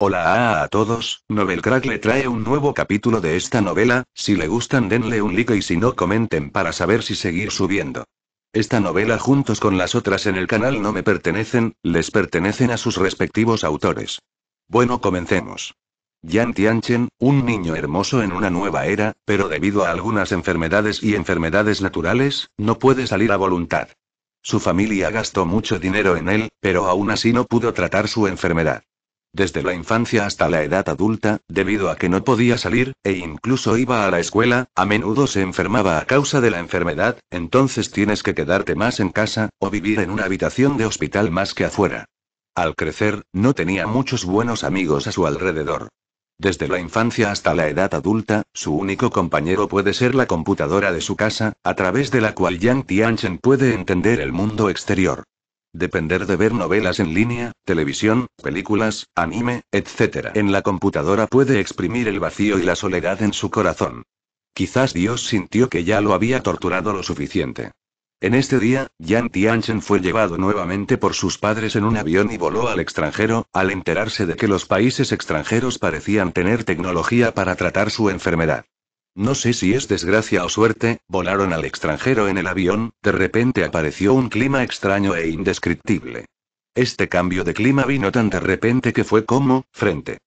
Hola a, todos, Novelcrack le trae un nuevo capítulo de esta novela, si le gustan denle un like y si no comenten para saber si seguir subiendo. Esta novela juntos con las otras en el canal no me pertenecen, les pertenecen a sus respectivos autores. Bueno comencemos. Yan Tianchen, un niño hermoso en una nueva era, pero debido a algunas enfermedades y enfermedades naturales, no puede salir a voluntad. Su familia gastó mucho dinero en él, pero aún así no pudo tratar su enfermedad. Desde la infancia hasta la edad adulta, debido a que no podía salir, e incluso iba a la escuela, a menudo se enfermaba a causa de la enfermedad, entonces tienes que quedarte más en casa, o vivir en una habitación de hospital más que afuera. Al crecer, no tenía muchos buenos amigos a su alrededor. Desde la infancia hasta la edad adulta, su único compañero puede ser la computadora de su casa, a través de la cual Yang Tianchen puede entender el mundo exterior. Depender de ver novelas en línea, televisión, películas, anime, etc. En la computadora puede exprimir el vacío y la soledad en su corazón. Quizás Dios sintió que ya lo había torturado lo suficiente. En este día, Yan Tianchen fue llevado nuevamente por sus padres en un avión y voló al extranjero, al enterarse de que los países extranjeros parecían tener tecnología para tratar su enfermedad. No sé si es desgracia o suerte, volaron al extranjero en el avión, de repente apareció un clima extraño e indescriptible. Este cambio de clima vino tan de repente que fue como, frente.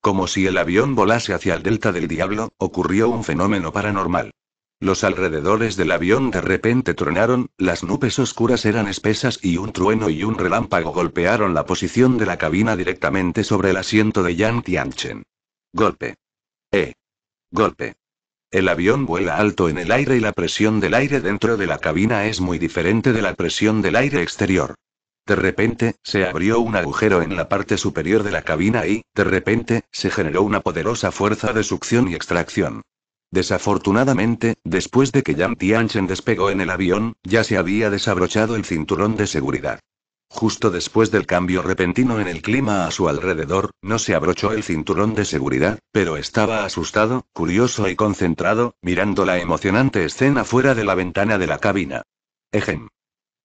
Como si el avión volase hacia el delta del diablo, ocurrió un fenómeno paranormal. Los alrededores del avión de repente tronaron, las nubes oscuras eran espesas y un trueno y un relámpago golpearon la posición de la cabina directamente sobre el asiento de Yang Tianchen. Golpe. Eh. Golpe. El avión vuela alto en el aire y la presión del aire dentro de la cabina es muy diferente de la presión del aire exterior. De repente, se abrió un agujero en la parte superior de la cabina y, de repente, se generó una poderosa fuerza de succión y extracción. Desafortunadamente, después de que Jan Tianchen despegó en el avión, ya se había desabrochado el cinturón de seguridad. Justo después del cambio repentino en el clima a su alrededor, no se abrochó el cinturón de seguridad, pero estaba asustado, curioso y concentrado, mirando la emocionante escena fuera de la ventana de la cabina. Ejem.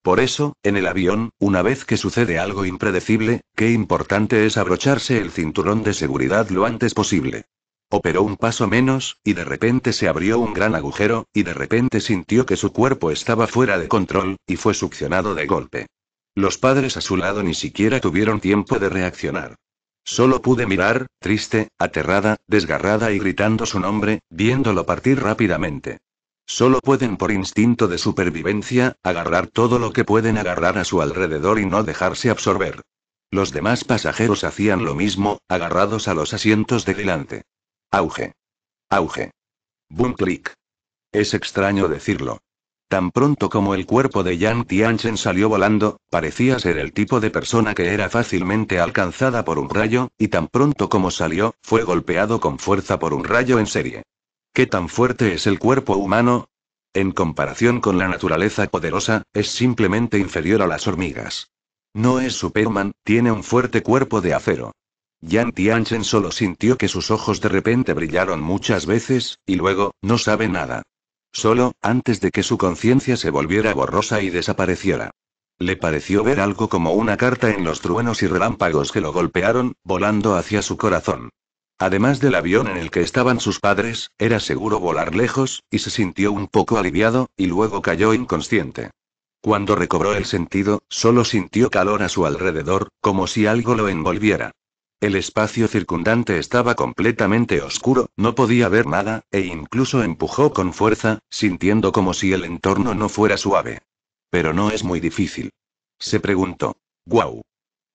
Por eso, en el avión, una vez que sucede algo impredecible, qué importante es abrocharse el cinturón de seguridad lo antes posible. Operó un paso menos, y de repente se abrió un gran agujero, y de repente sintió que su cuerpo estaba fuera de control, y fue succionado de golpe. Los padres a su lado ni siquiera tuvieron tiempo de reaccionar. Solo pude mirar, triste, aterrada, desgarrada y gritando su nombre, viéndolo partir rápidamente. Solo pueden por instinto de supervivencia, agarrar todo lo que pueden agarrar a su alrededor y no dejarse absorber. Los demás pasajeros hacían lo mismo, agarrados a los asientos de delante. Auge. Auge. Boom click. Es extraño decirlo. Tan pronto como el cuerpo de Yang Tianchen salió volando, parecía ser el tipo de persona que era fácilmente alcanzada por un rayo, y tan pronto como salió, fue golpeado con fuerza por un rayo en serie. ¿Qué tan fuerte es el cuerpo humano? En comparación con la naturaleza poderosa, es simplemente inferior a las hormigas. No es Superman, tiene un fuerte cuerpo de acero. Yan Tianchen solo sintió que sus ojos de repente brillaron muchas veces, y luego, no sabe nada solo, antes de que su conciencia se volviera borrosa y desapareciera. Le pareció ver algo como una carta en los truenos y relámpagos que lo golpearon, volando hacia su corazón. Además del avión en el que estaban sus padres, era seguro volar lejos, y se sintió un poco aliviado, y luego cayó inconsciente. Cuando recobró el sentido, solo sintió calor a su alrededor, como si algo lo envolviera. El espacio circundante estaba completamente oscuro, no podía ver nada, e incluso empujó con fuerza, sintiendo como si el entorno no fuera suave. Pero no es muy difícil. Se preguntó. ¡Guau!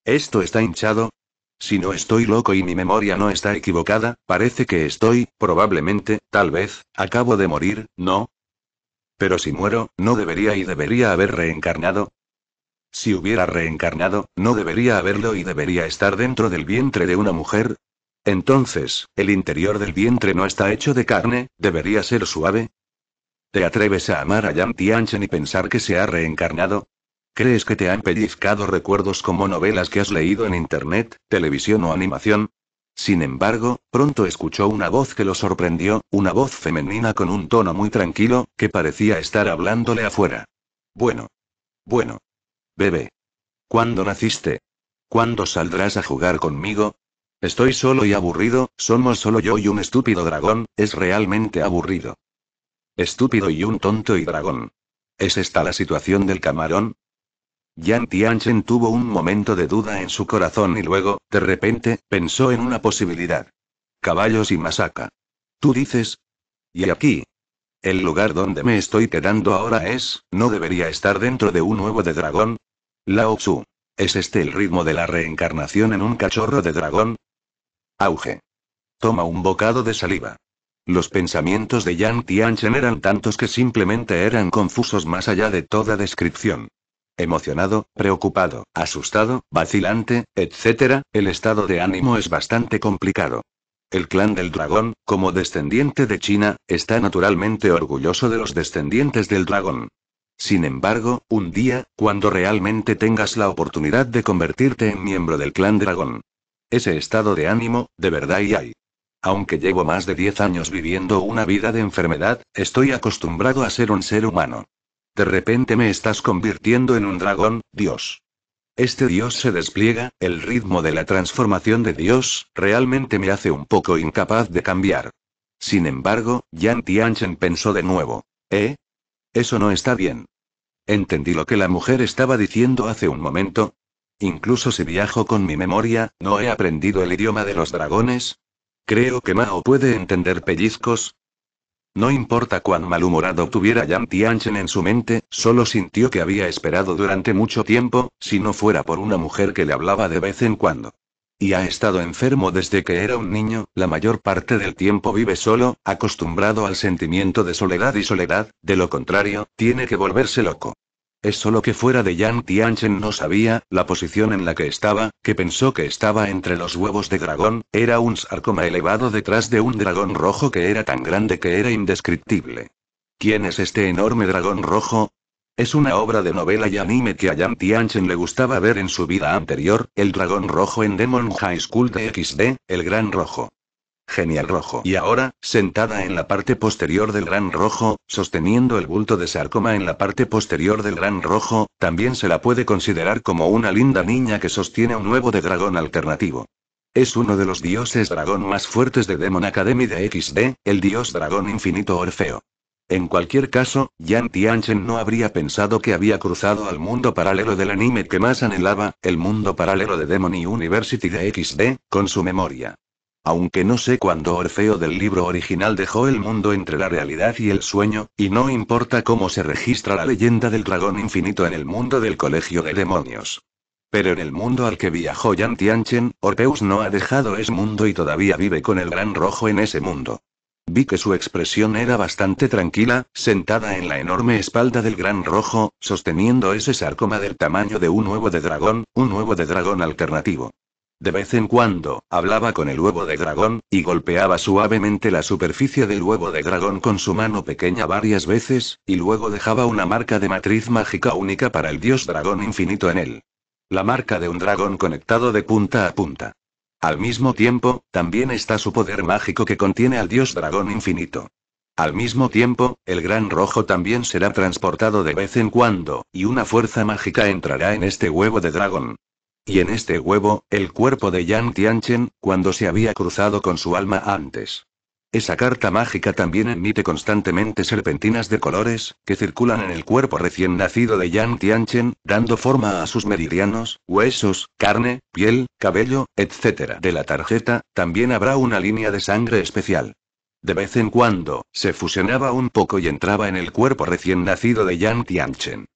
¿Esto está hinchado? Si no estoy loco y mi memoria no está equivocada, parece que estoy, probablemente, tal vez, acabo de morir, ¿no? Pero si muero, ¿no debería y debería haber reencarnado? Si hubiera reencarnado, no debería haberlo y debería estar dentro del vientre de una mujer. Entonces, ¿el interior del vientre no está hecho de carne? ¿Debería ser suave? ¿Te atreves a amar a Yan Tianchen y pensar que se ha reencarnado? ¿Crees que te han pellizcado recuerdos como novelas que has leído en internet, televisión o animación? Sin embargo, pronto escuchó una voz que lo sorprendió, una voz femenina con un tono muy tranquilo, que parecía estar hablándole afuera. Bueno. Bueno. Bebé. ¿Cuándo naciste? ¿Cuándo saldrás a jugar conmigo? Estoy solo y aburrido, somos solo yo y un estúpido dragón, es realmente aburrido. Estúpido y un tonto y dragón. ¿Es esta la situación del camarón? Yan Tianchen tuvo un momento de duda en su corazón y luego, de repente, pensó en una posibilidad. Caballos y masaca. ¿Tú dices? Y aquí, el lugar donde me estoy quedando ahora es, no debería estar dentro de un huevo de dragón. Lao Tzu. ¿Es este el ritmo de la reencarnación en un cachorro de dragón? Auge. Toma un bocado de saliva. Los pensamientos de Yang Tianchen eran tantos que simplemente eran confusos más allá de toda descripción. Emocionado, preocupado, asustado, vacilante, etc., el estado de ánimo es bastante complicado. El clan del dragón, como descendiente de China, está naturalmente orgulloso de los descendientes del dragón. Sin embargo, un día, cuando realmente tengas la oportunidad de convertirte en miembro del clan dragón. Ese estado de ánimo, de verdad y hay. Aunque llevo más de 10 años viviendo una vida de enfermedad, estoy acostumbrado a ser un ser humano. De repente me estás convirtiendo en un dragón, Dios. Este Dios se despliega, el ritmo de la transformación de Dios, realmente me hace un poco incapaz de cambiar. Sin embargo, Yan Tianchen pensó de nuevo. ¿Eh? Eso no está bien. Entendí lo que la mujer estaba diciendo hace un momento. Incluso si viajo con mi memoria, ¿no he aprendido el idioma de los dragones? Creo que Mao puede entender pellizcos, no importa cuán malhumorado tuviera Yang Tianchen en su mente, solo sintió que había esperado durante mucho tiempo, si no fuera por una mujer que le hablaba de vez en cuando. Y ha estado enfermo desde que era un niño, la mayor parte del tiempo vive solo, acostumbrado al sentimiento de soledad y soledad, de lo contrario, tiene que volverse loco. Es solo que fuera de Yan Tianchen no sabía, la posición en la que estaba, que pensó que estaba entre los huevos de dragón, era un sarcoma elevado detrás de un dragón rojo que era tan grande que era indescriptible. ¿Quién es este enorme dragón rojo? Es una obra de novela y anime que a Yan Tianchen le gustaba ver en su vida anterior, El Dragón Rojo en Demon High School de XD, El Gran Rojo genial rojo. Y ahora, sentada en la parte posterior del gran rojo, sosteniendo el bulto de sarcoma en la parte posterior del gran rojo, también se la puede considerar como una linda niña que sostiene un nuevo de dragón alternativo. Es uno de los dioses dragón más fuertes de Demon Academy de XD, el dios dragón infinito Orfeo. En cualquier caso, Yan Tianchen no habría pensado que había cruzado al mundo paralelo del anime que más anhelaba, el mundo paralelo de Demon University de XD, con su memoria. Aunque no sé cuándo Orfeo del libro original dejó el mundo entre la realidad y el sueño, y no importa cómo se registra la leyenda del dragón infinito en el mundo del colegio de demonios. Pero en el mundo al que viajó Yan Tianchen, Orfeus no ha dejado ese mundo y todavía vive con el gran rojo en ese mundo. Vi que su expresión era bastante tranquila, sentada en la enorme espalda del gran rojo, sosteniendo ese sarcoma del tamaño de un huevo de dragón, un huevo de dragón alternativo. De vez en cuando, hablaba con el huevo de dragón, y golpeaba suavemente la superficie del huevo de dragón con su mano pequeña varias veces, y luego dejaba una marca de matriz mágica única para el dios dragón infinito en él. La marca de un dragón conectado de punta a punta. Al mismo tiempo, también está su poder mágico que contiene al dios dragón infinito. Al mismo tiempo, el gran rojo también será transportado de vez en cuando, y una fuerza mágica entrará en este huevo de dragón. Y en este huevo, el cuerpo de Yang Tianchen, cuando se había cruzado con su alma antes. Esa carta mágica también emite constantemente serpentinas de colores, que circulan en el cuerpo recién nacido de Yang Tianchen, dando forma a sus meridianos, huesos, carne, piel, cabello, etc. De la tarjeta, también habrá una línea de sangre especial. De vez en cuando, se fusionaba un poco y entraba en el cuerpo recién nacido de Yang Tianchen.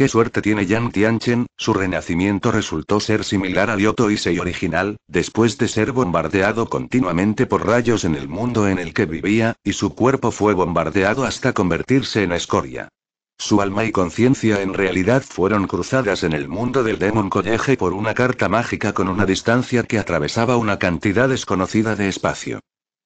Qué suerte tiene Yang Tianchen, su renacimiento resultó ser similar al Yoto Issei original, después de ser bombardeado continuamente por rayos en el mundo en el que vivía, y su cuerpo fue bombardeado hasta convertirse en escoria. Su alma y conciencia en realidad fueron cruzadas en el mundo del Demon College por una carta mágica con una distancia que atravesaba una cantidad desconocida de espacio.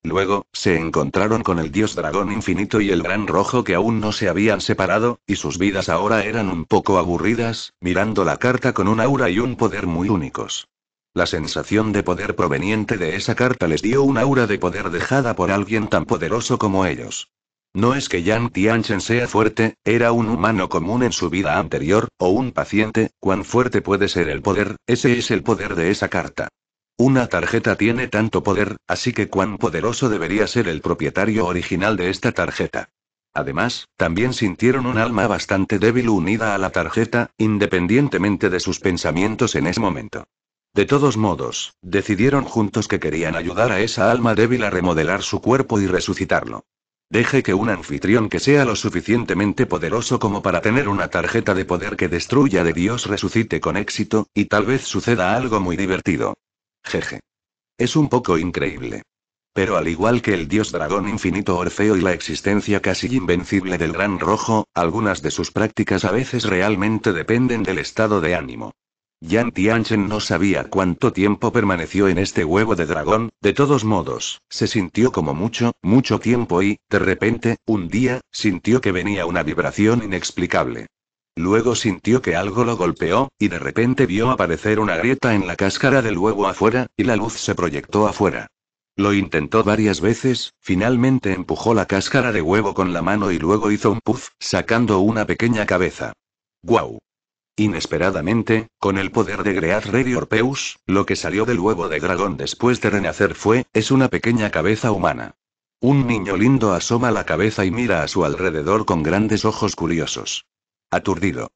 Luego, se encontraron con el dios dragón infinito y el gran rojo que aún no se habían separado, y sus vidas ahora eran un poco aburridas, mirando la carta con un aura y un poder muy únicos. La sensación de poder proveniente de esa carta les dio un aura de poder dejada por alguien tan poderoso como ellos. No es que Yan Tianchen sea fuerte, era un humano común en su vida anterior, o un paciente, cuán fuerte puede ser el poder, ese es el poder de esa carta. Una tarjeta tiene tanto poder, así que cuán poderoso debería ser el propietario original de esta tarjeta. Además, también sintieron un alma bastante débil unida a la tarjeta, independientemente de sus pensamientos en ese momento. De todos modos, decidieron juntos que querían ayudar a esa alma débil a remodelar su cuerpo y resucitarlo. Deje que un anfitrión que sea lo suficientemente poderoso como para tener una tarjeta de poder que destruya de Dios resucite con éxito, y tal vez suceda algo muy divertido. Jeje. Es un poco increíble. Pero al igual que el dios dragón infinito Orfeo y la existencia casi invencible del Gran Rojo, algunas de sus prácticas a veces realmente dependen del estado de ánimo. Yan Tianchen no sabía cuánto tiempo permaneció en este huevo de dragón, de todos modos, se sintió como mucho, mucho tiempo y, de repente, un día, sintió que venía una vibración inexplicable. Luego sintió que algo lo golpeó, y de repente vio aparecer una grieta en la cáscara del huevo afuera, y la luz se proyectó afuera. Lo intentó varias veces, finalmente empujó la cáscara de huevo con la mano y luego hizo un puff, sacando una pequeña cabeza. ¡Guau! Inesperadamente, con el poder de Great Red Orpeus, lo que salió del huevo de dragón después de renacer fue, es una pequeña cabeza humana. Un niño lindo asoma la cabeza y mira a su alrededor con grandes ojos curiosos. Aturdido.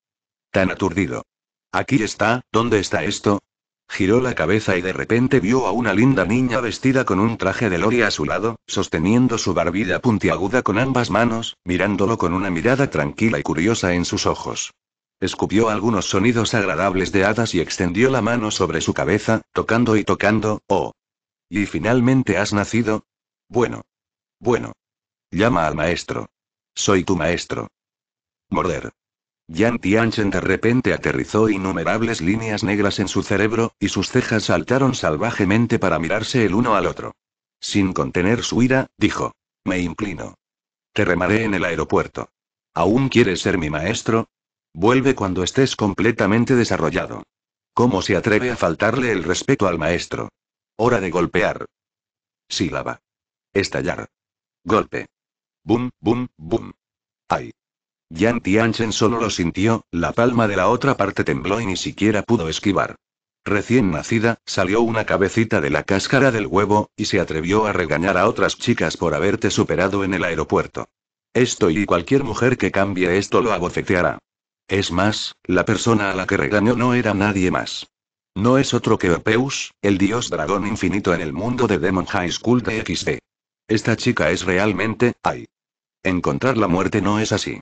Tan aturdido. Aquí está, ¿dónde está esto? Giró la cabeza y de repente vio a una linda niña vestida con un traje de lori a su lado, sosteniendo su barbilla puntiaguda con ambas manos, mirándolo con una mirada tranquila y curiosa en sus ojos. Escupió algunos sonidos agradables de hadas y extendió la mano sobre su cabeza, tocando y tocando, oh. ¿Y finalmente has nacido? Bueno. Bueno. Llama al maestro. Soy tu maestro. Morder. Yan Tianchen de repente aterrizó innumerables líneas negras en su cerebro, y sus cejas saltaron salvajemente para mirarse el uno al otro. Sin contener su ira, dijo. Me inclino. Te remaré en el aeropuerto. ¿Aún quieres ser mi maestro? Vuelve cuando estés completamente desarrollado. ¿Cómo se atreve a faltarle el respeto al maestro? Hora de golpear. Sílaba. Estallar. Golpe. Bum, bum, bum. Ay. Yan Tianchen solo lo sintió, la palma de la otra parte tembló y ni siquiera pudo esquivar. Recién nacida, salió una cabecita de la cáscara del huevo, y se atrevió a regañar a otras chicas por haberte superado en el aeropuerto. Esto y cualquier mujer que cambie esto lo abofeteará. Es más, la persona a la que regañó no era nadie más. No es otro que Orpeus, el dios dragón infinito en el mundo de Demon High School de XD. Esta chica es realmente, ay. Encontrar la muerte no es así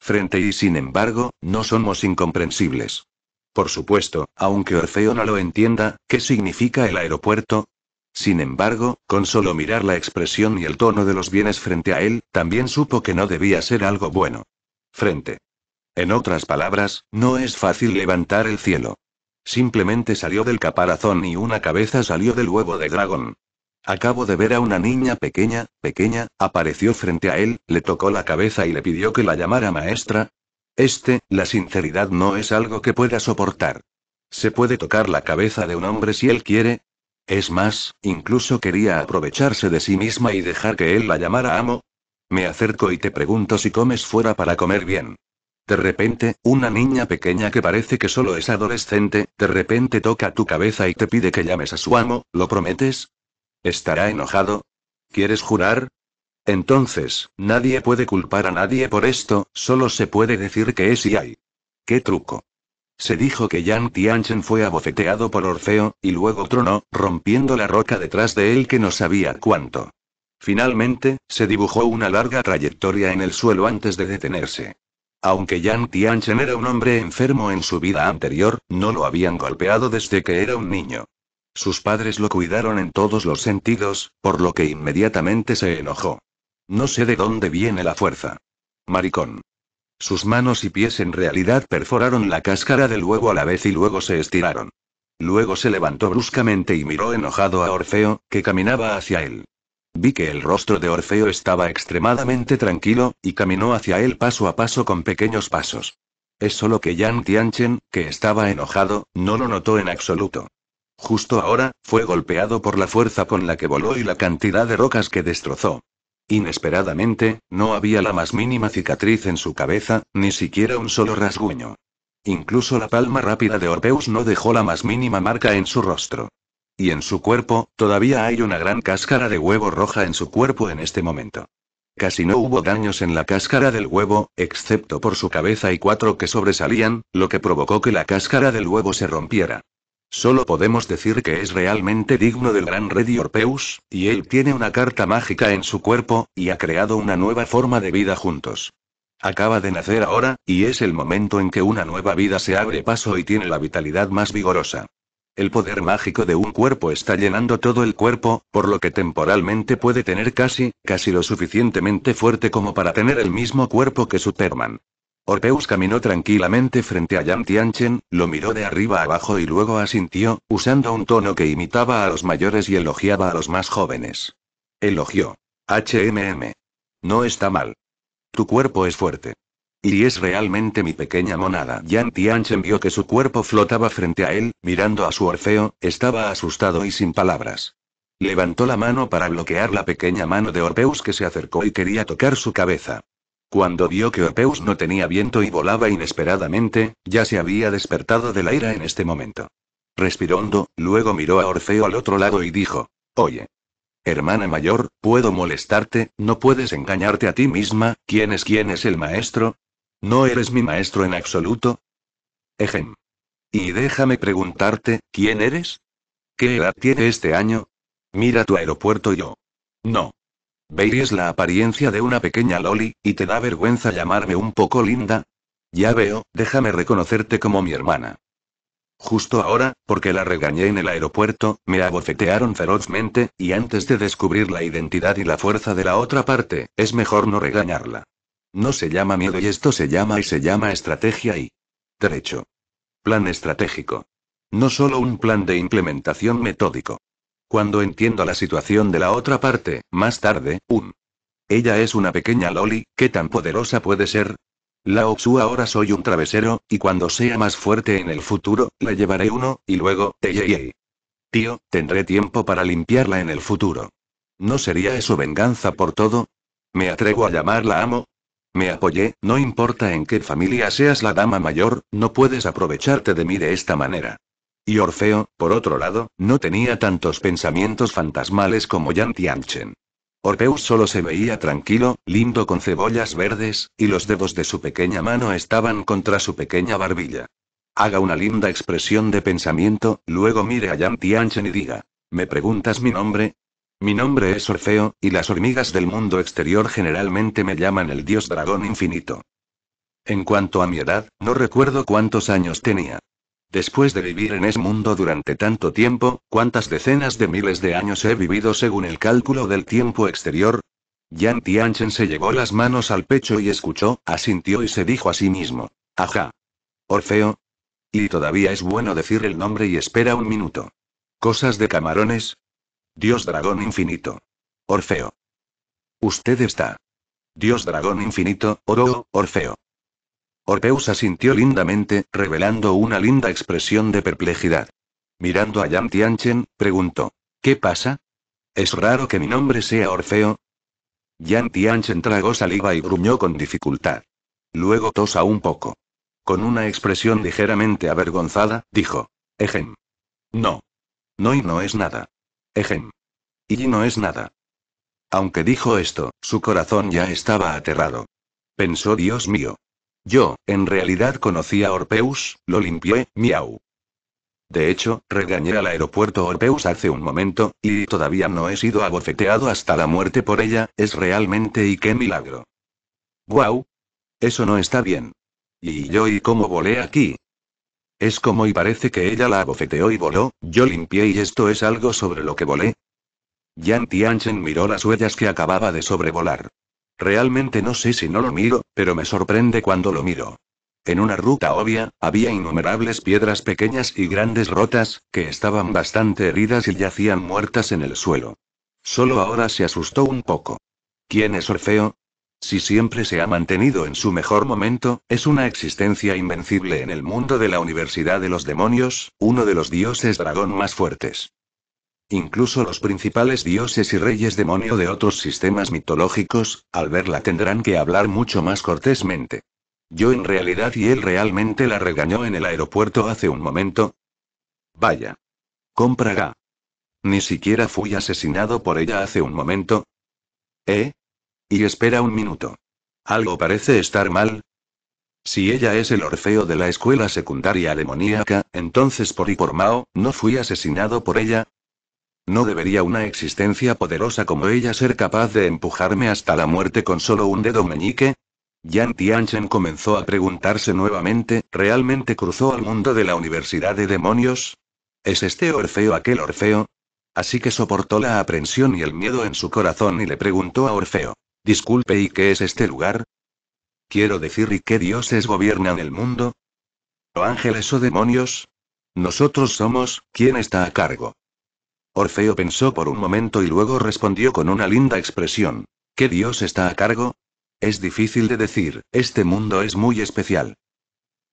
frente y sin embargo, no somos incomprensibles. Por supuesto, aunque Orfeo no lo entienda, ¿qué significa el aeropuerto? Sin embargo, con solo mirar la expresión y el tono de los bienes frente a él, también supo que no debía ser algo bueno. Frente. En otras palabras, no es fácil levantar el cielo. Simplemente salió del caparazón y una cabeza salió del huevo de dragón. Acabo de ver a una niña pequeña, pequeña, apareció frente a él, le tocó la cabeza y le pidió que la llamara maestra. Este, la sinceridad no es algo que pueda soportar. Se puede tocar la cabeza de un hombre si él quiere. Es más, incluso quería aprovecharse de sí misma y dejar que él la llamara amo. Me acerco y te pregunto si comes fuera para comer bien. De repente, una niña pequeña que parece que solo es adolescente, de repente toca tu cabeza y te pide que llames a su amo, ¿lo prometes? ¿Estará enojado? ¿Quieres jurar? Entonces, nadie puede culpar a nadie por esto, solo se puede decir que es y hay. ¡Qué truco! Se dijo que Yang Tianchen fue abofeteado por Orfeo, y luego tronó, rompiendo la roca detrás de él que no sabía cuánto. Finalmente, se dibujó una larga trayectoria en el suelo antes de detenerse. Aunque Yang Tianchen era un hombre enfermo en su vida anterior, no lo habían golpeado desde que era un niño. Sus padres lo cuidaron en todos los sentidos, por lo que inmediatamente se enojó. No sé de dónde viene la fuerza. Maricón. Sus manos y pies en realidad perforaron la cáscara del huevo a la vez y luego se estiraron. Luego se levantó bruscamente y miró enojado a Orfeo, que caminaba hacia él. Vi que el rostro de Orfeo estaba extremadamente tranquilo, y caminó hacia él paso a paso con pequeños pasos. Es solo que Yang Tianchen, que estaba enojado, no lo notó en absoluto. Justo ahora, fue golpeado por la fuerza con la que voló y la cantidad de rocas que destrozó. Inesperadamente, no había la más mínima cicatriz en su cabeza, ni siquiera un solo rasguño. Incluso la palma rápida de Orpeus no dejó la más mínima marca en su rostro. Y en su cuerpo, todavía hay una gran cáscara de huevo roja en su cuerpo en este momento. Casi no hubo daños en la cáscara del huevo, excepto por su cabeza y cuatro que sobresalían, lo que provocó que la cáscara del huevo se rompiera. Solo podemos decir que es realmente digno del gran Rey Orpeus, y él tiene una carta mágica en su cuerpo, y ha creado una nueva forma de vida juntos. Acaba de nacer ahora, y es el momento en que una nueva vida se abre paso y tiene la vitalidad más vigorosa. El poder mágico de un cuerpo está llenando todo el cuerpo, por lo que temporalmente puede tener casi, casi lo suficientemente fuerte como para tener el mismo cuerpo que Superman. Orpeus caminó tranquilamente frente a Yang Tianchen, lo miró de arriba abajo y luego asintió, usando un tono que imitaba a los mayores y elogiaba a los más jóvenes. Elogió. HMM. No está mal. Tu cuerpo es fuerte. Y es realmente mi pequeña monada. Yan Tianchen vio que su cuerpo flotaba frente a él, mirando a su Orfeo, estaba asustado y sin palabras. Levantó la mano para bloquear la pequeña mano de Orpeus que se acercó y quería tocar su cabeza. Cuando vio que Orpeus no tenía viento y volaba inesperadamente, ya se había despertado de la ira en este momento. Respirando, luego miró a Orfeo al otro lado y dijo, Oye. Hermana mayor, puedo molestarte, no puedes engañarte a ti misma, ¿quién es quién es el maestro? ¿No eres mi maestro en absoluto? Ejem. Y déjame preguntarte, ¿quién eres? ¿Qué edad tiene este año? Mira tu aeropuerto yo. No. ¿Veis es la apariencia de una pequeña Loli, y te da vergüenza llamarme un poco linda. Ya veo, déjame reconocerte como mi hermana. Justo ahora, porque la regañé en el aeropuerto, me abofetearon ferozmente, y antes de descubrir la identidad y la fuerza de la otra parte, es mejor no regañarla. No se llama miedo y esto se llama y se llama estrategia y... Derecho. Plan estratégico. No solo un plan de implementación metódico. Cuando entiendo la situación de la otra parte, más tarde, un. Ella es una pequeña Loli, ¿qué tan poderosa puede ser? La Tzu ahora soy un travesero, y cuando sea más fuerte en el futuro, la llevaré uno, y luego, ey, Tío, tendré tiempo para limpiarla en el futuro. ¿No sería eso venganza por todo? ¿Me atrevo a llamarla amo? Me apoyé, no importa en qué familia seas la dama mayor, no puedes aprovecharte de mí de esta manera. Y Orfeo, por otro lado, no tenía tantos pensamientos fantasmales como Yan Tianchen. solo se veía tranquilo, lindo con cebollas verdes, y los dedos de su pequeña mano estaban contra su pequeña barbilla. Haga una linda expresión de pensamiento, luego mire a Yantianchen y diga: ¿Me preguntas mi nombre? Mi nombre es Orfeo, y las hormigas del mundo exterior generalmente me llaman el dios dragón infinito. En cuanto a mi edad, no recuerdo cuántos años tenía. Después de vivir en ese mundo durante tanto tiempo, ¿cuántas decenas de miles de años he vivido según el cálculo del tiempo exterior? Yan Tianchen se llevó las manos al pecho y escuchó, asintió y se dijo a sí mismo. Ajá. Orfeo. Y todavía es bueno decir el nombre y espera un minuto. Cosas de camarones. Dios dragón infinito. Orfeo. Usted está. Dios dragón infinito, oro, Orfeo. Orpeus asintió lindamente, revelando una linda expresión de perplejidad. Mirando a Yang Tianchen, preguntó: ¿Qué pasa? ¿Es raro que mi nombre sea Orfeo? Yan Tianchen tragó saliva y gruñó con dificultad. Luego tosa un poco. Con una expresión ligeramente avergonzada, dijo: Ejem. No. No y no es nada. Ejem. Y no es nada. Aunque dijo esto, su corazón ya estaba aterrado. Pensó, Dios mío, yo, en realidad conocí a Orpeus, lo limpié, miau. De hecho, regañé al aeropuerto Orpeus hace un momento, y todavía no he sido abofeteado hasta la muerte por ella, es realmente y qué milagro. ¡Guau! Eso no está bien. ¿Y yo y cómo volé aquí? Es como y parece que ella la abofeteó y voló, yo limpié y esto es algo sobre lo que volé. Yan Tianchen miró las huellas que acababa de sobrevolar. Realmente no sé si no lo miro, pero me sorprende cuando lo miro. En una ruta obvia, había innumerables piedras pequeñas y grandes rotas, que estaban bastante heridas y yacían muertas en el suelo. Solo ahora se asustó un poco. ¿Quién es Orfeo? Si siempre se ha mantenido en su mejor momento, es una existencia invencible en el mundo de la Universidad de los Demonios, uno de los dioses dragón más fuertes. Incluso los principales dioses y reyes demonio de otros sistemas mitológicos, al verla tendrán que hablar mucho más cortésmente. Yo en realidad y él realmente la regañó en el aeropuerto hace un momento. Vaya. Compra Ni siquiera fui asesinado por ella hace un momento. ¿Eh? Y espera un minuto. Algo parece estar mal, si ella es el Orfeo de la escuela secundaria demoníaca, entonces por y por Mao, ¿no fui asesinado por ella? No debería una existencia poderosa como ella ser capaz de empujarme hasta la muerte con solo un dedo meñique, Yan Tianchen comenzó a preguntarse nuevamente, ¿realmente cruzó al mundo de la Universidad de Demonios? ¿Es este Orfeo aquel Orfeo? Así que soportó la aprensión y el miedo en su corazón y le preguntó a Orfeo, disculpe, ¿y qué es este lugar? Quiero decir, ¿y qué dioses gobiernan el mundo? ¿O ángeles o demonios? Nosotros somos, ¿quién está a cargo? Orfeo pensó por un momento y luego respondió con una linda expresión. ¿Qué dios está a cargo? Es difícil de decir, este mundo es muy especial.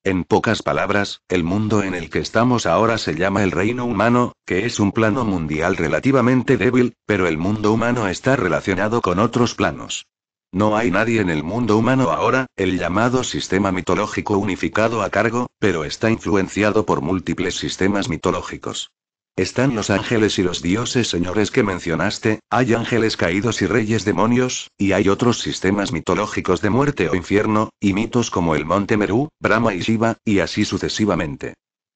En pocas palabras, el mundo en el que estamos ahora se llama el reino humano, que es un plano mundial relativamente débil, pero el mundo humano está relacionado con otros planos. No hay nadie en el mundo humano ahora, el llamado sistema mitológico unificado a cargo, pero está influenciado por múltiples sistemas mitológicos. Están los ángeles y los dioses señores que mencionaste, hay ángeles caídos y reyes demonios, y hay otros sistemas mitológicos de muerte o infierno, y mitos como el monte Merú, Brahma y Shiva, y así sucesivamente.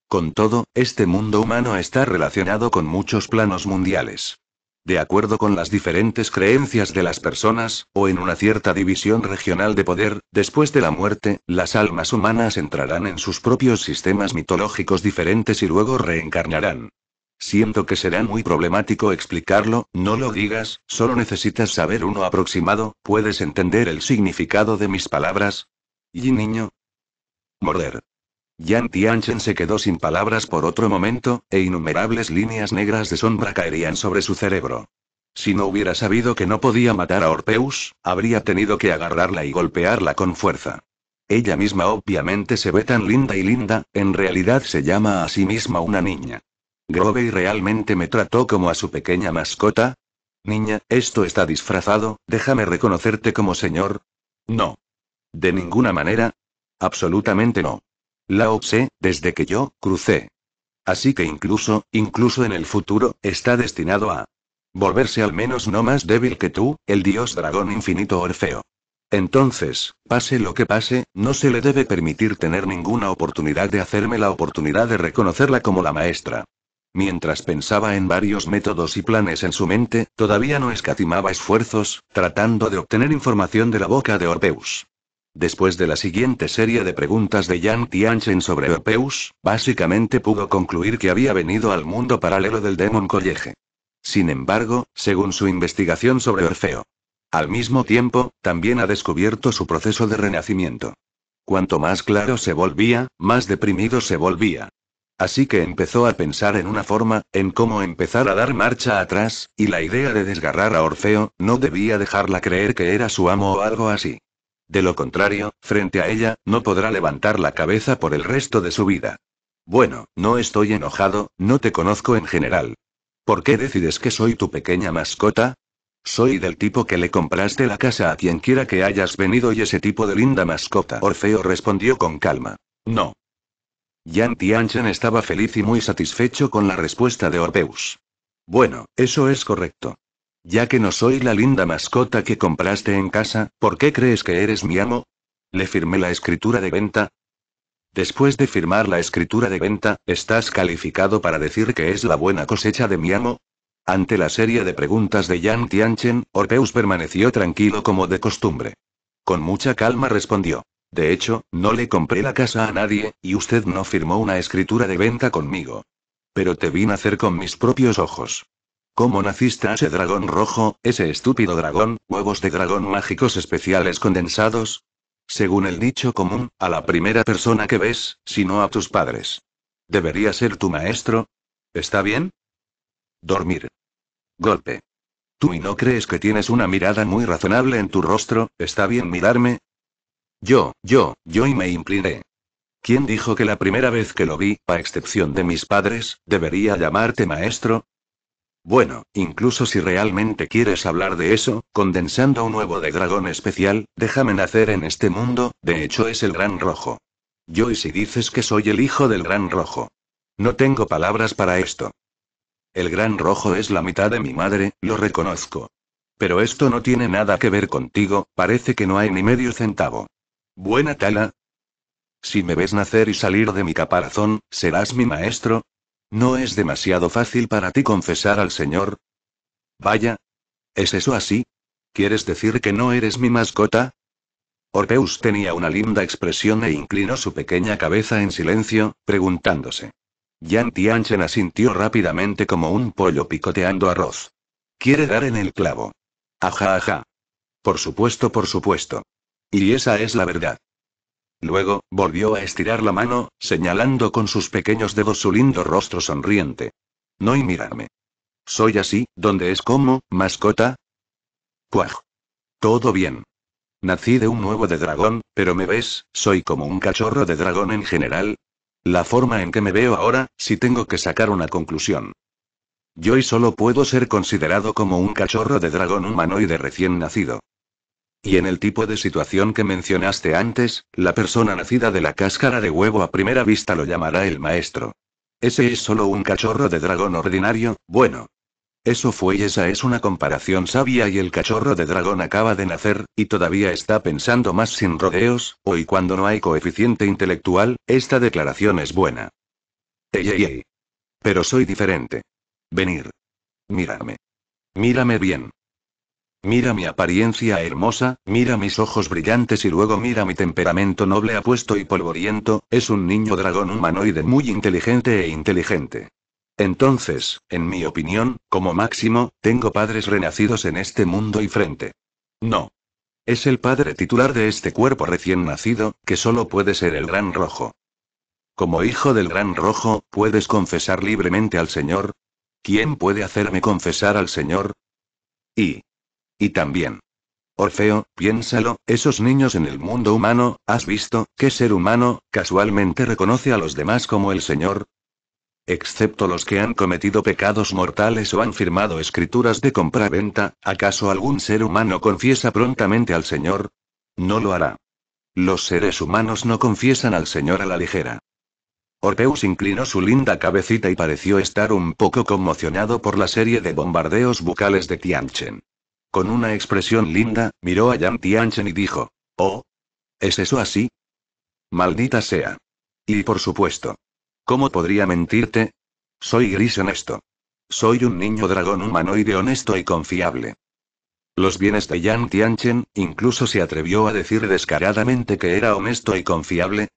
Con todo, este mundo humano está relacionado con muchos planos mundiales. De acuerdo con las diferentes creencias de las personas, o en una cierta división regional de poder, después de la muerte, las almas humanas entrarán en sus propios sistemas mitológicos diferentes y luego reencarnarán. Siento que será muy problemático explicarlo, no lo digas, solo necesitas saber uno aproximado, ¿puedes entender el significado de mis palabras? Y niño. Morder. Yan Tianchen se quedó sin palabras por otro momento, e innumerables líneas negras de sombra caerían sobre su cerebro. Si no hubiera sabido que no podía matar a Orpeus, habría tenido que agarrarla y golpearla con fuerza. Ella misma obviamente se ve tan linda y linda, en realidad se llama a sí misma una niña. Grovey realmente me trató como a su pequeña mascota? Niña, esto está disfrazado, déjame reconocerte como señor. No. De ninguna manera. Absolutamente no. La obsé, desde que yo crucé. Así que incluso, incluso en el futuro, está destinado a volverse al menos no más débil que tú, el dios dragón infinito Orfeo. Entonces, pase lo que pase, no se le debe permitir tener ninguna oportunidad de hacerme la oportunidad de reconocerla como la maestra. Mientras pensaba en varios métodos y planes en su mente, todavía no escatimaba esfuerzos, tratando de obtener información de la boca de Orpeus. Después de la siguiente serie de preguntas de Yang Tianchen sobre Orpeus, básicamente pudo concluir que había venido al mundo paralelo del Demon College. Sin embargo, según su investigación sobre Orfeo, al mismo tiempo, también ha descubierto su proceso de renacimiento. Cuanto más claro se volvía, más deprimido se volvía. Así que empezó a pensar en una forma, en cómo empezar a dar marcha atrás, y la idea de desgarrar a Orfeo, no debía dejarla creer que era su amo o algo así. De lo contrario, frente a ella, no podrá levantar la cabeza por el resto de su vida. Bueno, no estoy enojado, no te conozco en general. ¿Por qué decides que soy tu pequeña mascota? Soy del tipo que le compraste la casa a quien quiera que hayas venido y ese tipo de linda mascota. Orfeo respondió con calma. No. Yan Tianchen estaba feliz y muy satisfecho con la respuesta de Orpeus. Bueno, eso es correcto. Ya que no soy la linda mascota que compraste en casa, ¿por qué crees que eres mi amo? Le firmé la escritura de venta. Después de firmar la escritura de venta, ¿estás calificado para decir que es la buena cosecha de mi amo? Ante la serie de preguntas de Yan Tianchen, Orpeus permaneció tranquilo como de costumbre. Con mucha calma respondió. De hecho, no le compré la casa a nadie, y usted no firmó una escritura de venta conmigo. Pero te vi hacer con mis propios ojos. ¿Cómo naciste ese dragón rojo, ese estúpido dragón, huevos de dragón mágicos especiales condensados? Según el dicho común, a la primera persona que ves, sino a tus padres. Debería ser tu maestro. ¿Está bien? Dormir. Golpe. Tú y no crees que tienes una mirada muy razonable en tu rostro, ¿está bien mirarme? Yo, yo, yo y me incliné. ¿Quién dijo que la primera vez que lo vi, a excepción de mis padres, debería llamarte maestro? Bueno, incluso si realmente quieres hablar de eso, condensando un huevo de dragón especial, déjame nacer en este mundo, de hecho es el gran rojo. Yo y si dices que soy el hijo del gran rojo. No tengo palabras para esto. El gran rojo es la mitad de mi madre, lo reconozco. Pero esto no tiene nada que ver contigo, parece que no hay ni medio centavo. Buena tala. Si me ves nacer y salir de mi caparazón, ¿serás mi maestro? ¿No es demasiado fácil para ti confesar al Señor? Vaya. ¿Es eso así? ¿Quieres decir que no eres mi mascota? Orpeus tenía una linda expresión e inclinó su pequeña cabeza en silencio, preguntándose. Yan Tianchen asintió rápidamente como un pollo picoteando arroz. Quiere dar en el clavo. Ajá, ajá. Por supuesto, por supuesto. Y esa es la verdad. Luego, volvió a estirar la mano, señalando con sus pequeños dedos su lindo rostro sonriente. No mirarme. Soy así, donde es como, mascota? Cuaj. Todo bien. Nací de un nuevo de dragón, pero me ves, soy como un cachorro de dragón en general. La forma en que me veo ahora, si tengo que sacar una conclusión. Yo y solo puedo ser considerado como un cachorro de dragón humanoide recién nacido. Y en el tipo de situación que mencionaste antes, la persona nacida de la cáscara de huevo a primera vista lo llamará el maestro. Ese es solo un cachorro de dragón ordinario, bueno. Eso fue y esa es una comparación sabia y el cachorro de dragón acaba de nacer, y todavía está pensando más sin rodeos, hoy cuando no hay coeficiente intelectual, esta declaración es buena. Ey, ey, Pero soy diferente. Venir. Mírame. Mírame bien. Mira mi apariencia hermosa, mira mis ojos brillantes y luego mira mi temperamento noble apuesto y polvoriento, es un niño dragón humanoide muy inteligente e inteligente. Entonces, en mi opinión, como máximo, tengo padres renacidos en este mundo y frente. No. Es el padre titular de este cuerpo recién nacido, que solo puede ser el Gran Rojo. Como hijo del Gran Rojo, ¿puedes confesar libremente al Señor? ¿Quién puede hacerme confesar al Señor? Y, y también. Orfeo, piénsalo, esos niños en el mundo humano, ¿has visto qué ser humano casualmente reconoce a los demás como el Señor? Excepto los que han cometido pecados mortales o han firmado escrituras de compra-venta, ¿acaso algún ser humano confiesa prontamente al Señor? No lo hará. Los seres humanos no confiesan al Señor a la ligera. Orpeus inclinó su linda cabecita y pareció estar un poco conmocionado por la serie de bombardeos bucales de Tianchen. Con una expresión linda, miró a Yang Tianchen y dijo: Oh. ¿Es eso así? Maldita sea. Y por supuesto. ¿Cómo podría mentirte? Soy gris honesto. Soy un niño dragón humanoide honesto y confiable. Los bienes de Yang Tianchen, incluso se atrevió a decir descaradamente que era honesto y confiable.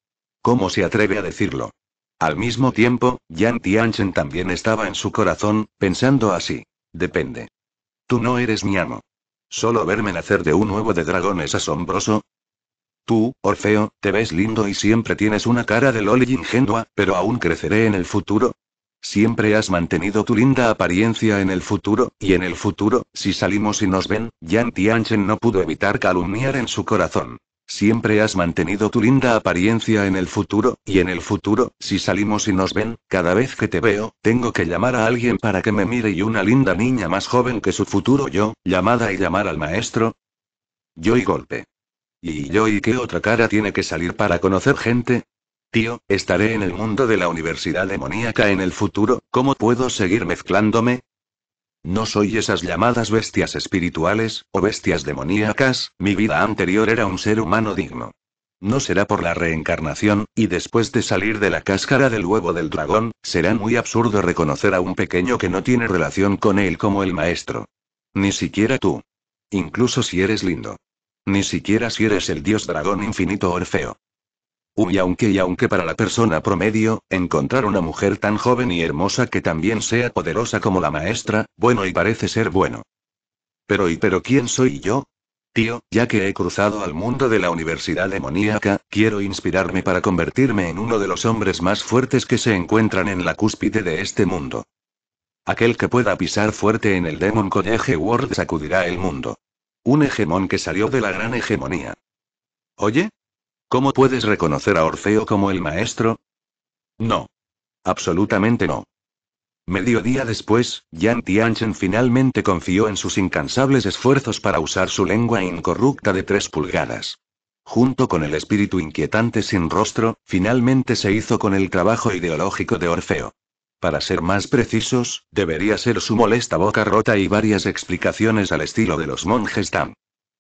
¿Cómo se atreve a decirlo? Al mismo tiempo, Yang Tianchen también estaba en su corazón, pensando así. Depende. Tú no eres mi amo. Solo verme nacer de un huevo de dragón es asombroso. Tú, Orfeo, te ves lindo y siempre tienes una cara de loli ingenua, pero aún creceré en el futuro, Siempre has mantenido tu linda apariencia en el futuro, y en el futuro, si salimos y nos ven, Yan Tianchen no pudo evitar calumniar en su corazón. Siempre has mantenido tu linda apariencia en el futuro, y en el futuro, si salimos y nos ven, cada vez que te veo, tengo que llamar a alguien para que me mire y una linda niña más joven que su futuro yo, llamada y llamar al maestro. Yo y golpe. ¿Y yo y qué otra cara tiene que salir para conocer gente? Tío, estaré en el mundo de la universidad demoníaca en el futuro, ¿cómo puedo seguir mezclándome? No soy esas llamadas bestias espirituales, o bestias demoníacas, mi vida anterior era un ser humano digno. No será por la reencarnación, y después de salir de la cáscara del huevo del dragón, será muy absurdo reconocer a un pequeño que no tiene relación con él como el maestro. Ni siquiera tú. Incluso si eres lindo. Ni siquiera si eres el dios dragón infinito Orfeo. Y aunque y aunque para la persona promedio, encontrar una mujer tan joven y hermosa que también sea poderosa como la maestra, bueno y parece ser bueno. Pero y pero ¿quién soy yo? Tío, ya que he cruzado al mundo de la universidad demoníaca, quiero inspirarme para convertirme en uno de los hombres más fuertes que se encuentran en la cúspide de este mundo. Aquel que pueda pisar fuerte en el Demon College World sacudirá el mundo. Un hegemón que salió de la gran hegemonía. Oye, ¿Cómo puedes reconocer a Orfeo como el maestro? No. Absolutamente no. Mediodía después, Yan Tianchen finalmente confió en sus incansables esfuerzos para usar su lengua incorrupta de tres pulgadas. Junto con el espíritu inquietante sin rostro, finalmente se hizo con el trabajo ideológico de Orfeo. Para ser más precisos, debería ser su molesta boca rota y varias explicaciones al estilo de los monjes Tam.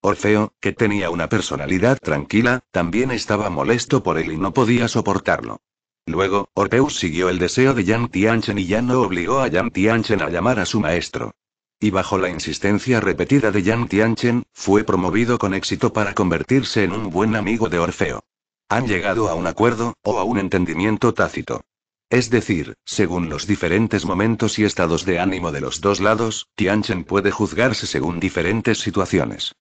Orfeo, que tenía una personalidad tranquila, también estaba molesto por él y no podía soportarlo. Luego, Orfeus siguió el deseo de Yang Tianchen y ya no obligó a Yang Tianchen a llamar a su maestro. Y bajo la insistencia repetida de Yang Tianchen, fue promovido con éxito para convertirse en un buen amigo de Orfeo. Han llegado a un acuerdo, o a un entendimiento tácito. Es decir, según los diferentes momentos y estados de ánimo de los dos lados, Tianchen puede juzgarse según diferentes situaciones.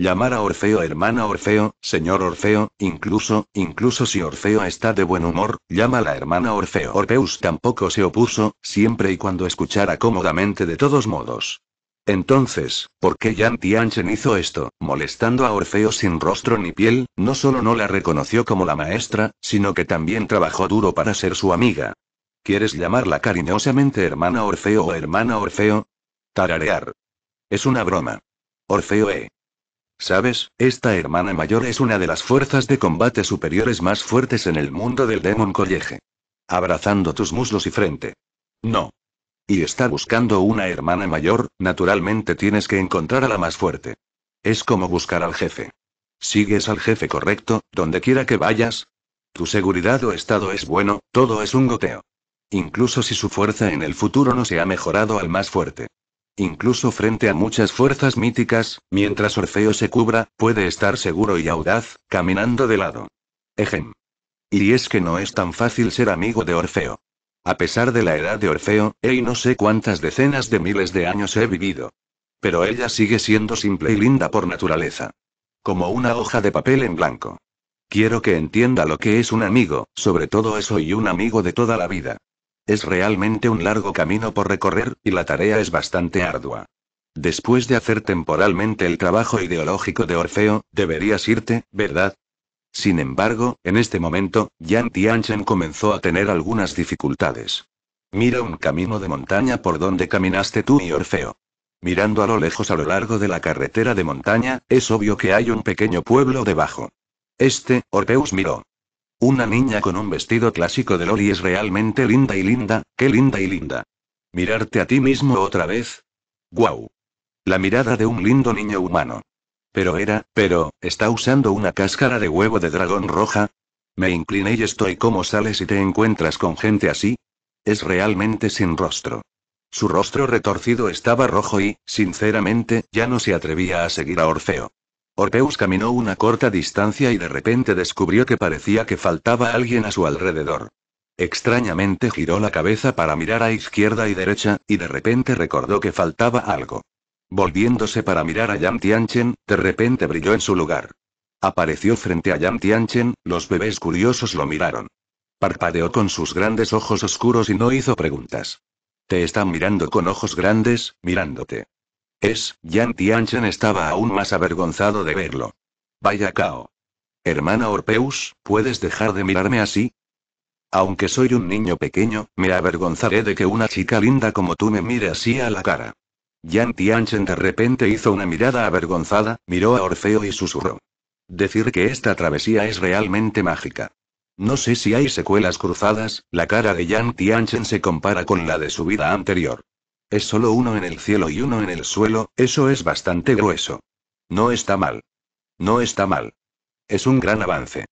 Llamar a Orfeo hermana Orfeo, señor Orfeo, incluso, incluso si Orfeo está de buen humor, llama a la hermana Orfeo. Orfeus tampoco se opuso, siempre y cuando escuchara cómodamente de todos modos. Entonces, ¿por qué Yan Tianchen hizo esto, molestando a Orfeo sin rostro ni piel? No solo no la reconoció como la maestra, sino que también trabajó duro para ser su amiga. ¿Quieres llamarla cariñosamente hermana Orfeo o hermana Orfeo? Tararear. Es una broma. Orfeo eh. Sabes, esta hermana mayor es una de las fuerzas de combate superiores más fuertes en el mundo del Demon College. Abrazando tus muslos y frente. No. Y está buscando una hermana mayor, naturalmente tienes que encontrar a la más fuerte. Es como buscar al jefe. Sigues al jefe correcto, donde quiera que vayas. Tu seguridad o estado es bueno, todo es un goteo. Incluso si su fuerza en el futuro no se ha mejorado al más fuerte incluso frente a muchas fuerzas míticas, mientras Orfeo se cubra, puede estar seguro y audaz, caminando de lado. Ejem. Y es que no es tan fácil ser amigo de Orfeo. A pesar de la edad de Orfeo, y no sé cuántas decenas de miles de años he vivido. Pero ella sigue siendo simple y linda por naturaleza. Como una hoja de papel en blanco. Quiero que entienda lo que es un amigo, sobre todo eso y un amigo de toda la vida. Es realmente un largo camino por recorrer, y la tarea es bastante ardua. Después de hacer temporalmente el trabajo ideológico de Orfeo, deberías irte, ¿verdad? Sin embargo, en este momento, Yan Tianchen comenzó a tener algunas dificultades. Mira un camino de montaña por donde caminaste tú y Orfeo. Mirando a lo lejos a lo largo de la carretera de montaña, es obvio que hay un pequeño pueblo debajo. Este, Orfeus miró. Una niña con un vestido clásico de Loli es realmente linda y linda, qué linda y linda. Mirarte a ti mismo otra vez. ¡Guau! La mirada de un lindo niño humano. Pero era, pero, ¿está usando una cáscara de huevo de dragón roja? Me incliné y estoy como sales y te encuentras con gente así. Es realmente sin rostro. Su rostro retorcido estaba rojo y, sinceramente, ya no se atrevía a seguir a Orfeo. Orpeus caminó una corta distancia y de repente descubrió que parecía que faltaba alguien a su alrededor. Extrañamente giró la cabeza para mirar a izquierda y derecha, y de repente recordó que faltaba algo. Volviéndose para mirar a Yang Tianchen, de repente brilló en su lugar. Apareció frente a Yang Tianchen, los bebés curiosos lo miraron. Parpadeó con sus grandes ojos oscuros y no hizo preguntas. Te están mirando con ojos grandes, mirándote. Es, Yan Tianchen estaba aún más avergonzado de verlo. Vaya cao. Hermana Orpeus, ¿puedes dejar de mirarme así? Aunque soy un niño pequeño, me avergonzaré de que una chica linda como tú me mire así a la cara. Yan Tianchen de repente hizo una mirada avergonzada, miró a Orfeo y susurró. Decir que esta travesía es realmente mágica. No sé si hay secuelas cruzadas, la cara de Yan Tianchen se compara con la de su vida anterior. Es solo uno en el cielo y uno en el suelo, eso es bastante grueso. No está mal. No está mal. Es un gran avance.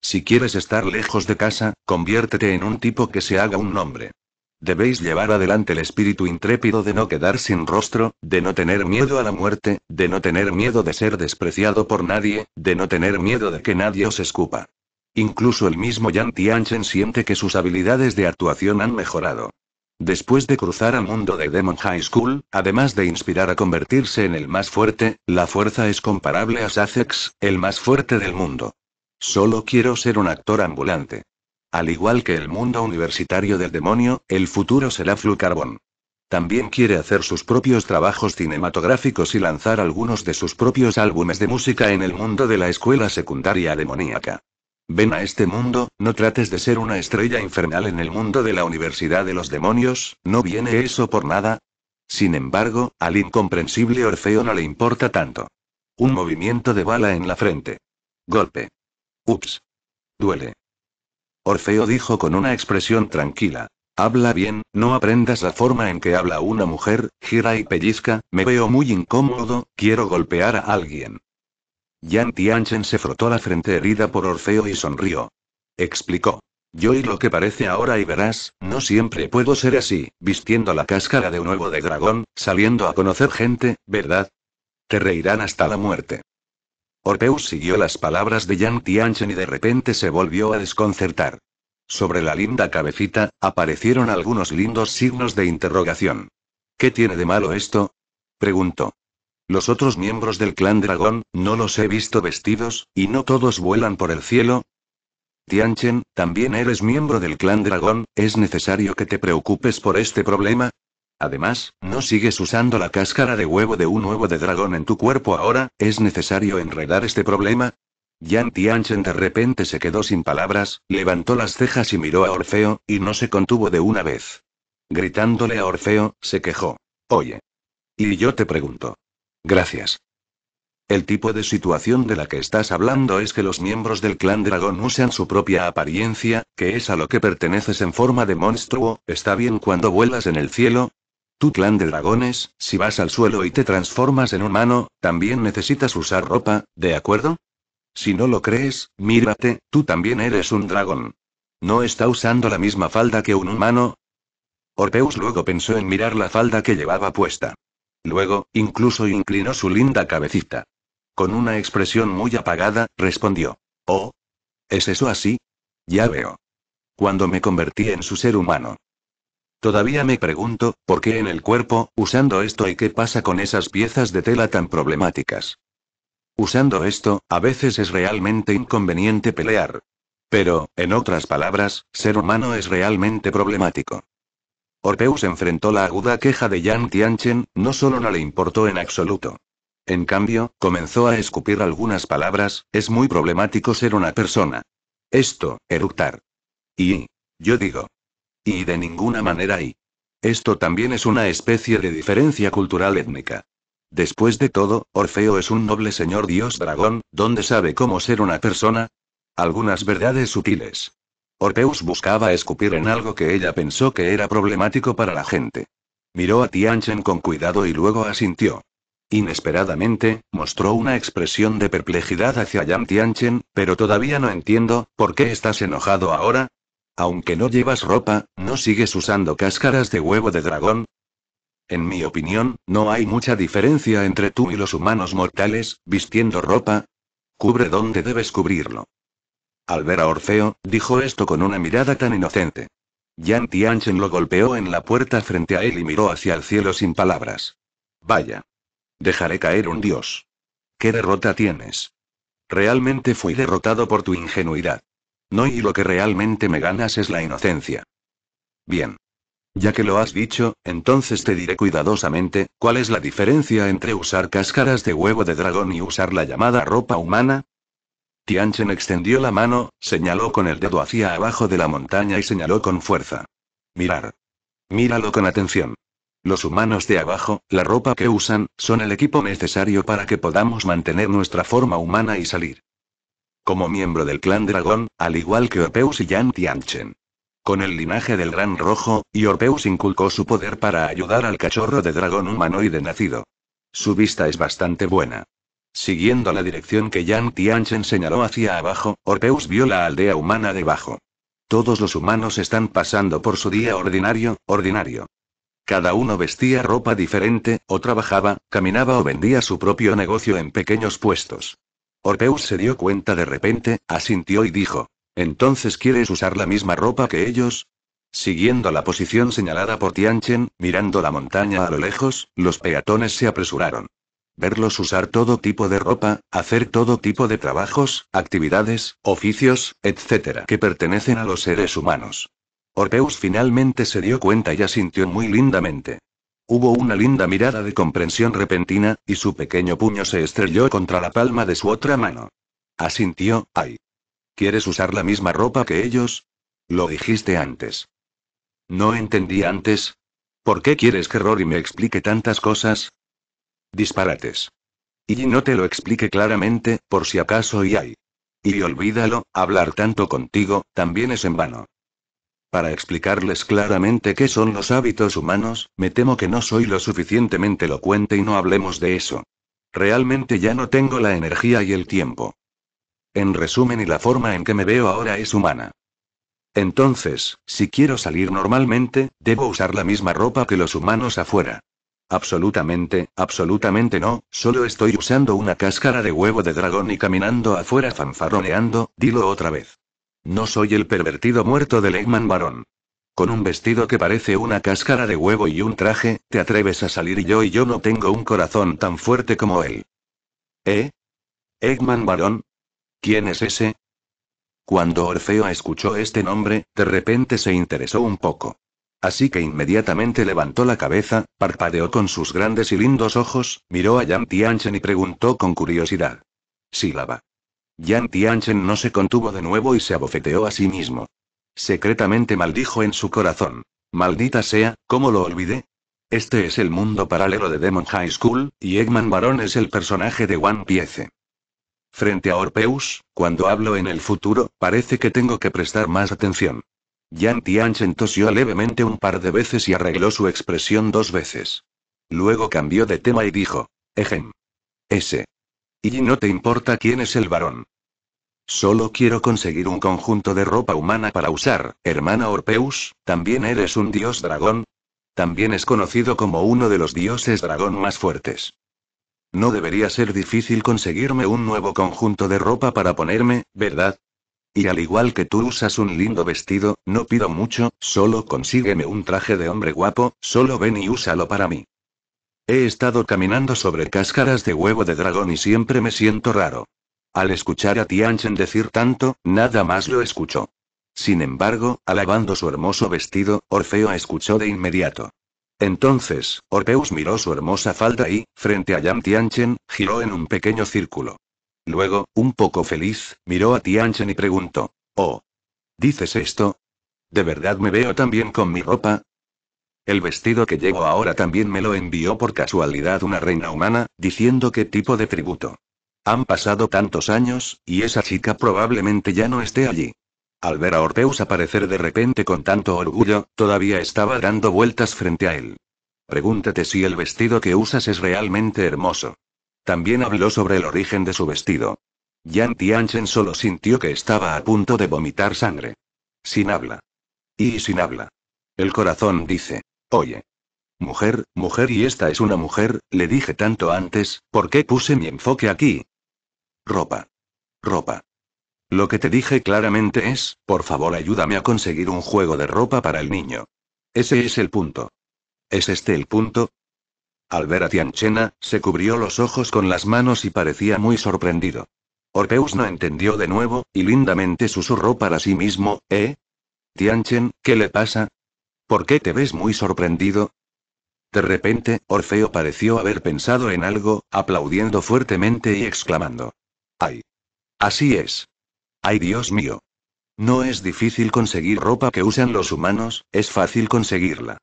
Si quieres estar lejos de casa, conviértete en un tipo que se haga un nombre. Debéis llevar adelante el espíritu intrépido de no quedar sin rostro, de no tener miedo a la muerte, de no tener miedo de ser despreciado por nadie, de no tener miedo de que nadie os escupa. Incluso el mismo Yan Tianchen siente que sus habilidades de actuación han mejorado. Después de cruzar al mundo de Demon High School, además de inspirar a convertirse en el más fuerte, la fuerza es comparable a Sazex, el más fuerte del mundo. Solo quiero ser un actor ambulante. Al igual que el mundo universitario del demonio, el futuro será Flucarbon. También quiere hacer sus propios trabajos cinematográficos y lanzar algunos de sus propios álbumes de música en el mundo de la escuela secundaria demoníaca. Ven a este mundo, no trates de ser una estrella infernal en el mundo de la Universidad de los Demonios, no viene eso por nada. Sin embargo, al incomprensible Orfeo no le importa tanto. Un movimiento de bala en la frente. Golpe. Ups. Duele. Orfeo dijo con una expresión tranquila. Habla bien, no aprendas la forma en que habla una mujer, gira y pellizca, me veo muy incómodo, quiero golpear a alguien. Yan Tianchen se frotó la frente herida por Orfeo y sonrió. Explicó. Yo y lo que parece ahora y verás, no siempre puedo ser así, vistiendo la cáscara de un huevo de dragón, saliendo a conocer gente, ¿verdad? Te reirán hasta la muerte. Orpeus siguió las palabras de Yang Tianchen y de repente se volvió a desconcertar. Sobre la linda cabecita, aparecieron algunos lindos signos de interrogación. ¿Qué tiene de malo esto? preguntó. Los otros miembros del clan dragón, no los he visto vestidos, y no todos vuelan por el cielo. Tianchen, también eres miembro del clan dragón, ¿es necesario que te preocupes por este problema? Además, no sigues usando la cáscara de huevo de un huevo de dragón en tu cuerpo ahora, ¿es necesario enredar este problema? Yan Tianchen de repente se quedó sin palabras, levantó las cejas y miró a Orfeo, y no se contuvo de una vez. Gritándole a Orfeo, se quejó. Oye. Y yo te pregunto, Gracias. El tipo de situación de la que estás hablando es que los miembros del clan dragón usan su propia apariencia, que es a lo que perteneces en forma de monstruo, está bien cuando vuelas en el cielo. Tu clan de dragones, si vas al suelo y te transformas en humano, también necesitas usar ropa, ¿de acuerdo? Si no lo crees, mírate, tú también eres un dragón. ¿No está usando la misma falda que un humano? Orpeus luego pensó en mirar la falda que llevaba puesta. Luego, incluso inclinó su linda cabecita. Con una expresión muy apagada, respondió. Oh. ¿Es eso así? Ya veo. Cuando me convertí en su ser humano. Todavía me pregunto, ¿por qué en el cuerpo, usando esto y qué pasa con esas piezas de tela tan problemáticas? Usando esto, a veces es realmente inconveniente pelear. Pero, en otras palabras, ser humano es realmente problemático se enfrentó la aguda queja de Yang Tianchen, no solo no le importó en absoluto. En cambio, comenzó a escupir algunas palabras, es muy problemático ser una persona. Esto, eructar. Y. Yo digo. Y de ninguna manera y. Esto también es una especie de diferencia cultural étnica. Después de todo, Orfeo es un noble señor dios dragón, ¿dónde sabe cómo ser una persona? Algunas verdades sutiles. Orpheus buscaba escupir en algo que ella pensó que era problemático para la gente. Miró a Tianchen con cuidado y luego asintió. Inesperadamente, mostró una expresión de perplejidad hacia Yan Tianchen, pero todavía no entiendo, ¿por qué estás enojado ahora? Aunque no llevas ropa, ¿no sigues usando cáscaras de huevo de dragón? En mi opinión, no hay mucha diferencia entre tú y los humanos mortales, vistiendo ropa. Cubre donde debes cubrirlo. Al ver a Orfeo, dijo esto con una mirada tan inocente. Yan Tianchen lo golpeó en la puerta frente a él y miró hacia el cielo sin palabras. Vaya. Dejaré caer un dios. ¿Qué derrota tienes? Realmente fui derrotado por tu ingenuidad. No y lo que realmente me ganas es la inocencia. Bien. Ya que lo has dicho, entonces te diré cuidadosamente, ¿cuál es la diferencia entre usar cáscaras de huevo de dragón y usar la llamada ropa humana? Tianchen extendió la mano, señaló con el dedo hacia abajo de la montaña y señaló con fuerza. Mirar. Míralo con atención. Los humanos de abajo, la ropa que usan, son el equipo necesario para que podamos mantener nuestra forma humana y salir. Como miembro del clan dragón, al igual que Orpeus y Yan Tianchen. Con el linaje del Gran Rojo, y Orpeus inculcó su poder para ayudar al cachorro de dragón humanoide nacido. Su vista es bastante buena. Siguiendo la dirección que Yang Tianchen señaló hacia abajo, Orpeus vio la aldea humana debajo. Todos los humanos están pasando por su día ordinario, ordinario. Cada uno vestía ropa diferente, o trabajaba, caminaba o vendía su propio negocio en pequeños puestos. Orpeus se dio cuenta de repente, asintió y dijo, ¿Entonces quieres usar la misma ropa que ellos? Siguiendo la posición señalada por Tianchen, mirando la montaña a lo lejos, los peatones se apresuraron. Verlos usar todo tipo de ropa, hacer todo tipo de trabajos, actividades, oficios, etc. que pertenecen a los seres humanos. Orpeus finalmente se dio cuenta y asintió muy lindamente. Hubo una linda mirada de comprensión repentina, y su pequeño puño se estrelló contra la palma de su otra mano. Asintió, ay. ¿Quieres usar la misma ropa que ellos? Lo dijiste antes. No entendí antes. ¿Por qué quieres que Rory me explique tantas cosas? Disparates. Y no te lo explique claramente, por si acaso y hay. Y olvídalo, hablar tanto contigo, también es en vano. Para explicarles claramente qué son los hábitos humanos, me temo que no soy lo suficientemente elocuente y no hablemos de eso. Realmente ya no tengo la energía y el tiempo. En resumen, y la forma en que me veo ahora es humana. Entonces, si quiero salir normalmente, debo usar la misma ropa que los humanos afuera. Absolutamente, absolutamente no, solo estoy usando una cáscara de huevo de dragón y caminando afuera fanfarroneando, dilo otra vez. No soy el pervertido muerto del Eggman Barón. Con un vestido que parece una cáscara de huevo y un traje, te atreves a salir y yo y yo no tengo un corazón tan fuerte como él. ¿Eh? Eggman Barón? ¿Quién es ese? Cuando Orfeo escuchó este nombre, de repente se interesó un poco. Así que inmediatamente levantó la cabeza, parpadeó con sus grandes y lindos ojos, miró a Yan Tianchen y preguntó con curiosidad. Sílaba. Yan Tianchen no se contuvo de nuevo y se abofeteó a sí mismo. Secretamente maldijo en su corazón. Maldita sea, ¿cómo lo olvidé? Este es el mundo paralelo de Demon High School, y Eggman Barón es el personaje de One Piece. Frente a Orpheus, cuando hablo en el futuro, parece que tengo que prestar más atención. Yan Tianchen tosió levemente un par de veces y arregló su expresión dos veces. Luego cambió de tema y dijo: Ejem. Ese. Y no te importa quién es el varón. Solo quiero conseguir un conjunto de ropa humana para usar, hermana Orpeus, ¿también eres un dios dragón? También es conocido como uno de los dioses dragón más fuertes. No debería ser difícil conseguirme un nuevo conjunto de ropa para ponerme, ¿verdad? Y al igual que tú usas un lindo vestido, no pido mucho, solo consígueme un traje de hombre guapo, solo ven y úsalo para mí. He estado caminando sobre cáscaras de huevo de dragón y siempre me siento raro. Al escuchar a Tianchen decir tanto, nada más lo escuchó. Sin embargo, alabando su hermoso vestido, Orfeo escuchó de inmediato. Entonces, Orpeus miró su hermosa falda y, frente a Yan Tianchen, giró en un pequeño círculo. Luego, un poco feliz, miró a Tianchen y preguntó. Oh. ¿Dices esto? ¿De verdad me veo tan bien con mi ropa? El vestido que llevo ahora también me lo envió por casualidad una reina humana, diciendo qué tipo de tributo. Han pasado tantos años, y esa chica probablemente ya no esté allí. Al ver a Orpheus aparecer de repente con tanto orgullo, todavía estaba dando vueltas frente a él. Pregúntate si el vestido que usas es realmente hermoso. También habló sobre el origen de su vestido. Yan Tianchen solo sintió que estaba a punto de vomitar sangre. Sin habla. Y sin habla. El corazón dice, oye. Mujer, mujer y esta es una mujer, le dije tanto antes, ¿por qué puse mi enfoque aquí? Ropa. Ropa. Lo que te dije claramente es, por favor ayúdame a conseguir un juego de ropa para el niño. Ese es el punto. ¿Es este el punto? Al ver a Tianchena, se cubrió los ojos con las manos y parecía muy sorprendido. Orpeus no entendió de nuevo, y lindamente susurró para sí mismo, ¿eh? Tianchen, ¿qué le pasa? ¿Por qué te ves muy sorprendido? De repente, Orfeo pareció haber pensado en algo, aplaudiendo fuertemente y exclamando. ¡Ay! Así es. ¡Ay Dios mío! No es difícil conseguir ropa que usan los humanos, es fácil conseguirla.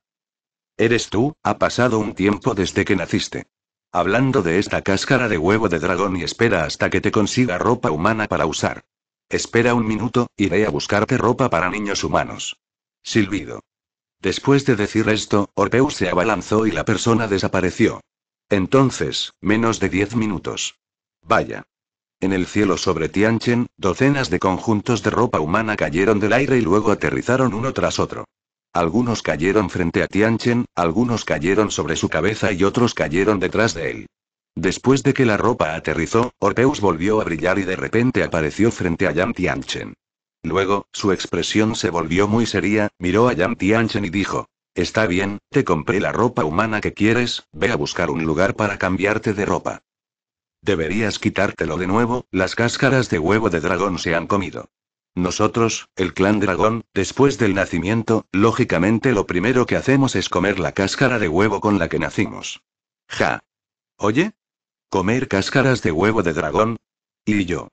Eres tú, ha pasado un tiempo desde que naciste. Hablando de esta cáscara de huevo de dragón y espera hasta que te consiga ropa humana para usar. Espera un minuto, iré a buscarte ropa para niños humanos. Silbido. Después de decir esto, Orpeus se abalanzó y la persona desapareció. Entonces, menos de diez minutos. Vaya. En el cielo sobre Tianchen, docenas de conjuntos de ropa humana cayeron del aire y luego aterrizaron uno tras otro. Algunos cayeron frente a Tianchen, algunos cayeron sobre su cabeza y otros cayeron detrás de él. Después de que la ropa aterrizó, Orpheus volvió a brillar y de repente apareció frente a Yan Tianchen. Luego, su expresión se volvió muy seria, miró a Yan Tianchen y dijo, Está bien, te compré la ropa humana que quieres, ve a buscar un lugar para cambiarte de ropa. Deberías quitártelo de nuevo, las cáscaras de huevo de dragón se han comido. Nosotros, el clan dragón, después del nacimiento, lógicamente lo primero que hacemos es comer la cáscara de huevo con la que nacimos. Ja. Oye. Comer cáscaras de huevo de dragón. Y yo.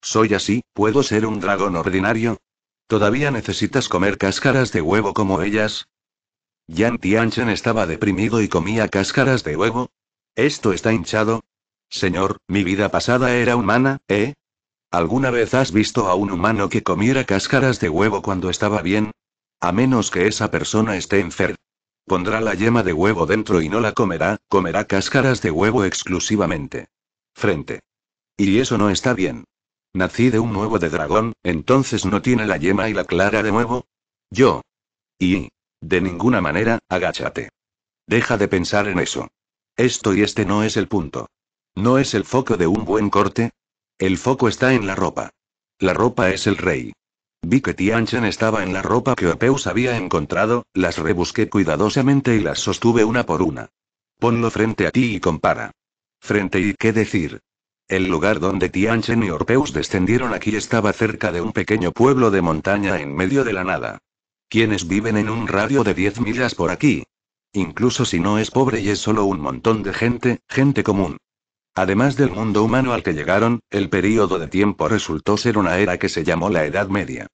Soy así, ¿puedo ser un dragón ordinario? ¿Todavía necesitas comer cáscaras de huevo como ellas? Yan Tianchen estaba deprimido y comía cáscaras de huevo. ¿Esto está hinchado? Señor, mi vida pasada era humana, ¿eh? ¿Alguna vez has visto a un humano que comiera cáscaras de huevo cuando estaba bien? A menos que esa persona esté enferma. Pondrá la yema de huevo dentro y no la comerá, comerá cáscaras de huevo exclusivamente. Frente. Y eso no está bien. Nací de un huevo de dragón, entonces no tiene la yema y la clara de huevo. Yo. Y. De ninguna manera, agáchate. Deja de pensar en eso. Esto y este no es el punto. ¿No es el foco de un buen corte? El foco está en la ropa. La ropa es el rey. Vi que Tianchen estaba en la ropa que Orpeus había encontrado, las rebusqué cuidadosamente y las sostuve una por una. Ponlo frente a ti y compara. Frente y qué decir. El lugar donde Tianchen y Orpeus descendieron aquí estaba cerca de un pequeño pueblo de montaña en medio de la nada. Quienes viven en un radio de 10 millas por aquí? Incluso si no es pobre y es solo un montón de gente, gente común. Además del mundo humano al que llegaron, el período de tiempo resultó ser una era que se llamó la Edad Media.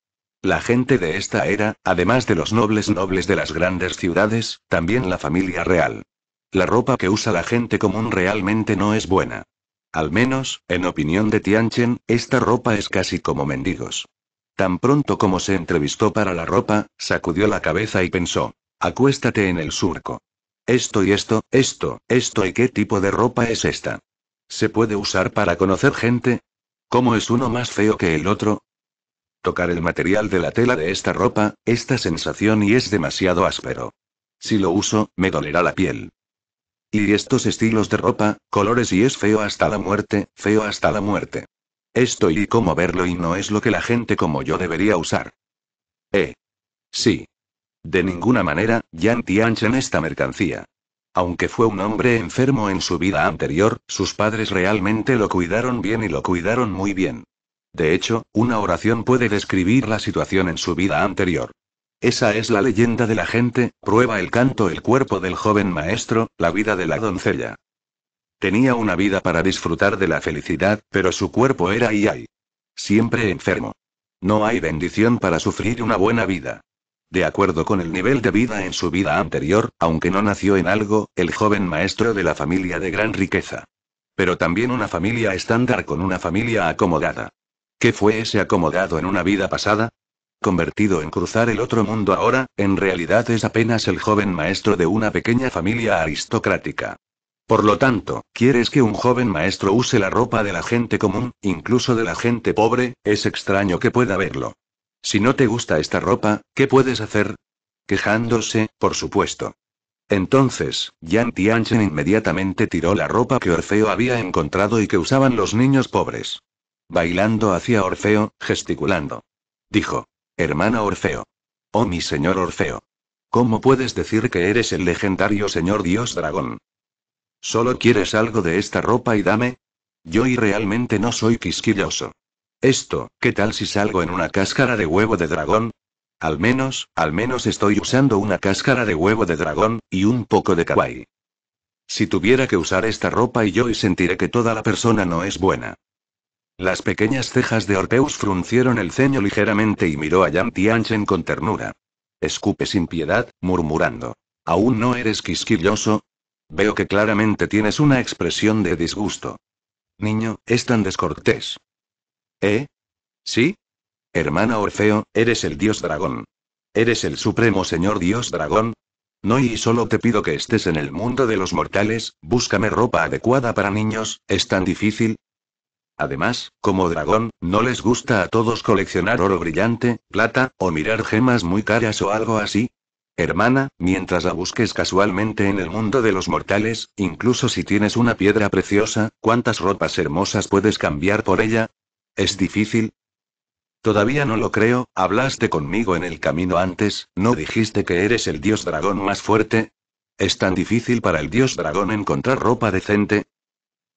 La gente de esta era, además de los nobles nobles de las grandes ciudades, también la familia real. La ropa que usa la gente común realmente no es buena. Al menos, en opinión de Tianchen, esta ropa es casi como mendigos. Tan pronto como se entrevistó para la ropa, sacudió la cabeza y pensó, acuéstate en el surco. Esto y esto, esto, esto y qué tipo de ropa es esta. ¿Se puede usar para conocer gente? ¿Cómo es uno más feo que el otro? Tocar el material de la tela de esta ropa, esta sensación y es demasiado áspero. Si lo uso, me dolerá la piel. Y estos estilos de ropa, colores y es feo hasta la muerte, feo hasta la muerte. Esto y cómo verlo y no es lo que la gente como yo debería usar. Eh. Sí. De ninguna manera, Yan Tianchen esta mercancía. Aunque fue un hombre enfermo en su vida anterior, sus padres realmente lo cuidaron bien y lo cuidaron muy bien. De hecho, una oración puede describir la situación en su vida anterior. Esa es la leyenda de la gente, prueba el canto el cuerpo del joven maestro, la vida de la doncella. Tenía una vida para disfrutar de la felicidad, pero su cuerpo era y hay. Siempre enfermo. No hay bendición para sufrir una buena vida. De acuerdo con el nivel de vida en su vida anterior, aunque no nació en algo, el joven maestro de la familia de gran riqueza. Pero también una familia estándar con una familia acomodada. ¿Qué fue ese acomodado en una vida pasada? Convertido en cruzar el otro mundo ahora, en realidad es apenas el joven maestro de una pequeña familia aristocrática. Por lo tanto, ¿quieres que un joven maestro use la ropa de la gente común, incluso de la gente pobre? Es extraño que pueda verlo. Si no te gusta esta ropa, ¿qué puedes hacer? Quejándose, por supuesto. Entonces, Yan Tianchen inmediatamente tiró la ropa que Orfeo había encontrado y que usaban los niños pobres. Bailando hacia Orfeo, gesticulando. Dijo. Hermana Orfeo. Oh mi señor Orfeo. ¿Cómo puedes decir que eres el legendario señor dios dragón? ¿Solo quieres algo de esta ropa y dame? Yo y realmente no soy quisquilloso. Esto, ¿qué tal si salgo en una cáscara de huevo de dragón? Al menos, al menos estoy usando una cáscara de huevo de dragón, y un poco de kawaii. Si tuviera que usar esta ropa y yo y sentiré que toda la persona no es buena. Las pequeñas cejas de Orpeus fruncieron el ceño ligeramente y miró a Yan Tianchen con ternura. Escupe sin piedad, murmurando. ¿Aún no eres quisquilloso? Veo que claramente tienes una expresión de disgusto. Niño, es tan descortés. ¿Eh? ¿Sí? Hermana Orfeo, eres el dios dragón. Eres el supremo señor dios dragón. No y solo te pido que estés en el mundo de los mortales, búscame ropa adecuada para niños, es tan difícil. Además, como dragón, no les gusta a todos coleccionar oro brillante, plata, o mirar gemas muy caras o algo así, Hermana, mientras la busques casualmente en el mundo de los mortales, incluso si tienes una piedra preciosa, ¿cuántas ropas hermosas puedes cambiar por ella? ¿Es difícil? Todavía no lo creo, hablaste conmigo en el camino antes, ¿no dijiste que eres el dios dragón más fuerte? ¿Es tan difícil para el dios dragón encontrar ropa decente?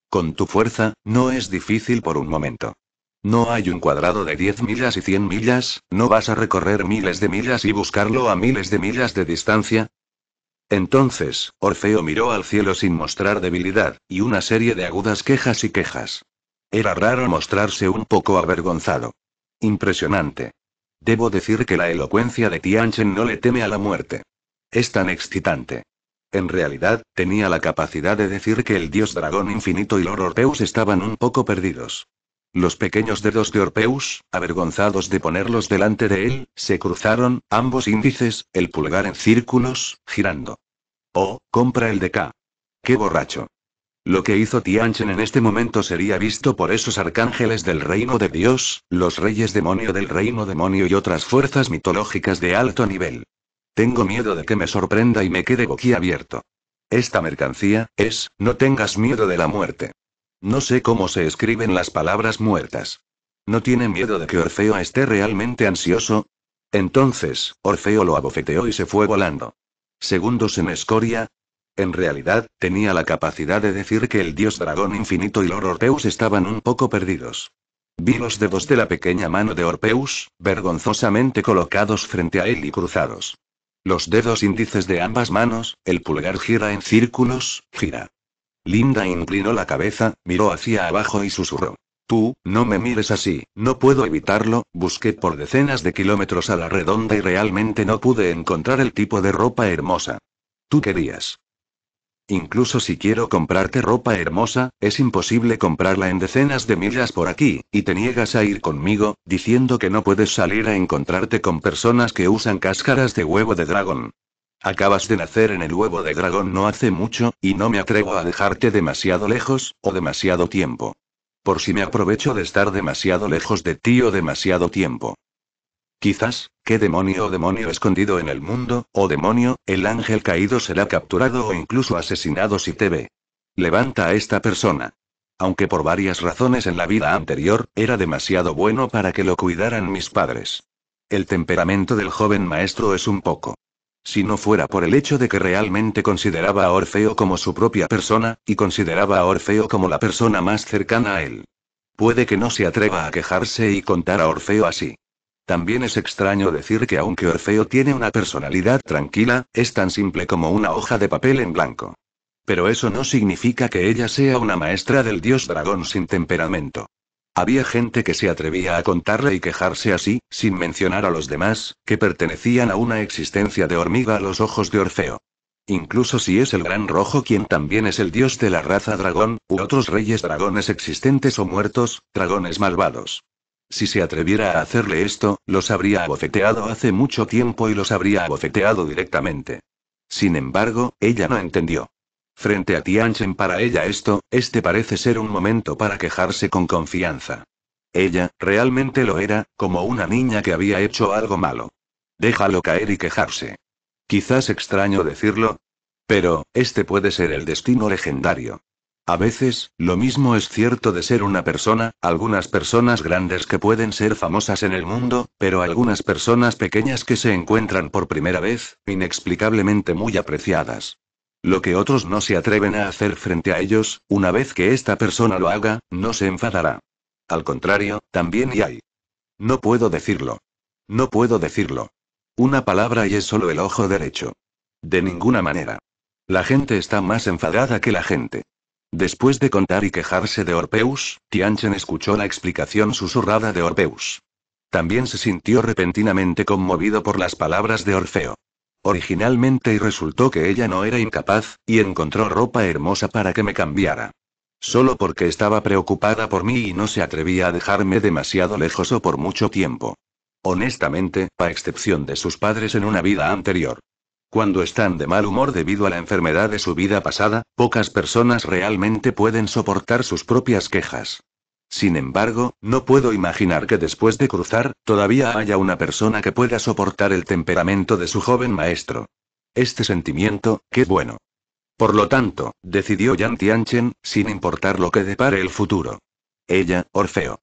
Con tu fuerza, no es difícil por un momento. No hay un cuadrado de 10 millas y 100 millas, no vas a recorrer miles de millas y buscarlo a miles de millas de distancia. Entonces, Orfeo miró al cielo sin mostrar debilidad, y una serie de agudas quejas y quejas. Era raro mostrarse un poco avergonzado. Impresionante. Debo decir que la elocuencia de Tianchen no le teme a la muerte. Es tan excitante. En realidad, tenía la capacidad de decir que el dios dragón infinito y Lord Orpeus estaban un poco perdidos. Los pequeños dedos de Orpeus, avergonzados de ponerlos delante de él, se cruzaron, ambos índices, el pulgar en círculos, girando. Oh, compra el de K. ¡Qué borracho! Lo que hizo Tianchen en este momento sería visto por esos arcángeles del reino de Dios, los reyes demonio del reino demonio y otras fuerzas mitológicas de alto nivel. Tengo miedo de que me sorprenda y me quede boquiabierto. Esta mercancía, es, no tengas miedo de la muerte. No sé cómo se escriben las palabras muertas. ¿No tiene miedo de que Orfeo esté realmente ansioso? Entonces, Orfeo lo abofeteó y se fue volando. Segundos en escoria, en realidad, tenía la capacidad de decir que el dios dragón infinito y Lord Orpeus estaban un poco perdidos. Vi los dedos de la pequeña mano de Orpeus, vergonzosamente colocados frente a él y cruzados. Los dedos índices de ambas manos, el pulgar gira en círculos, gira. Linda inclinó la cabeza, miró hacia abajo y susurró. Tú, no me mires así, no puedo evitarlo, busqué por decenas de kilómetros a la redonda y realmente no pude encontrar el tipo de ropa hermosa. Tú querías. Incluso si quiero comprarte ropa hermosa, es imposible comprarla en decenas de millas por aquí, y te niegas a ir conmigo, diciendo que no puedes salir a encontrarte con personas que usan cáscaras de huevo de dragón. Acabas de nacer en el huevo de dragón no hace mucho, y no me atrevo a dejarte demasiado lejos, o demasiado tiempo. Por si me aprovecho de estar demasiado lejos de ti o demasiado tiempo. Quizás, qué demonio o demonio escondido en el mundo, o demonio, el ángel caído será capturado o incluso asesinado si te ve. Levanta a esta persona. Aunque por varias razones en la vida anterior, era demasiado bueno para que lo cuidaran mis padres. El temperamento del joven maestro es un poco. Si no fuera por el hecho de que realmente consideraba a Orfeo como su propia persona, y consideraba a Orfeo como la persona más cercana a él. Puede que no se atreva a quejarse y contar a Orfeo así. También es extraño decir que aunque Orfeo tiene una personalidad tranquila, es tan simple como una hoja de papel en blanco. Pero eso no significa que ella sea una maestra del dios dragón sin temperamento. Había gente que se atrevía a contarle y quejarse así, sin mencionar a los demás, que pertenecían a una existencia de hormiga a los ojos de Orfeo. Incluso si es el Gran Rojo quien también es el dios de la raza dragón, u otros reyes dragones existentes o muertos, dragones malvados. Si se atreviera a hacerle esto, los habría abofeteado hace mucho tiempo y los habría abofeteado directamente. Sin embargo, ella no entendió. Frente a Tianchen para ella esto, este parece ser un momento para quejarse con confianza. Ella, realmente lo era, como una niña que había hecho algo malo. Déjalo caer y quejarse. Quizás extraño decirlo. Pero, este puede ser el destino legendario. A veces, lo mismo es cierto de ser una persona, algunas personas grandes que pueden ser famosas en el mundo, pero algunas personas pequeñas que se encuentran por primera vez, inexplicablemente muy apreciadas. Lo que otros no se atreven a hacer frente a ellos, una vez que esta persona lo haga, no se enfadará. Al contrario, también y hay. No puedo decirlo. No puedo decirlo. Una palabra y es solo el ojo derecho. De ninguna manera. La gente está más enfadada que la gente. Después de contar y quejarse de Orpeus, Tianchen escuchó la explicación susurrada de Orpeus. También se sintió repentinamente conmovido por las palabras de Orfeo. Originalmente y resultó que ella no era incapaz, y encontró ropa hermosa para que me cambiara. Solo porque estaba preocupada por mí y no se atrevía a dejarme demasiado lejos o por mucho tiempo. Honestamente, a excepción de sus padres en una vida anterior, cuando están de mal humor debido a la enfermedad de su vida pasada, pocas personas realmente pueden soportar sus propias quejas. Sin embargo, no puedo imaginar que después de cruzar, todavía haya una persona que pueda soportar el temperamento de su joven maestro. Este sentimiento, qué bueno. Por lo tanto, decidió Yan Tianchen, sin importar lo que depare el futuro. Ella, Orfeo.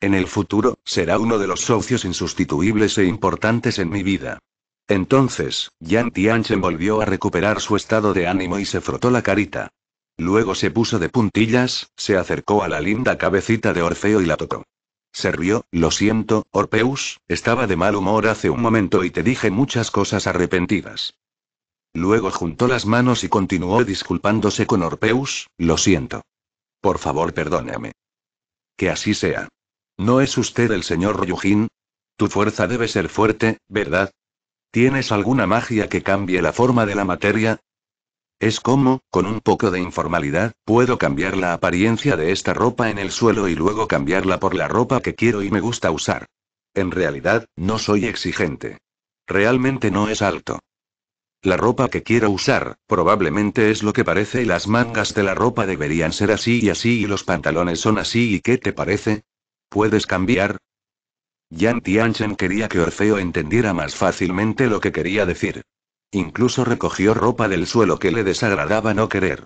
En el futuro, será uno de los socios insustituibles e importantes en mi vida. Entonces, Yan Tianchen volvió a recuperar su estado de ánimo y se frotó la carita. Luego se puso de puntillas, se acercó a la linda cabecita de Orfeo y la tocó. Se rió, lo siento, Orpeus, estaba de mal humor hace un momento y te dije muchas cosas arrepentidas. Luego juntó las manos y continuó disculpándose con Orpeus, lo siento. Por favor, perdóname. Que así sea. ¿No es usted el señor Ryujin? Tu fuerza debe ser fuerte, ¿verdad? ¿Tienes alguna magia que cambie la forma de la materia? Es como, con un poco de informalidad, puedo cambiar la apariencia de esta ropa en el suelo y luego cambiarla por la ropa que quiero y me gusta usar. En realidad, no soy exigente. Realmente no es alto. La ropa que quiero usar, probablemente es lo que parece y las mangas de la ropa deberían ser así y así y los pantalones son así y ¿qué te parece? Puedes cambiar, Yan Tianchen quería que Orfeo entendiera más fácilmente lo que quería decir. Incluso recogió ropa del suelo que le desagradaba no querer.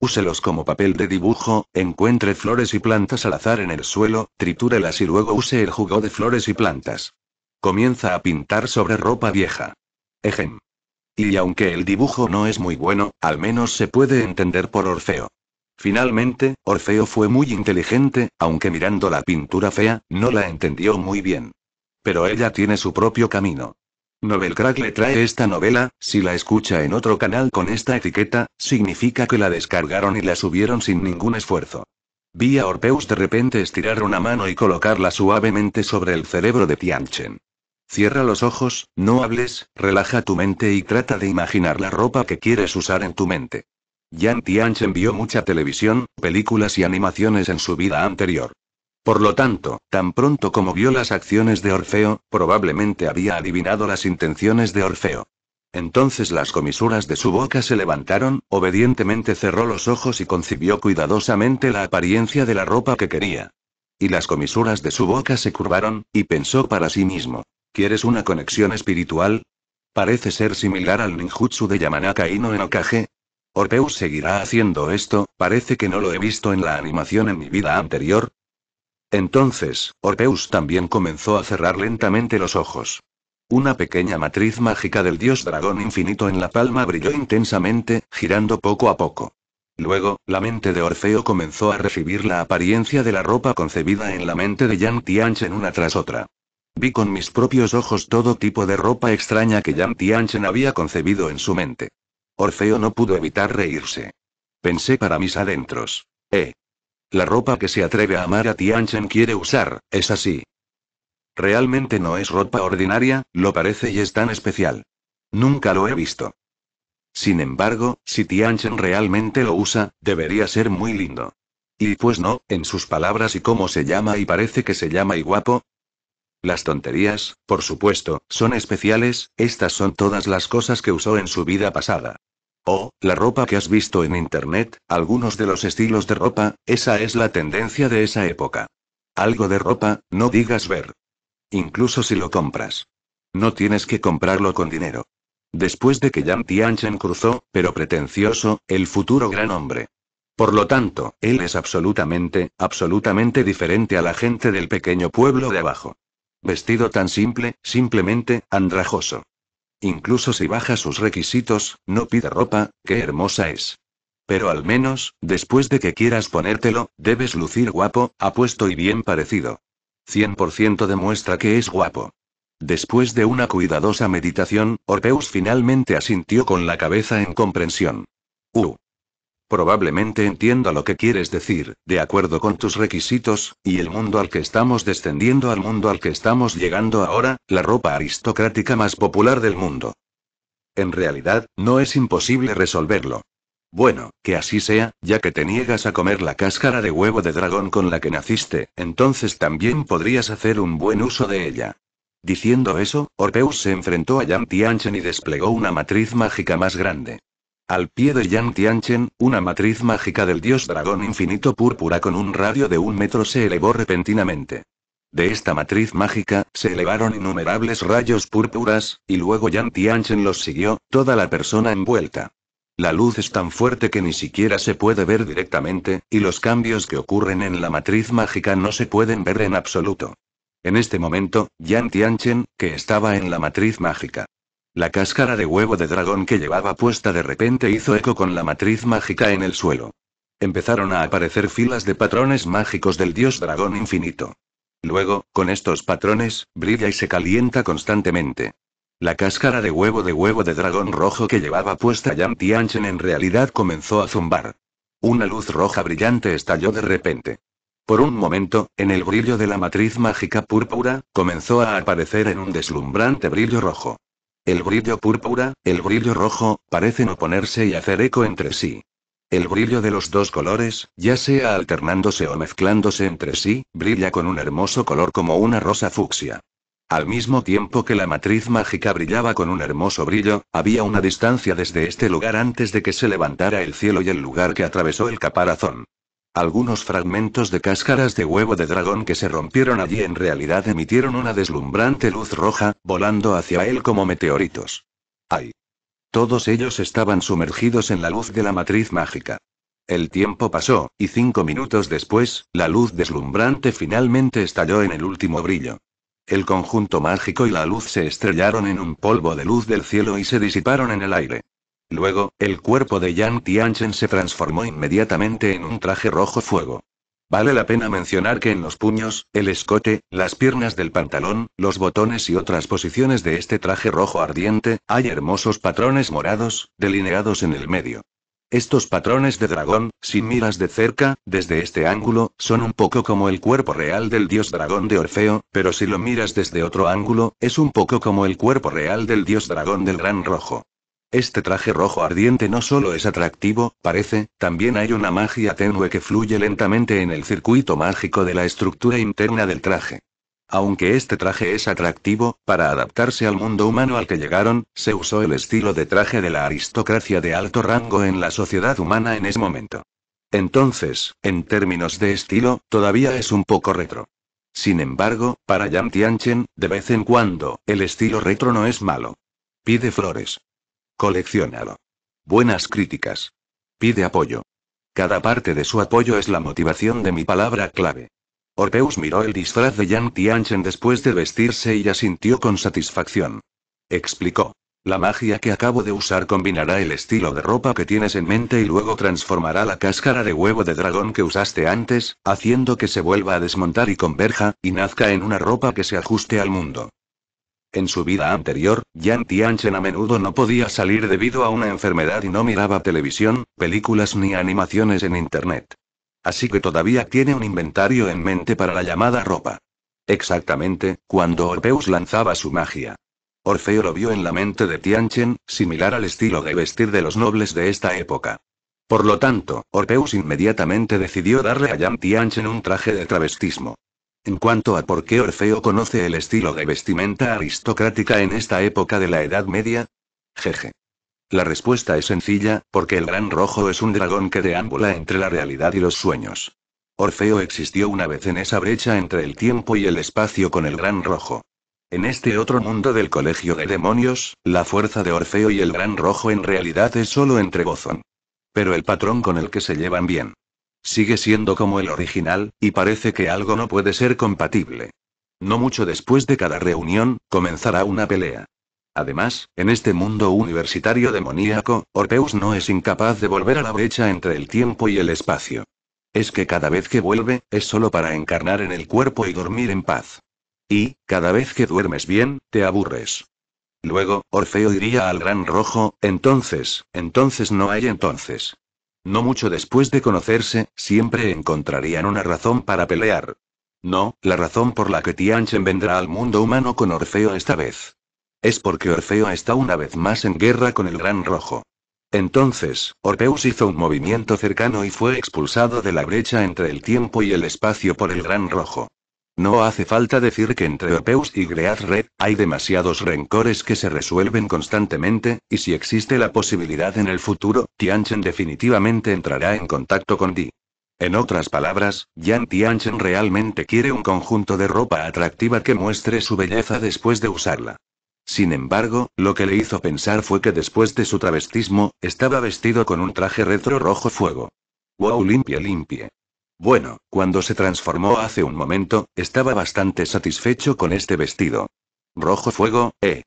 Úselos como papel de dibujo, encuentre flores y plantas al azar en el suelo, tritúrelas y luego use el jugo de flores y plantas. Comienza a pintar sobre ropa vieja. Ejem. Y aunque el dibujo no es muy bueno, al menos se puede entender por Orfeo. Finalmente, Orfeo fue muy inteligente, aunque mirando la pintura fea, no la entendió muy bien. Pero ella tiene su propio camino. Novelcrack le trae esta novela, si la escucha en otro canal con esta etiqueta, significa que la descargaron y la subieron sin ningún esfuerzo. Vi a Orpeus de repente estirar una mano y colocarla suavemente sobre el cerebro de Tianchen. Cierra los ojos, no hables, relaja tu mente y trata de imaginar la ropa que quieres usar en tu mente. Yan Tianchen vio mucha televisión, películas y animaciones en su vida anterior. Por lo tanto, tan pronto como vio las acciones de Orfeo, probablemente había adivinado las intenciones de Orfeo. Entonces las comisuras de su boca se levantaron, obedientemente cerró los ojos y concibió cuidadosamente la apariencia de la ropa que quería. Y las comisuras de su boca se curvaron, y pensó para sí mismo. ¿Quieres una conexión espiritual? Parece ser similar al ninjutsu de Yamanaka Ino en Okage, Orpeus seguirá haciendo esto? Parece que no lo he visto en la animación en mi vida anterior. Entonces, Orpeus también comenzó a cerrar lentamente los ojos. Una pequeña matriz mágica del dios dragón infinito en la palma brilló intensamente, girando poco a poco. Luego, la mente de Orfeo comenzó a recibir la apariencia de la ropa concebida en la mente de Yang Tianchen una tras otra. Vi con mis propios ojos todo tipo de ropa extraña que Yang Tianchen había concebido en su mente. Orfeo no pudo evitar reírse. Pensé para mis adentros. Eh. La ropa que se atreve a amar a Tianchen quiere usar, es así. Realmente no es ropa ordinaria, lo parece y es tan especial. Nunca lo he visto. Sin embargo, si Tianchen realmente lo usa, debería ser muy lindo. Y pues no, en sus palabras y cómo se llama y parece que se llama y guapo. Las tonterías, por supuesto, son especiales, estas son todas las cosas que usó en su vida pasada. Oh, la ropa que has visto en internet, algunos de los estilos de ropa, esa es la tendencia de esa época. Algo de ropa, no digas ver. Incluso si lo compras. No tienes que comprarlo con dinero. Después de que Yan Tianchen cruzó, pero pretencioso, el futuro gran hombre. Por lo tanto, él es absolutamente, absolutamente diferente a la gente del pequeño pueblo de abajo. Vestido tan simple, simplemente, andrajoso. Incluso si baja sus requisitos, no pide ropa, qué hermosa es. Pero al menos, después de que quieras ponértelo, debes lucir guapo, apuesto y bien parecido. 100% demuestra que es guapo. Después de una cuidadosa meditación, Orpeus finalmente asintió con la cabeza en comprensión. Uh. Probablemente entienda lo que quieres decir, de acuerdo con tus requisitos, y el mundo al que estamos descendiendo al mundo al que estamos llegando ahora, la ropa aristocrática más popular del mundo. En realidad, no es imposible resolverlo. Bueno, que así sea, ya que te niegas a comer la cáscara de huevo de dragón con la que naciste, entonces también podrías hacer un buen uso de ella. Diciendo eso, Orpeus se enfrentó a Yan Tianchen y desplegó una matriz mágica más grande. Al pie de Yan Tianchen, una matriz mágica del dios dragón infinito púrpura con un radio de un metro se elevó repentinamente. De esta matriz mágica, se elevaron innumerables rayos púrpuras, y luego Yan Tianchen los siguió, toda la persona envuelta. La luz es tan fuerte que ni siquiera se puede ver directamente, y los cambios que ocurren en la matriz mágica no se pueden ver en absoluto. En este momento, Yan Tianchen, que estaba en la matriz mágica, la cáscara de huevo de dragón que llevaba puesta de repente hizo eco con la matriz mágica en el suelo. Empezaron a aparecer filas de patrones mágicos del dios dragón infinito. Luego, con estos patrones, brilla y se calienta constantemente. La cáscara de huevo de huevo de dragón rojo que llevaba puesta Yan Tianchen en realidad comenzó a zumbar. Una luz roja brillante estalló de repente. Por un momento, en el brillo de la matriz mágica púrpura, comenzó a aparecer en un deslumbrante brillo rojo. El brillo púrpura, el brillo rojo, parecen oponerse y hacer eco entre sí. El brillo de los dos colores, ya sea alternándose o mezclándose entre sí, brilla con un hermoso color como una rosa fucsia. Al mismo tiempo que la matriz mágica brillaba con un hermoso brillo, había una distancia desde este lugar antes de que se levantara el cielo y el lugar que atravesó el caparazón. Algunos fragmentos de cáscaras de huevo de dragón que se rompieron allí en realidad emitieron una deslumbrante luz roja, volando hacia él como meteoritos. ¡Ay! Todos ellos estaban sumergidos en la luz de la matriz mágica. El tiempo pasó, y cinco minutos después, la luz deslumbrante finalmente estalló en el último brillo. El conjunto mágico y la luz se estrellaron en un polvo de luz del cielo y se disiparon en el aire. Luego, el cuerpo de Yang Tianchen se transformó inmediatamente en un traje rojo fuego. Vale la pena mencionar que en los puños, el escote, las piernas del pantalón, los botones y otras posiciones de este traje rojo ardiente, hay hermosos patrones morados, delineados en el medio. Estos patrones de dragón, si miras de cerca, desde este ángulo, son un poco como el cuerpo real del dios dragón de Orfeo, pero si lo miras desde otro ángulo, es un poco como el cuerpo real del dios dragón del Gran Rojo. Este traje rojo ardiente no solo es atractivo, parece, también hay una magia tenue que fluye lentamente en el circuito mágico de la estructura interna del traje. Aunque este traje es atractivo, para adaptarse al mundo humano al que llegaron, se usó el estilo de traje de la aristocracia de alto rango en la sociedad humana en ese momento. Entonces, en términos de estilo, todavía es un poco retro. Sin embargo, para Yang Tianchen, de vez en cuando, el estilo retro no es malo. Pide flores. Colecciónalo. Buenas críticas. Pide apoyo. Cada parte de su apoyo es la motivación de mi palabra clave. Orpeus miró el disfraz de Yang Tianchen después de vestirse y asintió con satisfacción. Explicó. La magia que acabo de usar combinará el estilo de ropa que tienes en mente y luego transformará la cáscara de huevo de dragón que usaste antes, haciendo que se vuelva a desmontar y converja, y nazca en una ropa que se ajuste al mundo. En su vida anterior, Yan Tianchen a menudo no podía salir debido a una enfermedad y no miraba televisión, películas ni animaciones en internet. Así que todavía tiene un inventario en mente para la llamada ropa. Exactamente, cuando Orpheus lanzaba su magia. Orfeo lo vio en la mente de Tianchen, similar al estilo de vestir de los nobles de esta época. Por lo tanto, Orpheus inmediatamente decidió darle a Yan Tianchen un traje de travestismo. En cuanto a por qué Orfeo conoce el estilo de vestimenta aristocrática en esta época de la Edad Media, jeje. La respuesta es sencilla, porque el gran rojo es un dragón que deambula entre la realidad y los sueños. Orfeo existió una vez en esa brecha entre el tiempo y el espacio con el gran rojo. En este otro mundo del colegio de demonios, la fuerza de Orfeo y el gran rojo en realidad es solo entre Pero el patrón con el que se llevan bien. Sigue siendo como el original, y parece que algo no puede ser compatible. No mucho después de cada reunión, comenzará una pelea. Además, en este mundo universitario demoníaco, Orpheus no es incapaz de volver a la brecha entre el tiempo y el espacio. Es que cada vez que vuelve, es solo para encarnar en el cuerpo y dormir en paz. Y, cada vez que duermes bien, te aburres. Luego, Orfeo iría al Gran Rojo, entonces, entonces no hay entonces. No mucho después de conocerse, siempre encontrarían una razón para pelear. No, la razón por la que Tianchen vendrá al mundo humano con Orfeo esta vez. Es porque Orfeo está una vez más en guerra con el Gran Rojo. Entonces, Orpeus hizo un movimiento cercano y fue expulsado de la brecha entre el tiempo y el espacio por el Gran Rojo. No hace falta decir que entre Opeus y Great Red, hay demasiados rencores que se resuelven constantemente, y si existe la posibilidad en el futuro, Tianchen definitivamente entrará en contacto con Di. En otras palabras, Yan Tianchen realmente quiere un conjunto de ropa atractiva que muestre su belleza después de usarla. Sin embargo, lo que le hizo pensar fue que después de su travestismo, estaba vestido con un traje retro rojo fuego. Wow limpia limpia. Bueno, cuando se transformó hace un momento, estaba bastante satisfecho con este vestido. Rojo fuego, eh.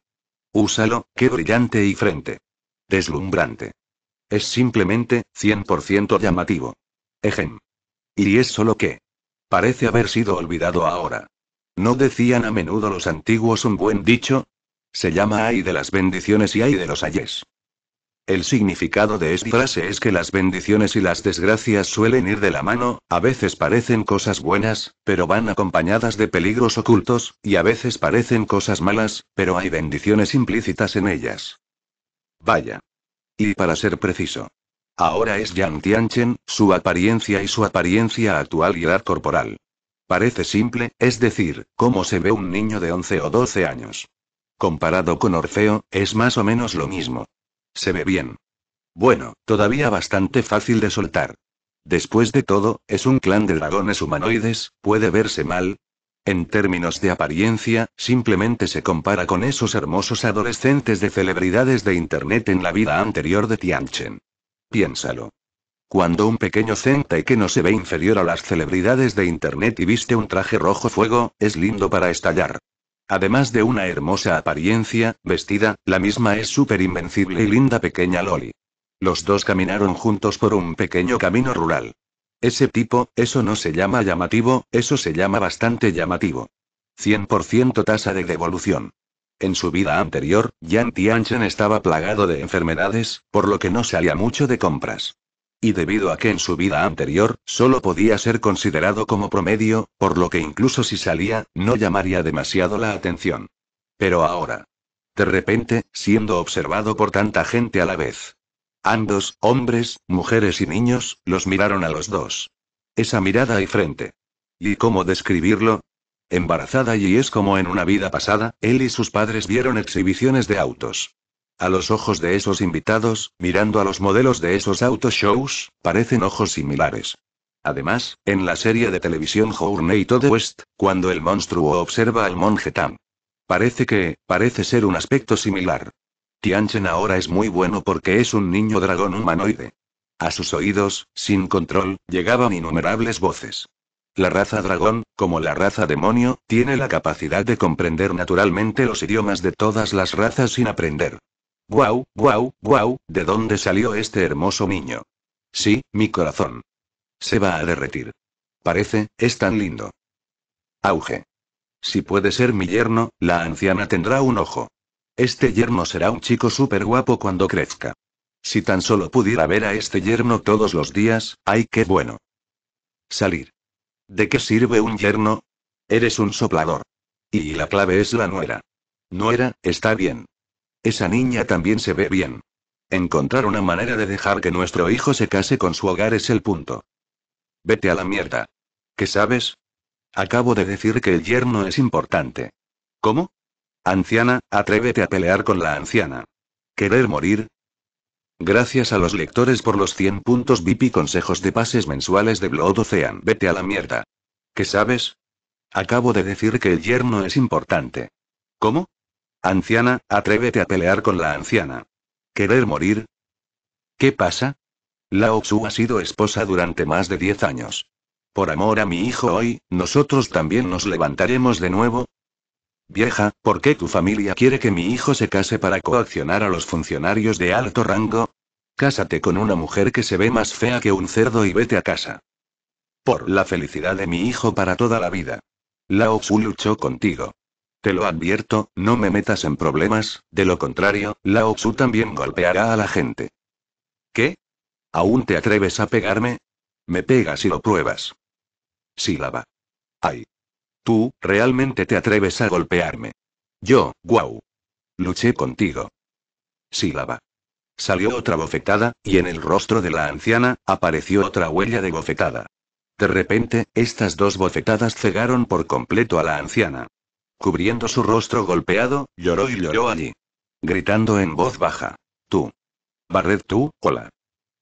Úsalo, qué brillante y frente. Deslumbrante. Es simplemente, 100% llamativo. Ejem. Y es solo que. Parece haber sido olvidado ahora. ¿No decían a menudo los antiguos un buen dicho? Se llama ay de las bendiciones y ay de los ayes. El significado de esta frase es que las bendiciones y las desgracias suelen ir de la mano, a veces parecen cosas buenas, pero van acompañadas de peligros ocultos, y a veces parecen cosas malas, pero hay bendiciones implícitas en ellas. Vaya. Y para ser preciso. Ahora es Yang Tianchen, su apariencia y su apariencia actual y edad corporal. Parece simple, es decir, cómo se ve un niño de 11 o 12 años. Comparado con Orfeo, es más o menos lo mismo. Se ve bien. Bueno, todavía bastante fácil de soltar. Después de todo, es un clan de dragones humanoides, puede verse mal. En términos de apariencia, simplemente se compara con esos hermosos adolescentes de celebridades de Internet en la vida anterior de Tianchen. Piénsalo. Cuando un pequeño Zentai que no se ve inferior a las celebridades de Internet y viste un traje rojo fuego, es lindo para estallar. Además de una hermosa apariencia, vestida, la misma es súper invencible y linda pequeña Loli. Los dos caminaron juntos por un pequeño camino rural. Ese tipo, eso no se llama llamativo, eso se llama bastante llamativo. 100% tasa de devolución. En su vida anterior, Yan Tianchen estaba plagado de enfermedades, por lo que no salía mucho de compras y debido a que en su vida anterior, solo podía ser considerado como promedio, por lo que incluso si salía, no llamaría demasiado la atención. Pero ahora. De repente, siendo observado por tanta gente a la vez. Ambos, hombres, mujeres y niños, los miraron a los dos. Esa mirada y frente. ¿Y cómo describirlo? Embarazada y es como en una vida pasada, él y sus padres vieron exhibiciones de autos. A los ojos de esos invitados, mirando a los modelos de esos auto shows, parecen ojos similares. Además, en la serie de televisión Journey to the West, cuando el monstruo observa al monje Tam. Parece que, parece ser un aspecto similar. Tianchen ahora es muy bueno porque es un niño dragón humanoide. A sus oídos, sin control, llegaban innumerables voces. La raza dragón, como la raza demonio, tiene la capacidad de comprender naturalmente los idiomas de todas las razas sin aprender. Guau, guau, guau, ¿de dónde salió este hermoso niño? Sí, mi corazón. Se va a derretir. Parece, es tan lindo. Auge. Si puede ser mi yerno, la anciana tendrá un ojo. Este yerno será un chico súper guapo cuando crezca. Si tan solo pudiera ver a este yerno todos los días, ay, qué bueno. Salir. ¿De qué sirve un yerno? Eres un soplador. Y la clave es la nuera. Nuera, está bien. Esa niña también se ve bien. Encontrar una manera de dejar que nuestro hijo se case con su hogar es el punto. Vete a la mierda. ¿Qué sabes? Acabo de decir que el yerno es importante. ¿Cómo? Anciana, atrévete a pelear con la anciana. ¿Querer morir? Gracias a los lectores por los 100 puntos VIP consejos de pases mensuales de Blood Ocean. Vete a la mierda. ¿Qué sabes? Acabo de decir que el yerno es importante. ¿Cómo? Anciana, atrévete a pelear con la anciana. ¿Querer morir? ¿Qué pasa? Lao Tzu ha sido esposa durante más de 10 años. Por amor a mi hijo hoy, nosotros también nos levantaremos de nuevo. Vieja, ¿por qué tu familia quiere que mi hijo se case para coaccionar a los funcionarios de alto rango? Cásate con una mujer que se ve más fea que un cerdo y vete a casa. Por la felicidad de mi hijo para toda la vida. Lao Tzu luchó contigo. Te lo advierto, no me metas en problemas, de lo contrario, Lao Tzu también golpeará a la gente. ¿Qué? ¿Aún te atreves a pegarme? Me pegas y lo pruebas. Sílaba. Ay. Tú, realmente te atreves a golpearme. Yo, guau. Luché contigo. Sílaba. Salió otra bofetada, y en el rostro de la anciana, apareció otra huella de bofetada. De repente, estas dos bofetadas cegaron por completo a la anciana. Cubriendo su rostro golpeado, lloró y lloró allí. Gritando en voz baja. Tú. Barret tú, hola.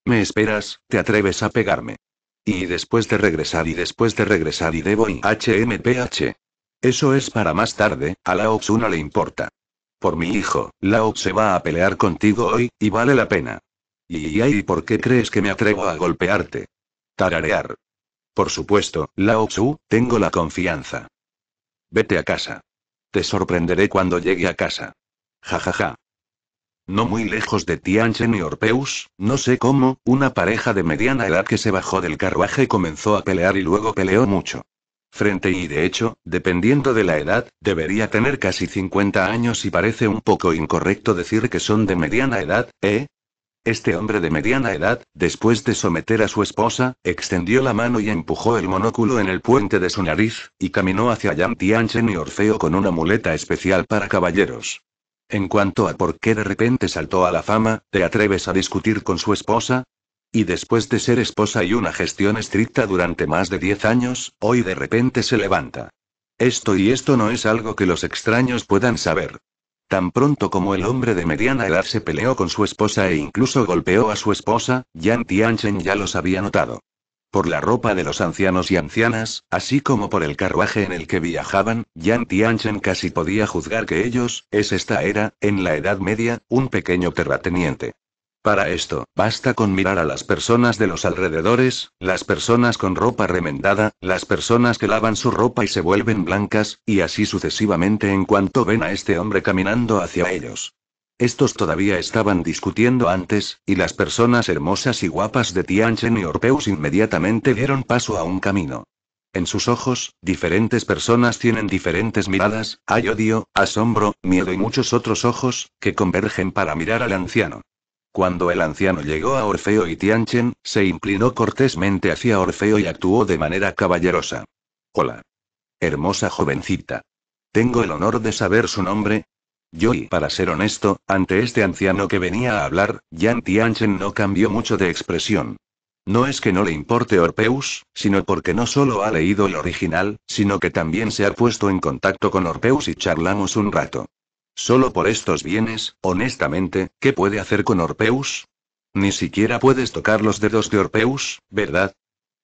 Me esperas, te atreves a pegarme. Y después de regresar y después de regresar y debo y HMPH. Eso es para más tarde, a Tzu no le importa. Por mi hijo, Laoxu se va a pelear contigo hoy, y vale la pena. Y, ay, ¿por qué crees que me atrevo a golpearte? Tararear. Por supuesto, Lao tengo la confianza. Vete a casa. Te sorprenderé cuando llegue a casa. Ja ja ja. No muy lejos de Tianchen y Orpeus, no sé cómo, una pareja de mediana edad que se bajó del carruaje comenzó a pelear y luego peleó mucho. Frente y de hecho, dependiendo de la edad, debería tener casi 50 años y parece un poco incorrecto decir que son de mediana edad, ¿eh? Este hombre de mediana edad, después de someter a su esposa, extendió la mano y empujó el monóculo en el puente de su nariz, y caminó hacia Yang Tianchen y Orfeo con una muleta especial para caballeros. En cuanto a por qué de repente saltó a la fama, ¿te atreves a discutir con su esposa? Y después de ser esposa y una gestión estricta durante más de 10 años, hoy de repente se levanta. Esto y esto no es algo que los extraños puedan saber. Tan pronto como el hombre de mediana edad se peleó con su esposa e incluso golpeó a su esposa, Yan Tianchen ya los había notado. Por la ropa de los ancianos y ancianas, así como por el carruaje en el que viajaban, Yan Tianchen casi podía juzgar que ellos, es esta era, en la Edad Media, un pequeño terrateniente. Para esto, basta con mirar a las personas de los alrededores, las personas con ropa remendada, las personas que lavan su ropa y se vuelven blancas, y así sucesivamente en cuanto ven a este hombre caminando hacia ellos. Estos todavía estaban discutiendo antes, y las personas hermosas y guapas de Tianchen y Orpeus inmediatamente dieron paso a un camino. En sus ojos, diferentes personas tienen diferentes miradas, hay odio, asombro, miedo y muchos otros ojos, que convergen para mirar al anciano. Cuando el anciano llegó a Orfeo y Tianchen, se inclinó cortésmente hacia Orfeo y actuó de manera caballerosa. Hola. Hermosa jovencita. Tengo el honor de saber su nombre, yo y, para ser honesto, ante este anciano que venía a hablar, Yan Tianchen no cambió mucho de expresión. No es que no le importe Orpeus, sino porque no solo ha leído el original, sino que también se ha puesto en contacto con Orpeus y charlamos un rato. Solo por estos bienes, honestamente, ¿qué puede hacer con Orpeus? Ni siquiera puedes tocar los dedos de Orpeus, ¿verdad?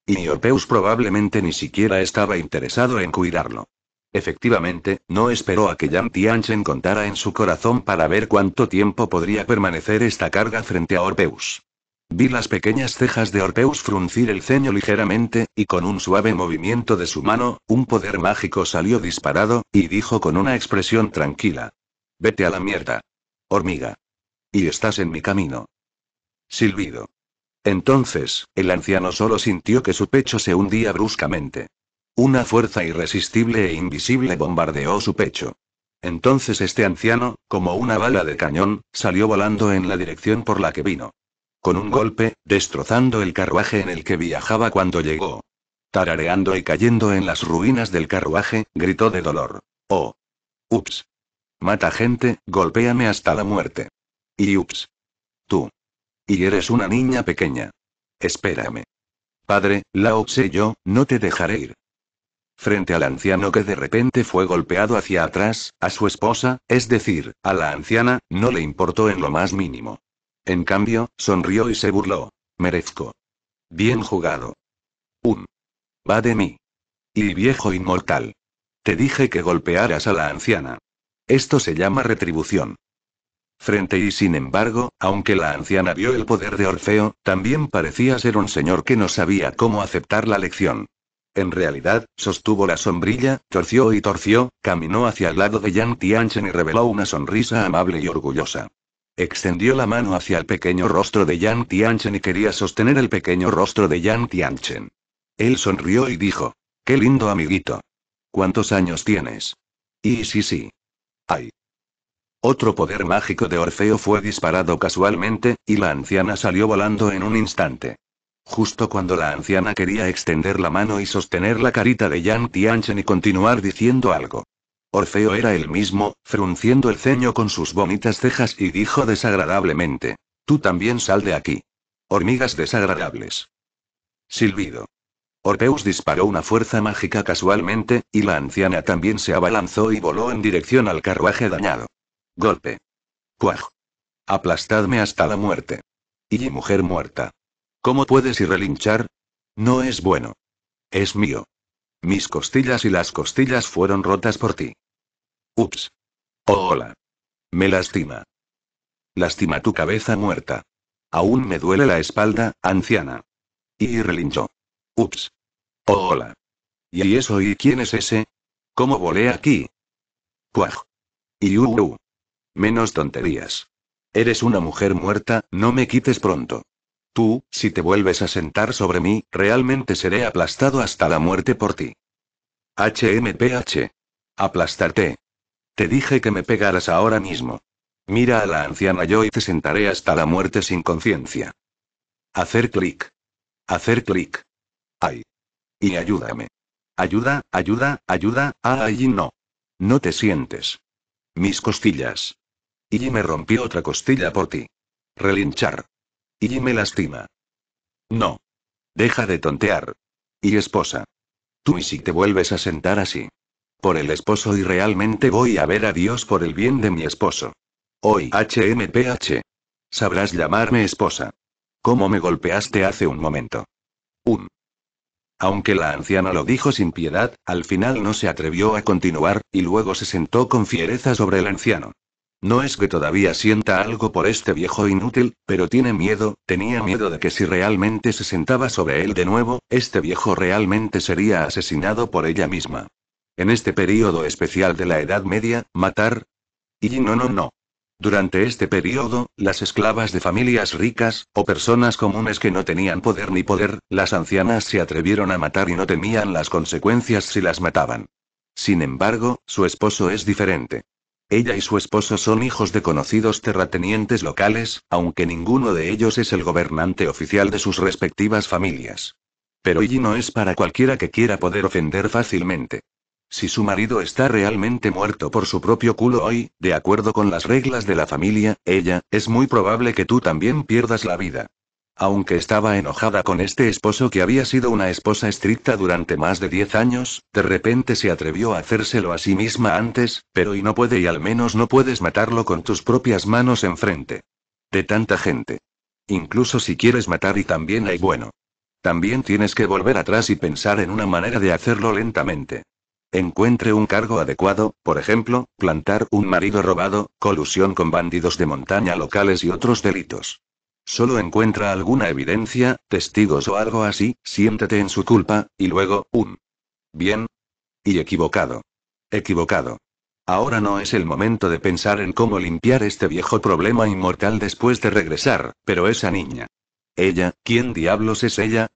Y Orpeus probablemente ni siquiera estaba interesado en cuidarlo. Efectivamente, no esperó a que Yan Tianchen contara en su corazón para ver cuánto tiempo podría permanecer esta carga frente a Orpeus. Vi las pequeñas cejas de Orpeus fruncir el ceño ligeramente, y con un suave movimiento de su mano, un poder mágico salió disparado, y dijo con una expresión tranquila. Vete a la mierda. Hormiga. Y estás en mi camino. Silbido. Entonces, el anciano solo sintió que su pecho se hundía bruscamente. Una fuerza irresistible e invisible bombardeó su pecho. Entonces este anciano, como una bala de cañón, salió volando en la dirección por la que vino. Con un golpe, destrozando el carruaje en el que viajaba cuando llegó. Tarareando y cayendo en las ruinas del carruaje, gritó de dolor. ¡Oh! ¡Ups! Mata gente, golpéame hasta la muerte. Y ups. Tú. Y eres una niña pequeña. Espérame. Padre, la yo, no te dejaré ir. Frente al anciano que de repente fue golpeado hacia atrás, a su esposa, es decir, a la anciana, no le importó en lo más mínimo. En cambio, sonrió y se burló. Merezco. Bien jugado. Un. Va de mí. Y viejo inmortal. Te dije que golpearas a la anciana. Esto se llama retribución. Frente y sin embargo, aunque la anciana vio el poder de Orfeo, también parecía ser un señor que no sabía cómo aceptar la lección. En realidad, sostuvo la sombrilla, torció y torció, caminó hacia el lado de Yan Tianchen y reveló una sonrisa amable y orgullosa. Extendió la mano hacia el pequeño rostro de Yan Tianchen y quería sostener el pequeño rostro de Yan Tianchen. Él sonrió y dijo: Qué lindo amiguito. ¿Cuántos años tienes? Y sí, sí. Ay. Otro poder mágico de Orfeo fue disparado casualmente, y la anciana salió volando en un instante. Justo cuando la anciana quería extender la mano y sostener la carita de Yang Tianchen y continuar diciendo algo. Orfeo era el mismo, frunciendo el ceño con sus bonitas cejas y dijo desagradablemente. Tú también sal de aquí. Hormigas desagradables. Silbido. Orpeus disparó una fuerza mágica casualmente, y la anciana también se abalanzó y voló en dirección al carruaje dañado. Golpe. Cuaj. Aplastadme hasta la muerte. Y mujer muerta. ¿Cómo puedes ir relinchar? No es bueno. Es mío. Mis costillas y las costillas fueron rotas por ti. Ups. Oh, hola. Me lastima. Lastima tu cabeza muerta. Aún me duele la espalda, anciana. Y relinchó. Ups. hola. ¿Y eso y quién es ese? ¿Cómo volé aquí? Cuaj. Y Menos tonterías. Eres una mujer muerta, no me quites pronto. Tú, si te vuelves a sentar sobre mí, realmente seré aplastado hasta la muerte por ti. HMPH. Aplastarte. Te dije que me pegaras ahora mismo. Mira a la anciana yo y te sentaré hasta la muerte sin conciencia. Hacer clic. Hacer clic. Y ayúdame. Ayuda, ayuda, ayuda, ah, allí no. No te sientes. Mis costillas. Y me rompió otra costilla por ti. Relinchar. Y me lastima. No. Deja de tontear. Y esposa. Tú y si te vuelves a sentar así. Por el esposo y realmente voy a ver a Dios por el bien de mi esposo. Hoy HMPH. Sabrás llamarme esposa. ¿Cómo me golpeaste hace un momento? Un. Aunque la anciana lo dijo sin piedad, al final no se atrevió a continuar, y luego se sentó con fiereza sobre el anciano. No es que todavía sienta algo por este viejo inútil, pero tiene miedo, tenía miedo de que si realmente se sentaba sobre él de nuevo, este viejo realmente sería asesinado por ella misma. En este periodo especial de la Edad Media, matar... Y no, no, no. Durante este periodo, las esclavas de familias ricas, o personas comunes que no tenían poder ni poder, las ancianas se atrevieron a matar y no temían las consecuencias si las mataban. Sin embargo, su esposo es diferente. Ella y su esposo son hijos de conocidos terratenientes locales, aunque ninguno de ellos es el gobernante oficial de sus respectivas familias. Pero Yi no es para cualquiera que quiera poder ofender fácilmente. Si su marido está realmente muerto por su propio culo hoy, de acuerdo con las reglas de la familia, ella, es muy probable que tú también pierdas la vida. Aunque estaba enojada con este esposo que había sido una esposa estricta durante más de 10 años, de repente se atrevió a hacérselo a sí misma antes, pero y no puede y al menos no puedes matarlo con tus propias manos enfrente. De tanta gente. Incluso si quieres matar y también hay bueno. También tienes que volver atrás y pensar en una manera de hacerlo lentamente encuentre un cargo adecuado, por ejemplo, plantar un marido robado, colusión con bandidos de montaña locales y otros delitos. Solo encuentra alguna evidencia, testigos o algo así, siéntete en su culpa, y luego, un. Bien. Y equivocado. Equivocado. Ahora no es el momento de pensar en cómo limpiar este viejo problema inmortal después de regresar, pero esa niña. Ella, ¿quién diablos es ella?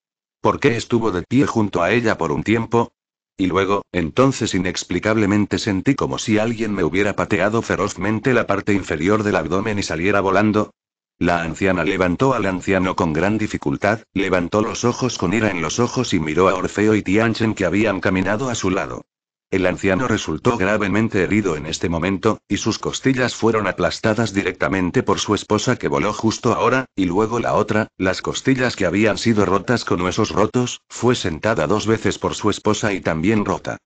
¿Por qué estuvo de pie junto a ella por un tiempo? Y luego, entonces inexplicablemente sentí como si alguien me hubiera pateado ferozmente la parte inferior del abdomen y saliera volando. La anciana levantó al anciano con gran dificultad, levantó los ojos con ira en los ojos y miró a Orfeo y Tianchen que habían caminado a su lado. El anciano resultó gravemente herido en este momento, y sus costillas fueron aplastadas directamente por su esposa que voló justo ahora, y luego la otra, las costillas que habían sido rotas con huesos rotos, fue sentada dos veces por su esposa y también rota.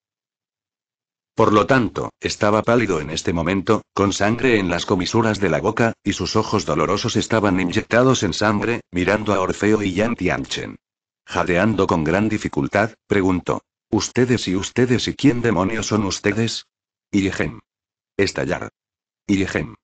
Por lo tanto, estaba pálido en este momento, con sangre en las comisuras de la boca, y sus ojos dolorosos estaban inyectados en sangre, mirando a Orfeo y Yan Tianchen. Jadeando con gran dificultad, preguntó. Ustedes y ustedes y quién demonios son ustedes? IRIGEM. Estallar. IRIGEM.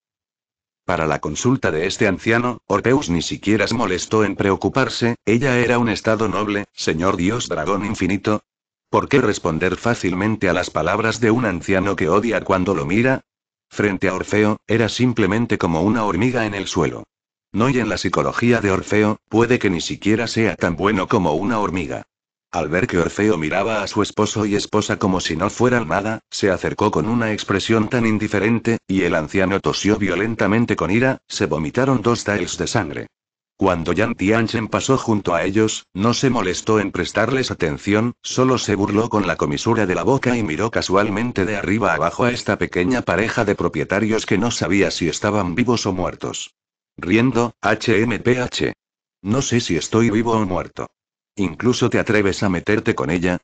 Para la consulta de este anciano, Orpeus ni siquiera se molestó en preocuparse, ella era un estado noble, señor dios dragón infinito. ¿Por qué responder fácilmente a las palabras de un anciano que odia cuando lo mira? Frente a Orfeo, era simplemente como una hormiga en el suelo. No y en la psicología de Orfeo, puede que ni siquiera sea tan bueno como una hormiga. Al ver que Orfeo miraba a su esposo y esposa como si no fueran nada, se acercó con una expresión tan indiferente, y el anciano tosió violentamente con ira, se vomitaron dos tiles de sangre. Cuando Yan Tianchen pasó junto a ellos, no se molestó en prestarles atención, solo se burló con la comisura de la boca y miró casualmente de arriba abajo a esta pequeña pareja de propietarios que no sabía si estaban vivos o muertos. Riendo, HMPH. No sé si estoy vivo o muerto. ¿Incluso te atreves a meterte con ella?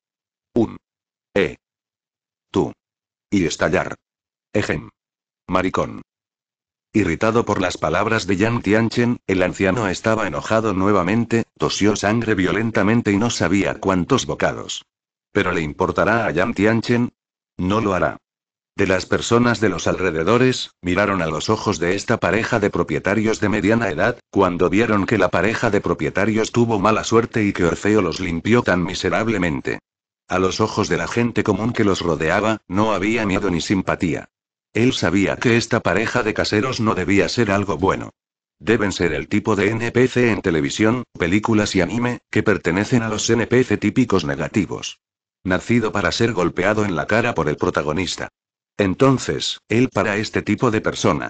Un. E. Tú. Y estallar. Ejem. Maricón. Irritado por las palabras de Yang Tianchen, el anciano estaba enojado nuevamente, tosió sangre violentamente y no sabía cuántos bocados. ¿Pero le importará a Yang Tianchen? No lo hará. De las personas de los alrededores, miraron a los ojos de esta pareja de propietarios de mediana edad, cuando vieron que la pareja de propietarios tuvo mala suerte y que Orfeo los limpió tan miserablemente. A los ojos de la gente común que los rodeaba, no había miedo ni simpatía. Él sabía que esta pareja de caseros no debía ser algo bueno. Deben ser el tipo de NPC en televisión, películas y anime, que pertenecen a los NPC típicos negativos. Nacido para ser golpeado en la cara por el protagonista. Entonces, él para este tipo de persona.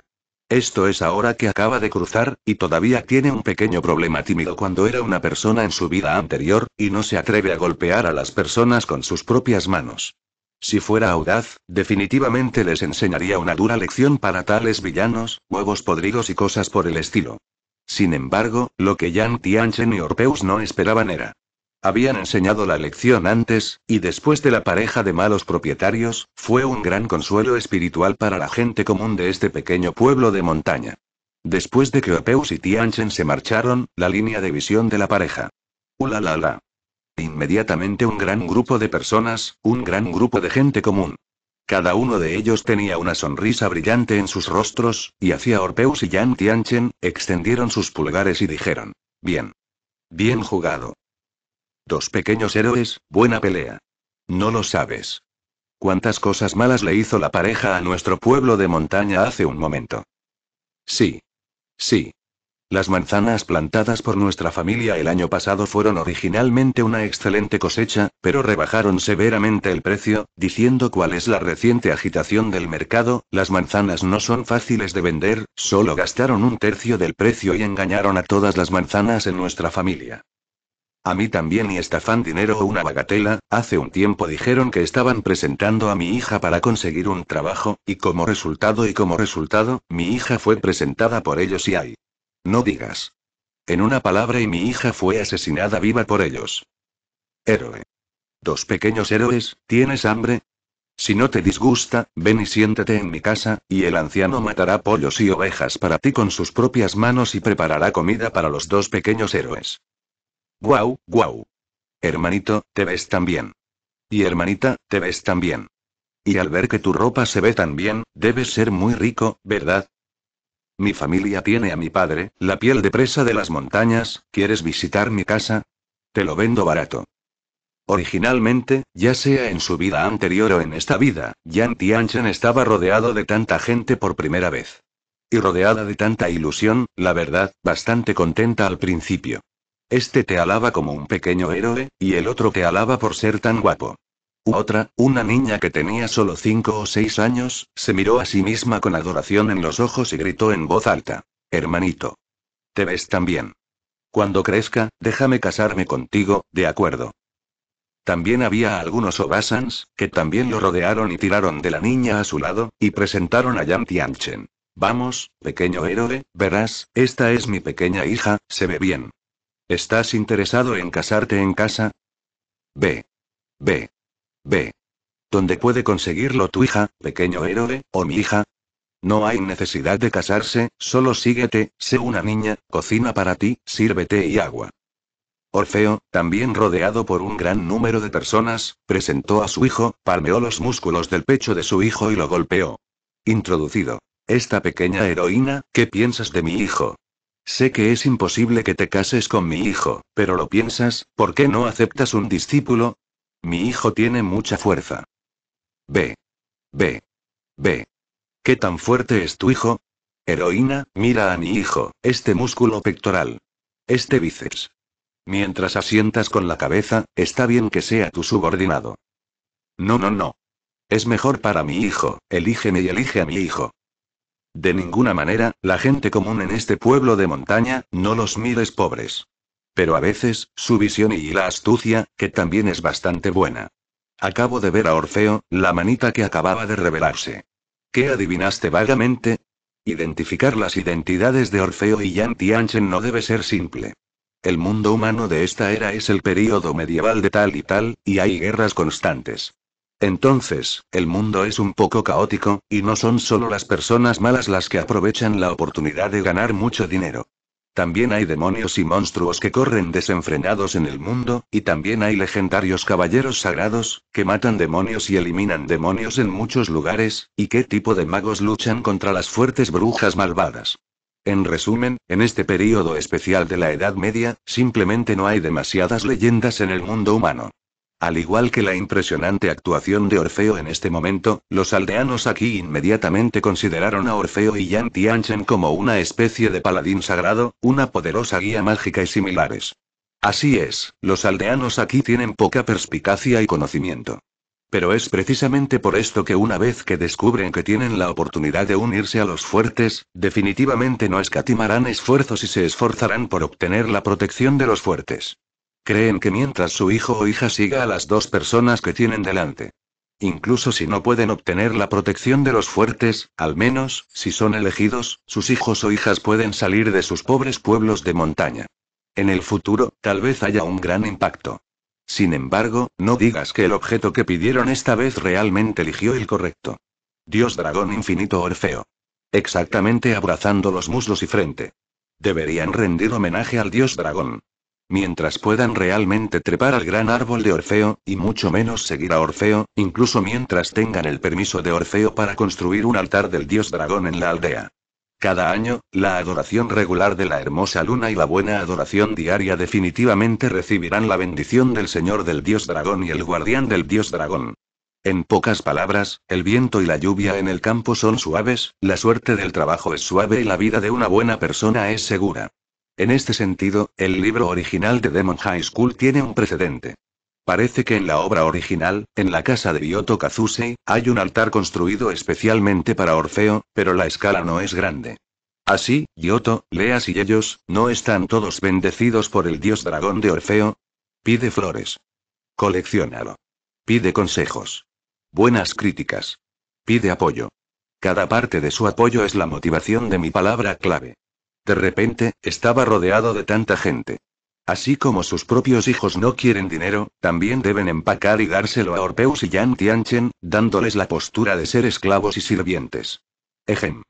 Esto es ahora que acaba de cruzar, y todavía tiene un pequeño problema tímido cuando era una persona en su vida anterior, y no se atreve a golpear a las personas con sus propias manos. Si fuera audaz, definitivamente les enseñaría una dura lección para tales villanos, huevos podridos y cosas por el estilo. Sin embargo, lo que Yan Tianchen y Orpeus no esperaban era habían enseñado la lección antes, y después de la pareja de malos propietarios, fue un gran consuelo espiritual para la gente común de este pequeño pueblo de montaña. Después de que Orpeus y Tianchen se marcharon, la línea de visión de la pareja. ¡Ulalala! Uh, la la. Inmediatamente un gran grupo de personas, un gran grupo de gente común. Cada uno de ellos tenía una sonrisa brillante en sus rostros, y hacia Orpeus y Yan Tianchen, extendieron sus pulgares y dijeron: Bien. Bien jugado. Dos pequeños héroes, buena pelea. No lo sabes. ¿Cuántas cosas malas le hizo la pareja a nuestro pueblo de montaña hace un momento? Sí. Sí. Las manzanas plantadas por nuestra familia el año pasado fueron originalmente una excelente cosecha, pero rebajaron severamente el precio, diciendo cuál es la reciente agitación del mercado, las manzanas no son fáciles de vender, solo gastaron un tercio del precio y engañaron a todas las manzanas en nuestra familia. A mí también y estafan dinero o una bagatela, hace un tiempo dijeron que estaban presentando a mi hija para conseguir un trabajo, y como resultado y como resultado, mi hija fue presentada por ellos y hay. No digas. En una palabra y mi hija fue asesinada viva por ellos. Héroe. Dos pequeños héroes, ¿tienes hambre? Si no te disgusta, ven y siéntate en mi casa, y el anciano matará pollos y ovejas para ti con sus propias manos y preparará comida para los dos pequeños héroes. Guau, guau. Hermanito, te ves tan bien. Y hermanita, te ves tan bien. Y al ver que tu ropa se ve tan bien, debes ser muy rico, ¿verdad? Mi familia tiene a mi padre, la piel de presa de las montañas, ¿quieres visitar mi casa? Te lo vendo barato. Originalmente, ya sea en su vida anterior o en esta vida, Yan Tianchen estaba rodeado de tanta gente por primera vez. Y rodeada de tanta ilusión, la verdad, bastante contenta al principio. Este te alaba como un pequeño héroe, y el otro te alaba por ser tan guapo. Otra, una niña que tenía solo cinco o seis años, se miró a sí misma con adoración en los ojos y gritó en voz alta. Hermanito. Te ves tan bien. Cuando crezca, déjame casarme contigo, de acuerdo. También había algunos Obasans, que también lo rodearon y tiraron de la niña a su lado, y presentaron a Yan Tianchen. Vamos, pequeño héroe, verás, esta es mi pequeña hija, se ve bien. ¿Estás interesado en casarte en casa? Ve. Ve. Ve. ¿Dónde puede conseguirlo tu hija, pequeño héroe, o mi hija? No hay necesidad de casarse, solo síguete, sé una niña, cocina para ti, sírvete y agua. Orfeo, también rodeado por un gran número de personas, presentó a su hijo, palmeó los músculos del pecho de su hijo y lo golpeó. Introducido. Esta pequeña heroína, ¿qué piensas de mi hijo? Sé que es imposible que te cases con mi hijo, pero lo piensas, ¿por qué no aceptas un discípulo? Mi hijo tiene mucha fuerza. Ve. Ve. Ve. ¿Qué tan fuerte es tu hijo? Heroína, mira a mi hijo, este músculo pectoral. Este bíceps. Mientras asientas con la cabeza, está bien que sea tu subordinado. No, no, no. Es mejor para mi hijo, elígeme y elige a mi hijo. De ninguna manera, la gente común en este pueblo de montaña, no los mires pobres. Pero a veces, su visión y la astucia, que también es bastante buena. Acabo de ver a Orfeo, la manita que acababa de revelarse. ¿Qué adivinaste vagamente? Identificar las identidades de Orfeo y Yan Tianchen no debe ser simple. El mundo humano de esta era es el período medieval de tal y tal, y hay guerras constantes. Entonces, el mundo es un poco caótico, y no son solo las personas malas las que aprovechan la oportunidad de ganar mucho dinero. También hay demonios y monstruos que corren desenfrenados en el mundo, y también hay legendarios caballeros sagrados, que matan demonios y eliminan demonios en muchos lugares, y qué tipo de magos luchan contra las fuertes brujas malvadas. En resumen, en este período especial de la Edad Media, simplemente no hay demasiadas leyendas en el mundo humano. Al igual que la impresionante actuación de Orfeo en este momento, los aldeanos aquí inmediatamente consideraron a Orfeo y Yan Tianchen como una especie de paladín sagrado, una poderosa guía mágica y similares. Así es, los aldeanos aquí tienen poca perspicacia y conocimiento. Pero es precisamente por esto que una vez que descubren que tienen la oportunidad de unirse a los fuertes, definitivamente no escatimarán esfuerzos y se esforzarán por obtener la protección de los fuertes. Creen que mientras su hijo o hija siga a las dos personas que tienen delante. Incluso si no pueden obtener la protección de los fuertes, al menos, si son elegidos, sus hijos o hijas pueden salir de sus pobres pueblos de montaña. En el futuro, tal vez haya un gran impacto. Sin embargo, no digas que el objeto que pidieron esta vez realmente eligió el correcto. Dios dragón infinito Orfeo. Exactamente abrazando los muslos y frente. Deberían rendir homenaje al dios dragón mientras puedan realmente trepar al gran árbol de Orfeo, y mucho menos seguir a Orfeo, incluso mientras tengan el permiso de Orfeo para construir un altar del dios dragón en la aldea. Cada año, la adoración regular de la hermosa luna y la buena adoración diaria definitivamente recibirán la bendición del señor del dios dragón y el guardián del dios dragón. En pocas palabras, el viento y la lluvia en el campo son suaves, la suerte del trabajo es suave y la vida de una buena persona es segura. En este sentido, el libro original de Demon High School tiene un precedente. Parece que en la obra original, en la casa de Yoto Kazusei, hay un altar construido especialmente para Orfeo, pero la escala no es grande. Así, Yoto, Leas y ellos, ¿no están todos bendecidos por el dios dragón de Orfeo? Pide flores. Coleccionalo. Pide consejos. Buenas críticas. Pide apoyo. Cada parte de su apoyo es la motivación de mi palabra clave. De repente, estaba rodeado de tanta gente. Así como sus propios hijos no quieren dinero, también deben empacar y dárselo a Orpeus y Yan Tianchen, dándoles la postura de ser esclavos y sirvientes. Ejem.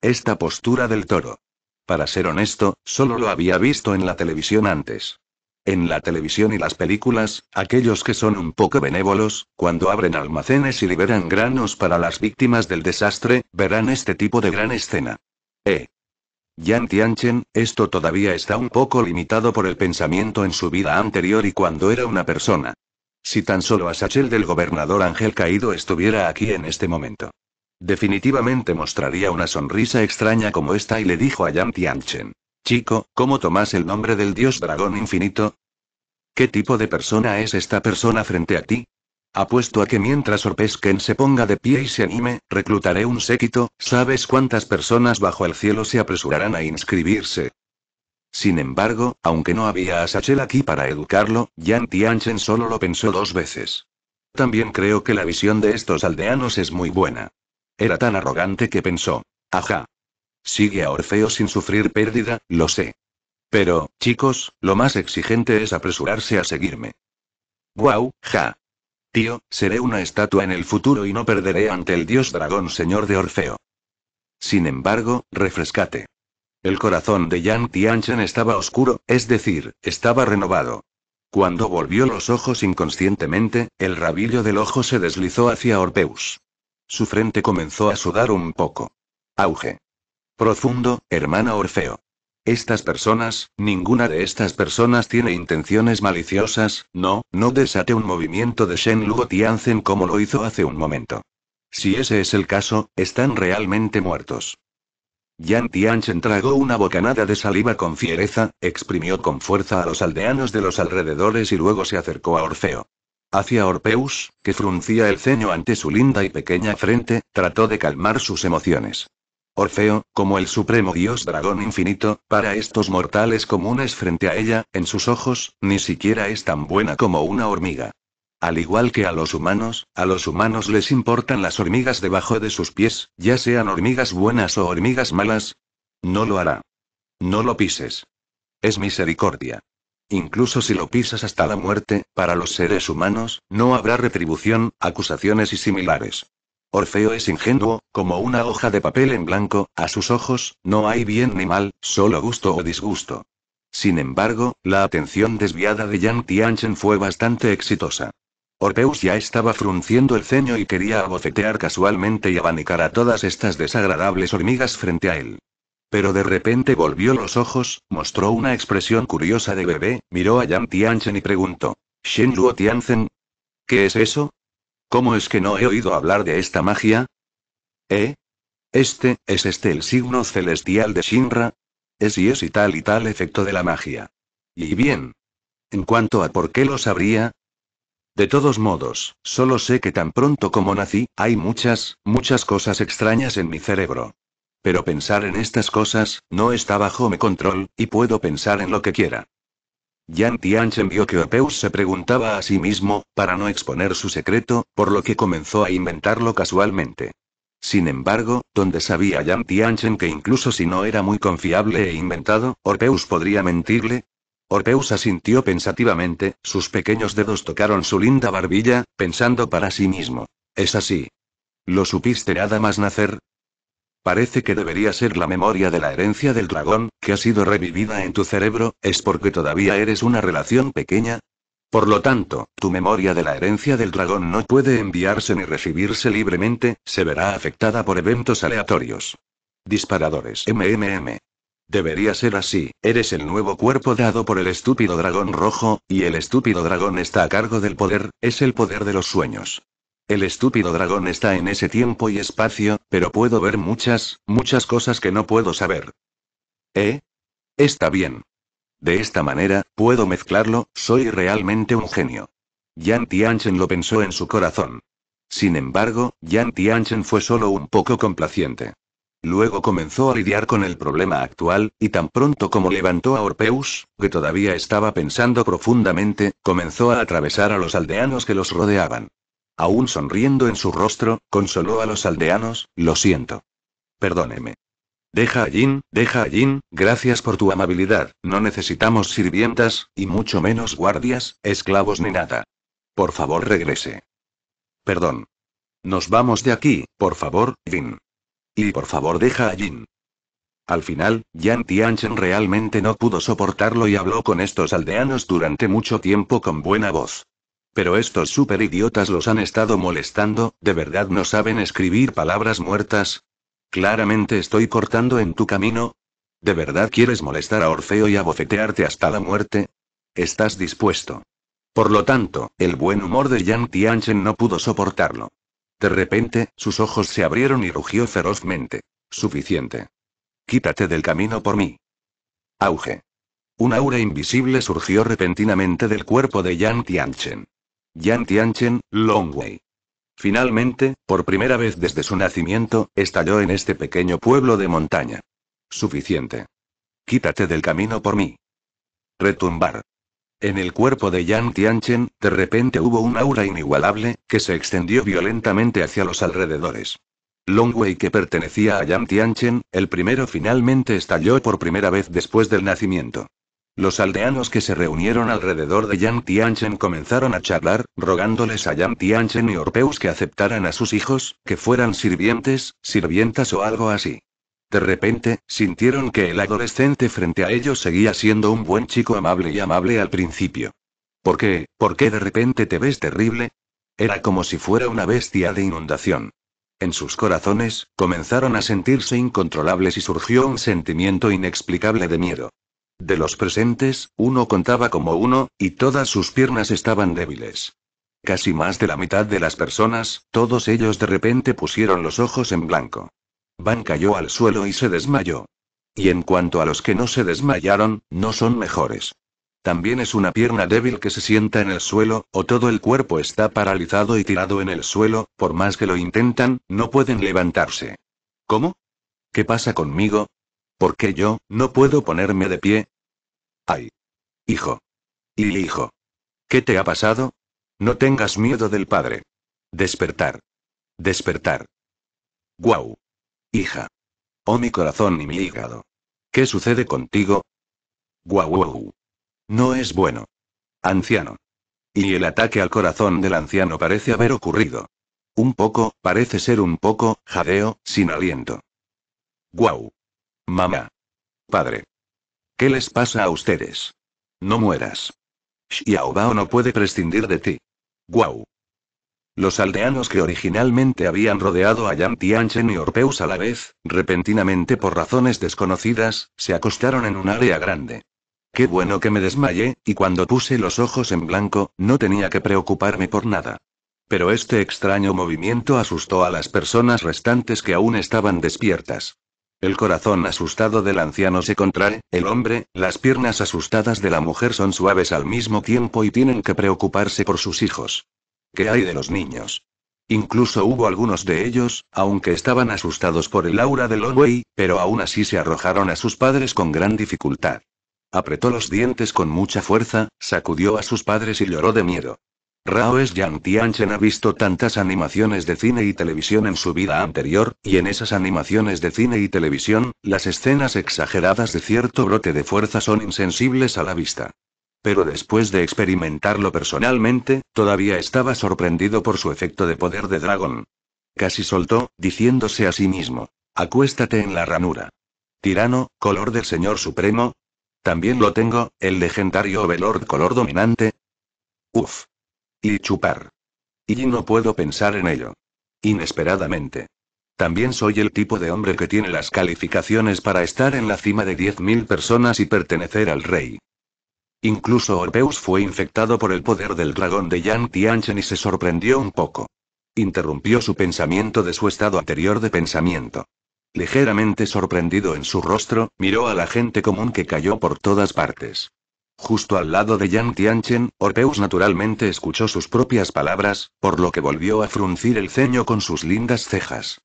Esta postura del toro. Para ser honesto, solo lo había visto en la televisión antes. En la televisión y las películas, aquellos que son un poco benévolos, cuando abren almacenes y liberan granos para las víctimas del desastre, verán este tipo de gran escena. Eh, Yan Tianchen, esto todavía está un poco limitado por el pensamiento en su vida anterior y cuando era una persona. Si tan solo Sachel del gobernador Ángel Caído estuviera aquí en este momento. Definitivamente mostraría una sonrisa extraña como esta y le dijo a Yan Tianchen. Chico, ¿cómo tomas el nombre del dios dragón infinito? ¿Qué tipo de persona es esta persona frente a ti? Apuesto a que mientras Orpesquen se ponga de pie y se anime, reclutaré un séquito, ¿sabes cuántas personas bajo el cielo se apresurarán a inscribirse? Sin embargo, aunque no había a Sachel aquí para educarlo, Yan Tianchen solo lo pensó dos veces. También creo que la visión de estos aldeanos es muy buena. Era tan arrogante que pensó, ajá. Sigue a Orfeo sin sufrir pérdida, lo sé. Pero, chicos, lo más exigente es apresurarse a seguirme. Guau, ja, Tío, seré una estatua en el futuro y no perderé ante el dios dragón señor de Orfeo. Sin embargo, refrescate. El corazón de Yang Tianchen estaba oscuro, es decir, estaba renovado. Cuando volvió los ojos inconscientemente, el rabillo del ojo se deslizó hacia Orpeus. Su frente comenzó a sudar un poco. Auge. Profundo, hermana Orfeo. Estas personas, ninguna de estas personas tiene intenciones maliciosas, no, no desate un movimiento de Shen Luo Tianzen como lo hizo hace un momento. Si ese es el caso, están realmente muertos. Yan Tianchen tragó una bocanada de saliva con fiereza, exprimió con fuerza a los aldeanos de los alrededores y luego se acercó a Orfeo. Hacia Orpeus, que fruncía el ceño ante su linda y pequeña frente, trató de calmar sus emociones. Orfeo, como el supremo dios dragón infinito, para estos mortales comunes frente a ella, en sus ojos, ni siquiera es tan buena como una hormiga. Al igual que a los humanos, a los humanos les importan las hormigas debajo de sus pies, ya sean hormigas buenas o hormigas malas. No lo hará. No lo pises. Es misericordia. Incluso si lo pisas hasta la muerte, para los seres humanos, no habrá retribución, acusaciones y similares. Orfeo es ingenuo, como una hoja de papel en blanco, a sus ojos, no hay bien ni mal, solo gusto o disgusto. Sin embargo, la atención desviada de Yang Tianchen fue bastante exitosa. Orpeus ya estaba frunciendo el ceño y quería abofetear casualmente y abanicar a todas estas desagradables hormigas frente a él. Pero de repente volvió los ojos, mostró una expresión curiosa de bebé, miró a Yang Tianchen y preguntó: ¿Shen Luo Tianchen? ¿Qué es eso? ¿Cómo es que no he oído hablar de esta magia? ¿Eh? Este, ¿es este el signo celestial de Shinra? Es y es y tal y tal efecto de la magia. Y bien. En cuanto a por qué lo sabría, de todos modos, solo sé que tan pronto como nací, hay muchas, muchas cosas extrañas en mi cerebro. Pero pensar en estas cosas, no está bajo mi control, y puedo pensar en lo que quiera. Yan Tianchen vio que Orpeus se preguntaba a sí mismo, para no exponer su secreto, por lo que comenzó a inventarlo casualmente. Sin embargo, donde sabía Yan Tianchen que incluso si no era muy confiable e inventado, Orpeus podría mentirle. Orpeus asintió pensativamente, sus pequeños dedos tocaron su linda barbilla, pensando para sí mismo. Es así. Lo supiste nada más nacer, Parece que debería ser la memoria de la herencia del dragón, que ha sido revivida en tu cerebro, es porque todavía eres una relación pequeña. Por lo tanto, tu memoria de la herencia del dragón no puede enviarse ni recibirse libremente, se verá afectada por eventos aleatorios. Disparadores MMM. Debería ser así, eres el nuevo cuerpo dado por el estúpido dragón rojo, y el estúpido dragón está a cargo del poder, es el poder de los sueños. El estúpido dragón está en ese tiempo y espacio, pero puedo ver muchas, muchas cosas que no puedo saber. ¿Eh? Está bien. De esta manera, puedo mezclarlo, soy realmente un genio. Yan Tianchen lo pensó en su corazón. Sin embargo, Yan Tianchen fue solo un poco complaciente. Luego comenzó a lidiar con el problema actual, y tan pronto como levantó a Orpeus, que todavía estaba pensando profundamente, comenzó a atravesar a los aldeanos que los rodeaban. Aún sonriendo en su rostro, consoló a los aldeanos, lo siento. Perdóneme. Deja a Jin, deja a Jin, gracias por tu amabilidad, no necesitamos sirvientas, y mucho menos guardias, esclavos ni nada. Por favor regrese. Perdón. Nos vamos de aquí, por favor, Jin. Y por favor deja a Jin. Al final, Yan Tianchen realmente no pudo soportarlo y habló con estos aldeanos durante mucho tiempo con buena voz. Pero estos superidiotas los han estado molestando, ¿de verdad no saben escribir palabras muertas? Claramente estoy cortando en tu camino. ¿De verdad quieres molestar a Orfeo y abofetearte hasta la muerte? ¿Estás dispuesto? Por lo tanto, el buen humor de Yang Tianchen no pudo soportarlo. De repente, sus ojos se abrieron y rugió ferozmente. Suficiente. Quítate del camino por mí. Auge. Un aura invisible surgió repentinamente del cuerpo de Yang Tianchen. Yan Tianchen, Longwei. Finalmente, por primera vez desde su nacimiento, estalló en este pequeño pueblo de montaña. Suficiente. Quítate del camino por mí. Retumbar. En el cuerpo de Yan Tianchen, de repente hubo un aura inigualable, que se extendió violentamente hacia los alrededores. Longwei que pertenecía a Yan Tianchen, el primero finalmente estalló por primera vez después del nacimiento. Los aldeanos que se reunieron alrededor de Yang Tianchen comenzaron a charlar, rogándoles a Yang Tianchen y Orpeus que aceptaran a sus hijos, que fueran sirvientes, sirvientas o algo así. De repente, sintieron que el adolescente frente a ellos seguía siendo un buen chico amable y amable al principio. ¿Por qué? ¿Por qué de repente te ves terrible? Era como si fuera una bestia de inundación. En sus corazones, comenzaron a sentirse incontrolables y surgió un sentimiento inexplicable de miedo. De los presentes, uno contaba como uno, y todas sus piernas estaban débiles. Casi más de la mitad de las personas, todos ellos de repente pusieron los ojos en blanco. Van cayó al suelo y se desmayó. Y en cuanto a los que no se desmayaron, no son mejores. También es una pierna débil que se sienta en el suelo, o todo el cuerpo está paralizado y tirado en el suelo, por más que lo intentan, no pueden levantarse. ¿Cómo? ¿Qué pasa conmigo? ¿Por qué yo, no puedo ponerme de pie? Ay. Hijo. Y hijo. ¿Qué te ha pasado? No tengas miedo del padre. Despertar. Despertar. Guau. Hija. Oh mi corazón y mi hígado. ¿Qué sucede contigo? Guau. guau. No es bueno. Anciano. Y el ataque al corazón del anciano parece haber ocurrido. Un poco, parece ser un poco, jadeo, sin aliento. Guau. Mamá. Padre. ¿Qué les pasa a ustedes? No mueras. Xiaobao no puede prescindir de ti. Guau. Los aldeanos que originalmente habían rodeado a Yang Tianchen y Orpeus a la vez, repentinamente por razones desconocidas, se acostaron en un área grande. Qué bueno que me desmayé, y cuando puse los ojos en blanco, no tenía que preocuparme por nada. Pero este extraño movimiento asustó a las personas restantes que aún estaban despiertas. El corazón asustado del anciano se contrae, el hombre, las piernas asustadas de la mujer son suaves al mismo tiempo y tienen que preocuparse por sus hijos. ¿Qué hay de los niños? Incluso hubo algunos de ellos, aunque estaban asustados por el aura del longway, pero aún así se arrojaron a sus padres con gran dificultad. Apretó los dientes con mucha fuerza, sacudió a sus padres y lloró de miedo. Rao Es Yang Tianchen ha visto tantas animaciones de cine y televisión en su vida anterior, y en esas animaciones de cine y televisión, las escenas exageradas de cierto brote de fuerza son insensibles a la vista. Pero después de experimentarlo personalmente, todavía estaba sorprendido por su efecto de poder de dragón. Casi soltó, diciéndose a sí mismo, acuéstate en la ranura. Tirano, color del Señor Supremo. También lo tengo, el legendario Overlord color dominante. Uf, y chupar. Y no puedo pensar en ello. Inesperadamente. También soy el tipo de hombre que tiene las calificaciones para estar en la cima de 10.000 personas y pertenecer al rey. Incluso Orpeus fue infectado por el poder del dragón de Yan Tianchen y se sorprendió un poco. Interrumpió su pensamiento de su estado anterior de pensamiento. Ligeramente sorprendido en su rostro, miró a la gente común que cayó por todas partes. Justo al lado de Yang Tianchen, Orpeus naturalmente escuchó sus propias palabras, por lo que volvió a fruncir el ceño con sus lindas cejas.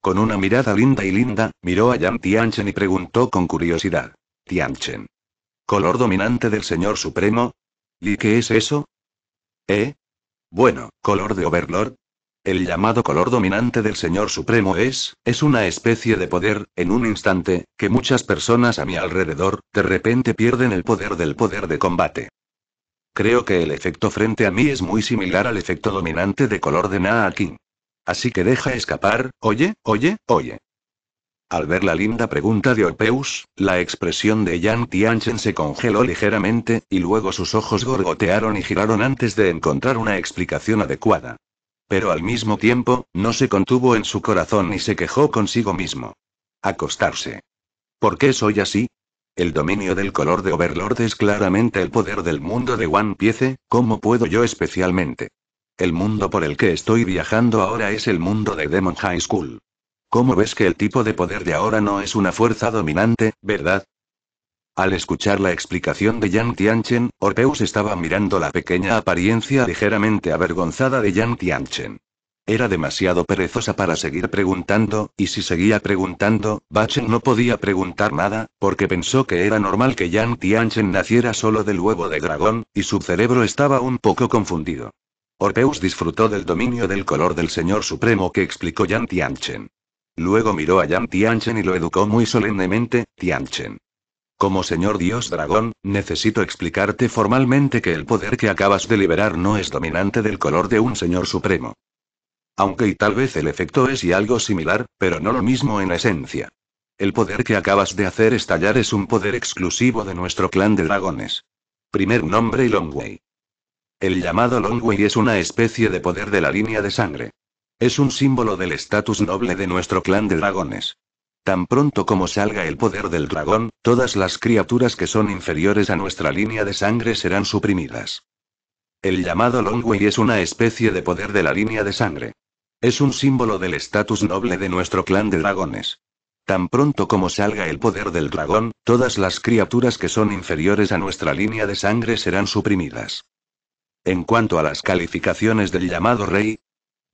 Con una mirada linda y linda, miró a Yang Tianchen y preguntó con curiosidad. Tianchen. ¿Color dominante del Señor Supremo? ¿Y qué es eso? ¿Eh? Bueno, color de Overlord, el llamado color dominante del Señor Supremo es, es una especie de poder, en un instante, que muchas personas a mi alrededor, de repente pierden el poder del poder de combate. Creo que el efecto frente a mí es muy similar al efecto dominante de color de Naa Akin. Así que deja escapar, oye, oye, oye. Al ver la linda pregunta de Orpeus, la expresión de Yang Tianchen se congeló ligeramente, y luego sus ojos gorgotearon y giraron antes de encontrar una explicación adecuada. Pero al mismo tiempo, no se contuvo en su corazón y se quejó consigo mismo. Acostarse. ¿Por qué soy así? El dominio del color de Overlord es claramente el poder del mundo de One Piece, ¿cómo puedo yo especialmente? El mundo por el que estoy viajando ahora es el mundo de Demon High School. ¿Cómo ves que el tipo de poder de ahora no es una fuerza dominante, verdad? Al escuchar la explicación de Yang Tianchen, Orpeus estaba mirando la pequeña apariencia ligeramente avergonzada de Yang Tianchen. Era demasiado perezosa para seguir preguntando, y si seguía preguntando, Bachen no podía preguntar nada, porque pensó que era normal que Yang Tianchen naciera solo del huevo de dragón, y su cerebro estaba un poco confundido. Orpeus disfrutó del dominio del color del señor supremo que explicó Yang Tianchen. Luego miró a Yang Tianchen y lo educó muy solemnemente, Tianchen. Como señor dios dragón, necesito explicarte formalmente que el poder que acabas de liberar no es dominante del color de un señor supremo. Aunque y tal vez el efecto es y algo similar, pero no lo mismo en esencia. El poder que acabas de hacer estallar es un poder exclusivo de nuestro clan de dragones. Primer nombre Longway. El llamado Longway es una especie de poder de la línea de sangre. Es un símbolo del estatus noble de nuestro clan de dragones. Tan pronto como salga el poder del dragón, todas las criaturas que son inferiores a nuestra línea de sangre serán suprimidas. El llamado Longwei es una especie de poder de la línea de sangre. Es un símbolo del estatus noble de nuestro clan de dragones. Tan pronto como salga el poder del dragón, todas las criaturas que son inferiores a nuestra línea de sangre serán suprimidas. En cuanto a las calificaciones del llamado rey,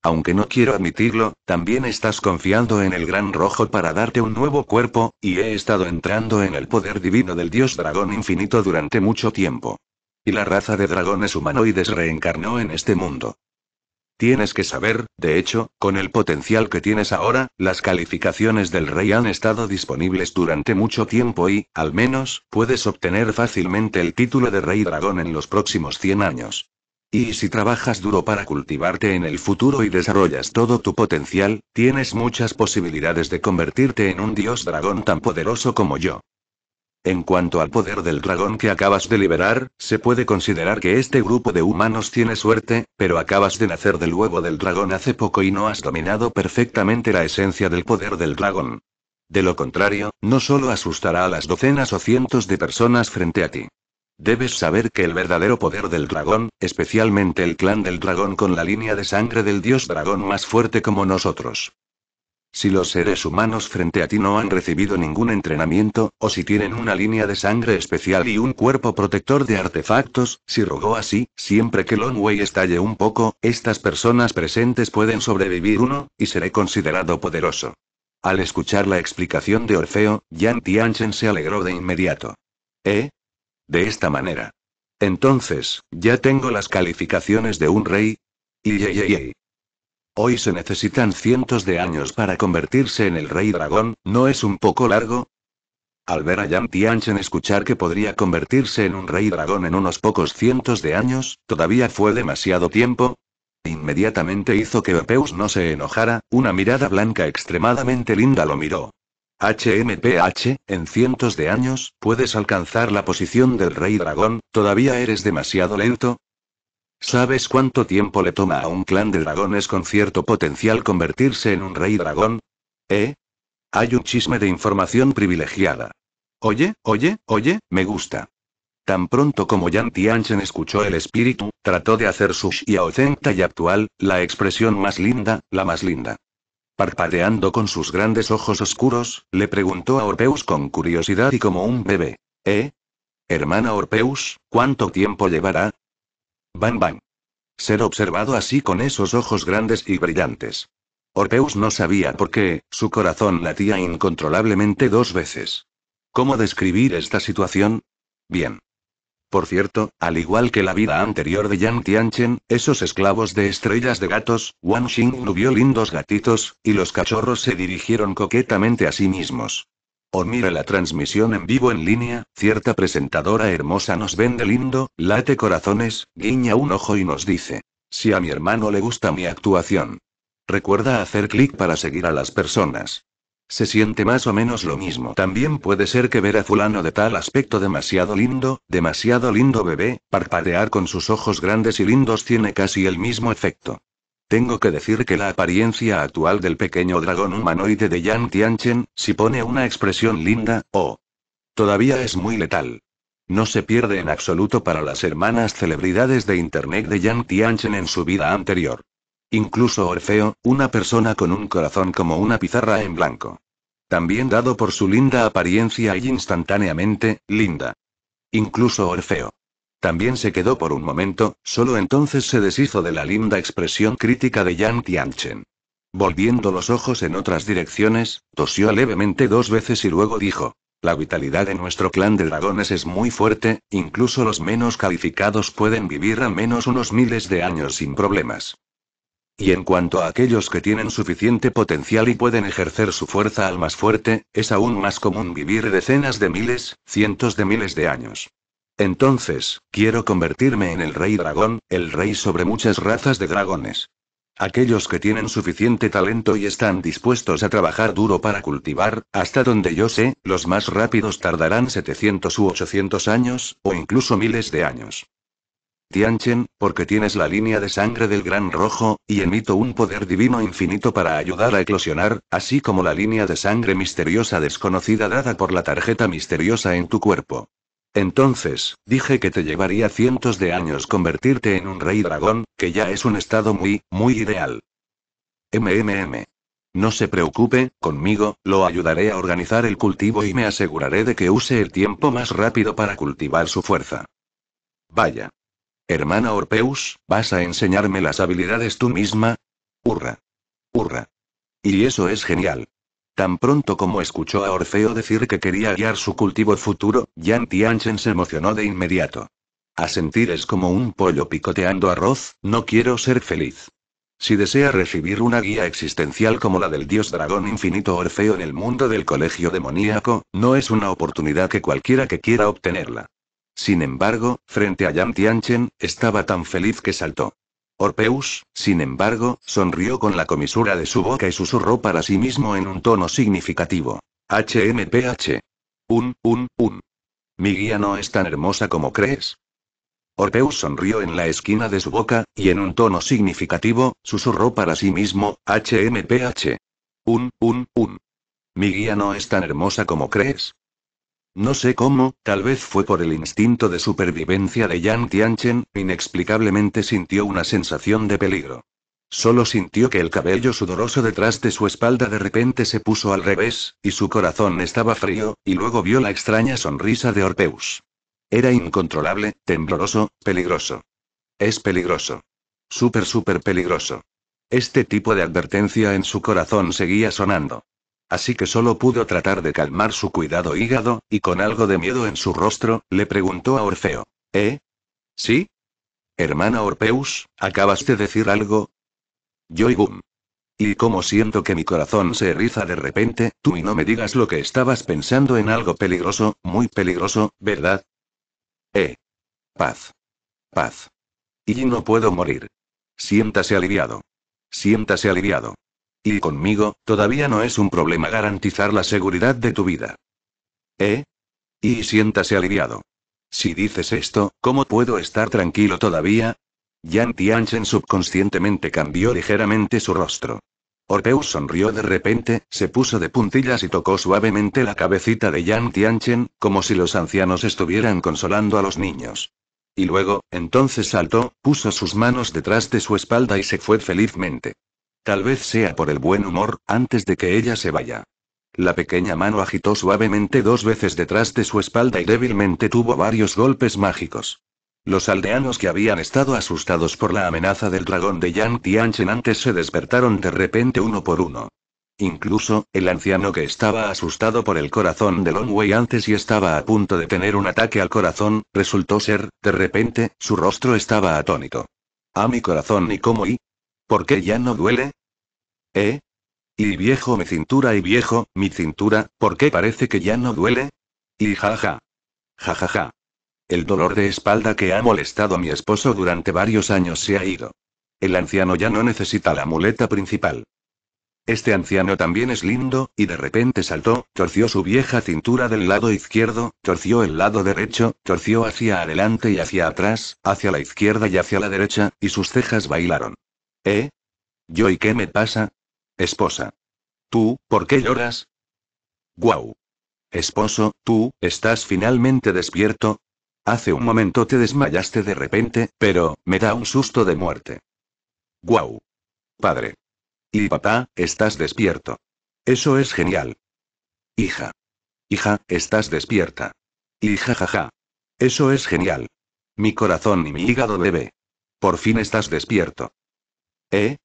aunque no quiero admitirlo, también estás confiando en el Gran Rojo para darte un nuevo cuerpo, y he estado entrando en el poder divino del dios dragón infinito durante mucho tiempo. Y la raza de dragones humanoides reencarnó en este mundo. Tienes que saber, de hecho, con el potencial que tienes ahora, las calificaciones del rey han estado disponibles durante mucho tiempo y, al menos, puedes obtener fácilmente el título de rey dragón en los próximos 100 años. Y si trabajas duro para cultivarte en el futuro y desarrollas todo tu potencial, tienes muchas posibilidades de convertirte en un dios dragón tan poderoso como yo. En cuanto al poder del dragón que acabas de liberar, se puede considerar que este grupo de humanos tiene suerte, pero acabas de nacer del huevo del dragón hace poco y no has dominado perfectamente la esencia del poder del dragón. De lo contrario, no solo asustará a las docenas o cientos de personas frente a ti, Debes saber que el verdadero poder del dragón, especialmente el clan del dragón con la línea de sangre del dios dragón más fuerte como nosotros. Si los seres humanos frente a ti no han recibido ningún entrenamiento, o si tienen una línea de sangre especial y un cuerpo protector de artefactos, si rogó así, siempre que Longway estalle un poco, estas personas presentes pueden sobrevivir uno, y seré considerado poderoso. Al escuchar la explicación de Orfeo, Yan Tianchen se alegró de inmediato. ¿Eh? De esta manera. Entonces, ya tengo las calificaciones de un rey. Y Hoy se necesitan cientos de años para convertirse en el rey dragón, ¿no es un poco largo? Al ver a Yan Tianchen escuchar que podría convertirse en un rey dragón en unos pocos cientos de años, todavía fue demasiado tiempo. Inmediatamente hizo que Opeus no se enojara, una mirada blanca extremadamente linda lo miró. HMPH, en cientos de años, puedes alcanzar la posición del rey dragón, todavía eres demasiado lento. ¿Sabes cuánto tiempo le toma a un clan de dragones con cierto potencial convertirse en un rey dragón? ¿Eh? Hay un chisme de información privilegiada. Oye, oye, oye, me gusta. Tan pronto como Yan Tianchen escuchó el espíritu, trató de hacer su Xiao y actual, la expresión más linda, la más linda. Parpadeando con sus grandes ojos oscuros, le preguntó a Orpeus con curiosidad y como un bebé. ¿Eh? Hermana Orpeus, ¿cuánto tiempo llevará? Bam. ¡Bang! Ser observado así con esos ojos grandes y brillantes. Orpeus no sabía por qué, su corazón latía incontrolablemente dos veces. ¿Cómo describir esta situación? Bien. Por cierto, al igual que la vida anterior de Yang Tianchen, esos esclavos de estrellas de gatos, Wang Xing vio lindos gatitos, y los cachorros se dirigieron coquetamente a sí mismos. O mira la transmisión en vivo en línea, cierta presentadora hermosa nos vende lindo, late corazones, guiña un ojo y nos dice. Si a mi hermano le gusta mi actuación. Recuerda hacer clic para seguir a las personas se siente más o menos lo mismo. También puede ser que ver a fulano de tal aspecto demasiado lindo, demasiado lindo bebé, parpadear con sus ojos grandes y lindos tiene casi el mismo efecto. Tengo que decir que la apariencia actual del pequeño dragón humanoide de Yang Tianchen, si pone una expresión linda, o... Oh, todavía es muy letal. No se pierde en absoluto para las hermanas celebridades de Internet de Yang Tianchen en su vida anterior. Incluso Orfeo, una persona con un corazón como una pizarra en blanco. También dado por su linda apariencia y instantáneamente, linda. Incluso Orfeo. También se quedó por un momento, solo entonces se deshizo de la linda expresión crítica de Yang Tianchen. Volviendo los ojos en otras direcciones, tosió levemente dos veces y luego dijo, la vitalidad de nuestro clan de dragones es muy fuerte, incluso los menos calificados pueden vivir al menos unos miles de años sin problemas. Y en cuanto a aquellos que tienen suficiente potencial y pueden ejercer su fuerza al más fuerte, es aún más común vivir decenas de miles, cientos de miles de años. Entonces, quiero convertirme en el rey dragón, el rey sobre muchas razas de dragones. Aquellos que tienen suficiente talento y están dispuestos a trabajar duro para cultivar, hasta donde yo sé, los más rápidos tardarán 700 u 800 años, o incluso miles de años. Tianchen, porque tienes la línea de sangre del Gran Rojo, y emito un poder divino infinito para ayudar a eclosionar, así como la línea de sangre misteriosa desconocida dada por la tarjeta misteriosa en tu cuerpo. Entonces, dije que te llevaría cientos de años convertirte en un rey dragón, que ya es un estado muy, muy ideal. MMM. No se preocupe, conmigo, lo ayudaré a organizar el cultivo y me aseguraré de que use el tiempo más rápido para cultivar su fuerza. Vaya. Hermana Orpeus, ¿vas a enseñarme las habilidades tú misma? Hurra. Hurra. Y eso es genial. Tan pronto como escuchó a Orfeo decir que quería guiar su cultivo futuro, Yan Tianchen se emocionó de inmediato. A sentir es como un pollo picoteando arroz, no quiero ser feliz. Si desea recibir una guía existencial como la del dios dragón infinito Orfeo en el mundo del colegio demoníaco, no es una oportunidad que cualquiera que quiera obtenerla. Sin embargo, frente a Yam Tianchen, estaba tan feliz que saltó. Orpeus, sin embargo, sonrió con la comisura de su boca y susurró para sí mismo en un tono significativo. HMPH. Un, un, un. Mi guía no es tan hermosa como crees. Orpeus sonrió en la esquina de su boca, y en un tono significativo, susurró para sí mismo, HMPH. Un, un, un. Mi guía no es tan hermosa como crees. No sé cómo, tal vez fue por el instinto de supervivencia de Yang Tianchen, inexplicablemente sintió una sensación de peligro. Solo sintió que el cabello sudoroso detrás de su espalda de repente se puso al revés, y su corazón estaba frío, y luego vio la extraña sonrisa de Orpeus. Era incontrolable, tembloroso, peligroso. Es peligroso. Súper, súper peligroso. Este tipo de advertencia en su corazón seguía sonando. Así que solo pudo tratar de calmar su cuidado hígado, y con algo de miedo en su rostro, le preguntó a Orfeo. ¿Eh? ¿Sí? Hermana Orpeus, ¿acabas de decir algo? Yo y boom. Y como siento que mi corazón se eriza de repente, tú y no me digas lo que estabas pensando en algo peligroso, muy peligroso, ¿verdad? Eh. Paz. Paz. Y no puedo morir. Siéntase aliviado. Siéntase aliviado. Y conmigo, todavía no es un problema garantizar la seguridad de tu vida. ¿Eh? Y siéntase aliviado. Si dices esto, ¿cómo puedo estar tranquilo todavía? Yan Tianchen subconscientemente cambió ligeramente su rostro. Orpeu sonrió de repente, se puso de puntillas y tocó suavemente la cabecita de Yan Tianchen, como si los ancianos estuvieran consolando a los niños. Y luego, entonces saltó, puso sus manos detrás de su espalda y se fue felizmente. Tal vez sea por el buen humor, antes de que ella se vaya. La pequeña mano agitó suavemente dos veces detrás de su espalda y débilmente tuvo varios golpes mágicos. Los aldeanos que habían estado asustados por la amenaza del dragón de Yang Tianchen antes se despertaron de repente uno por uno. Incluso, el anciano que estaba asustado por el corazón de Longwei antes y estaba a punto de tener un ataque al corazón, resultó ser, de repente, su rostro estaba atónito. A ah, mi corazón y cómo y, ¿Por qué ya no duele? ¿Eh? Y viejo mi cintura y viejo, mi cintura, ¿por qué parece que ya no duele? Y jaja. Jajaja. Ja, ja. El dolor de espalda que ha molestado a mi esposo durante varios años se ha ido. El anciano ya no necesita la muleta principal. Este anciano también es lindo, y de repente saltó, torció su vieja cintura del lado izquierdo, torció el lado derecho, torció hacia adelante y hacia atrás, hacia la izquierda y hacia la derecha, y sus cejas bailaron. ¿Eh? ¿Yo y qué me pasa? Esposa. ¿Tú, por qué lloras? ¡Guau! Esposo, tú, ¿estás finalmente despierto? Hace un momento te desmayaste de repente, pero, me da un susto de muerte. ¡Guau! Padre. Y papá, estás despierto. Eso es genial. Hija. Hija, estás despierta. Hija, jaja. Eso es genial. Mi corazón y mi hígado bebé. Por fin estás despierto. ¿Eh?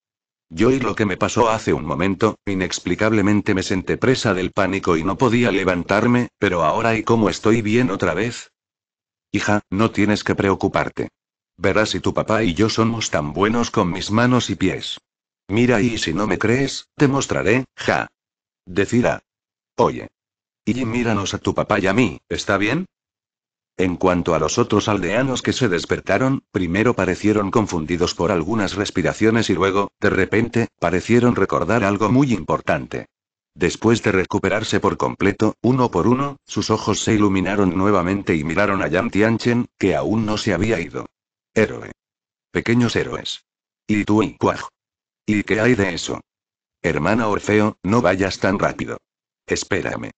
Yo y lo que me pasó hace un momento, inexplicablemente me senté presa del pánico y no podía levantarme, pero ahora y cómo estoy bien otra vez. Hija, no tienes que preocuparte. Verás si tu papá y yo somos tan buenos con mis manos y pies. Mira y si no me crees, te mostraré, ja. Decirá. Oye. Y míranos a tu papá y a mí, ¿está bien? En cuanto a los otros aldeanos que se despertaron, primero parecieron confundidos por algunas respiraciones y luego, de repente, parecieron recordar algo muy importante. Después de recuperarse por completo, uno por uno, sus ojos se iluminaron nuevamente y miraron a Yan Tianchen, que aún no se había ido. Héroe. Pequeños héroes. Y tú y ¿Y qué hay de eso? Hermana Orfeo, no vayas tan rápido. Espérame.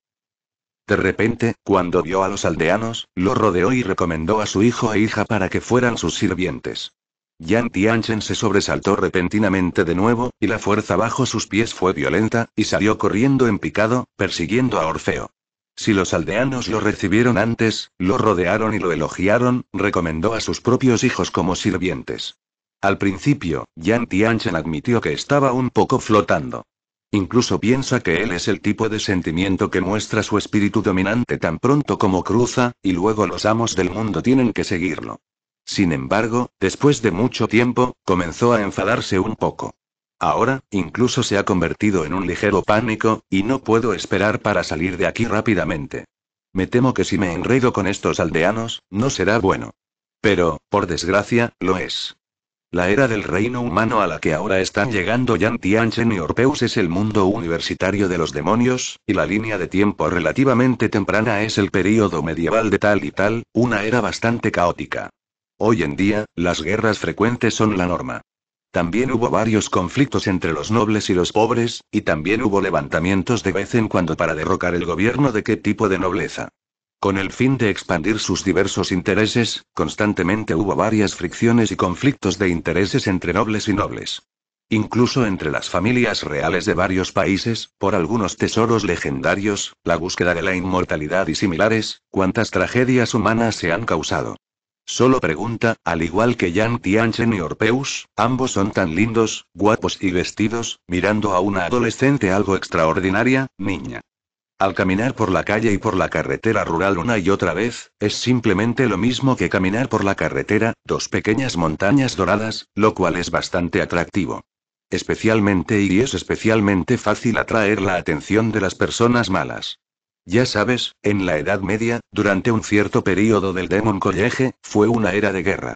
De repente, cuando vio a los aldeanos, lo rodeó y recomendó a su hijo e hija para que fueran sus sirvientes. Yan Tianchen se sobresaltó repentinamente de nuevo, y la fuerza bajo sus pies fue violenta, y salió corriendo en picado, persiguiendo a Orfeo. Si los aldeanos lo recibieron antes, lo rodearon y lo elogiaron, recomendó a sus propios hijos como sirvientes. Al principio, Yan Tianchen admitió que estaba un poco flotando. Incluso piensa que él es el tipo de sentimiento que muestra su espíritu dominante tan pronto como cruza, y luego los amos del mundo tienen que seguirlo. Sin embargo, después de mucho tiempo, comenzó a enfadarse un poco. Ahora, incluso se ha convertido en un ligero pánico, y no puedo esperar para salir de aquí rápidamente. Me temo que si me enredo con estos aldeanos, no será bueno. Pero, por desgracia, lo es. La era del reino humano a la que ahora están llegando Yan Tianchen y Orpeus es el mundo universitario de los demonios, y la línea de tiempo relativamente temprana es el período medieval de tal y tal, una era bastante caótica. Hoy en día, las guerras frecuentes son la norma. También hubo varios conflictos entre los nobles y los pobres, y también hubo levantamientos de vez en cuando para derrocar el gobierno de qué tipo de nobleza. Con el fin de expandir sus diversos intereses, constantemente hubo varias fricciones y conflictos de intereses entre nobles y nobles. Incluso entre las familias reales de varios países, por algunos tesoros legendarios, la búsqueda de la inmortalidad y similares, cuántas tragedias humanas se han causado. Solo pregunta, al igual que Yang Tianchen y Orpeus, ambos son tan lindos, guapos y vestidos, mirando a una adolescente algo extraordinaria, niña. Al caminar por la calle y por la carretera rural una y otra vez, es simplemente lo mismo que caminar por la carretera, dos pequeñas montañas doradas, lo cual es bastante atractivo. Especialmente y es especialmente fácil atraer la atención de las personas malas. Ya sabes, en la Edad Media, durante un cierto período del Demon College, fue una era de guerra.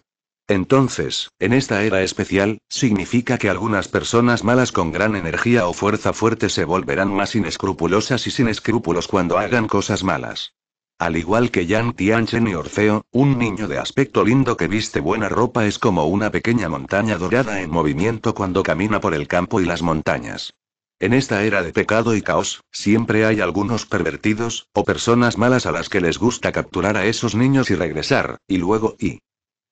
Entonces, en esta era especial, significa que algunas personas malas con gran energía o fuerza fuerte se volverán más inescrupulosas y sin escrúpulos cuando hagan cosas malas. Al igual que Yang Tianchen y Orfeo, un niño de aspecto lindo que viste buena ropa es como una pequeña montaña dorada en movimiento cuando camina por el campo y las montañas. En esta era de pecado y caos, siempre hay algunos pervertidos, o personas malas a las que les gusta capturar a esos niños y regresar, y luego y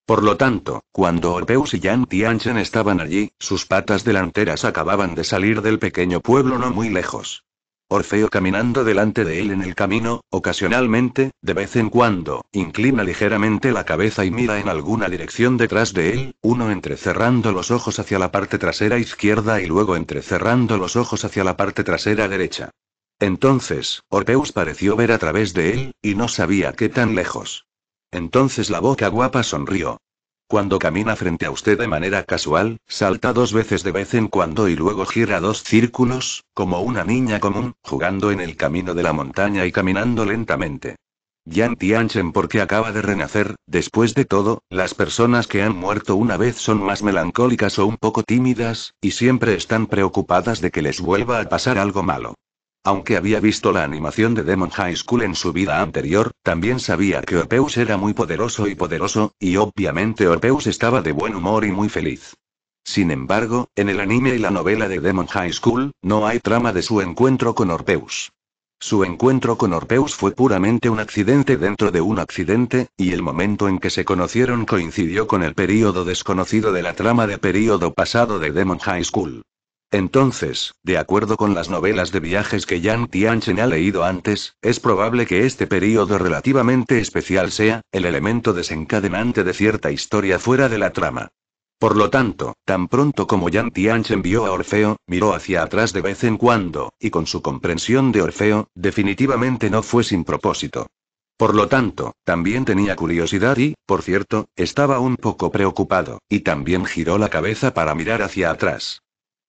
por lo tanto, cuando Orpheus y Yan Tianchen estaban allí, sus patas delanteras acababan de salir del pequeño pueblo no muy lejos. Orfeo caminando delante de él en el camino, ocasionalmente, de vez en cuando, inclina ligeramente la cabeza y mira en alguna dirección detrás de él, uno entrecerrando los ojos hacia la parte trasera izquierda y luego entrecerrando los ojos hacia la parte trasera derecha. Entonces, Orpheus pareció ver a través de él, y no sabía qué tan lejos. Entonces la boca guapa sonrió. Cuando camina frente a usted de manera casual, salta dos veces de vez en cuando y luego gira dos círculos, como una niña común, jugando en el camino de la montaña y caminando lentamente. Yan Tianchen porque acaba de renacer, después de todo, las personas que han muerto una vez son más melancólicas o un poco tímidas, y siempre están preocupadas de que les vuelva a pasar algo malo. Aunque había visto la animación de Demon High School en su vida anterior, también sabía que Orpeus era muy poderoso y poderoso, y obviamente Orpeus estaba de buen humor y muy feliz. Sin embargo, en el anime y la novela de Demon High School, no hay trama de su encuentro con Orpeus. Su encuentro con Orpeus fue puramente un accidente dentro de un accidente, y el momento en que se conocieron coincidió con el período desconocido de la trama de período pasado de Demon High School. Entonces, de acuerdo con las novelas de viajes que Yang Tianchen ha leído antes, es probable que este período relativamente especial sea, el elemento desencadenante de cierta historia fuera de la trama. Por lo tanto, tan pronto como Yan Tianchen vio a Orfeo, miró hacia atrás de vez en cuando, y con su comprensión de Orfeo, definitivamente no fue sin propósito. Por lo tanto, también tenía curiosidad y, por cierto, estaba un poco preocupado, y también giró la cabeza para mirar hacia atrás.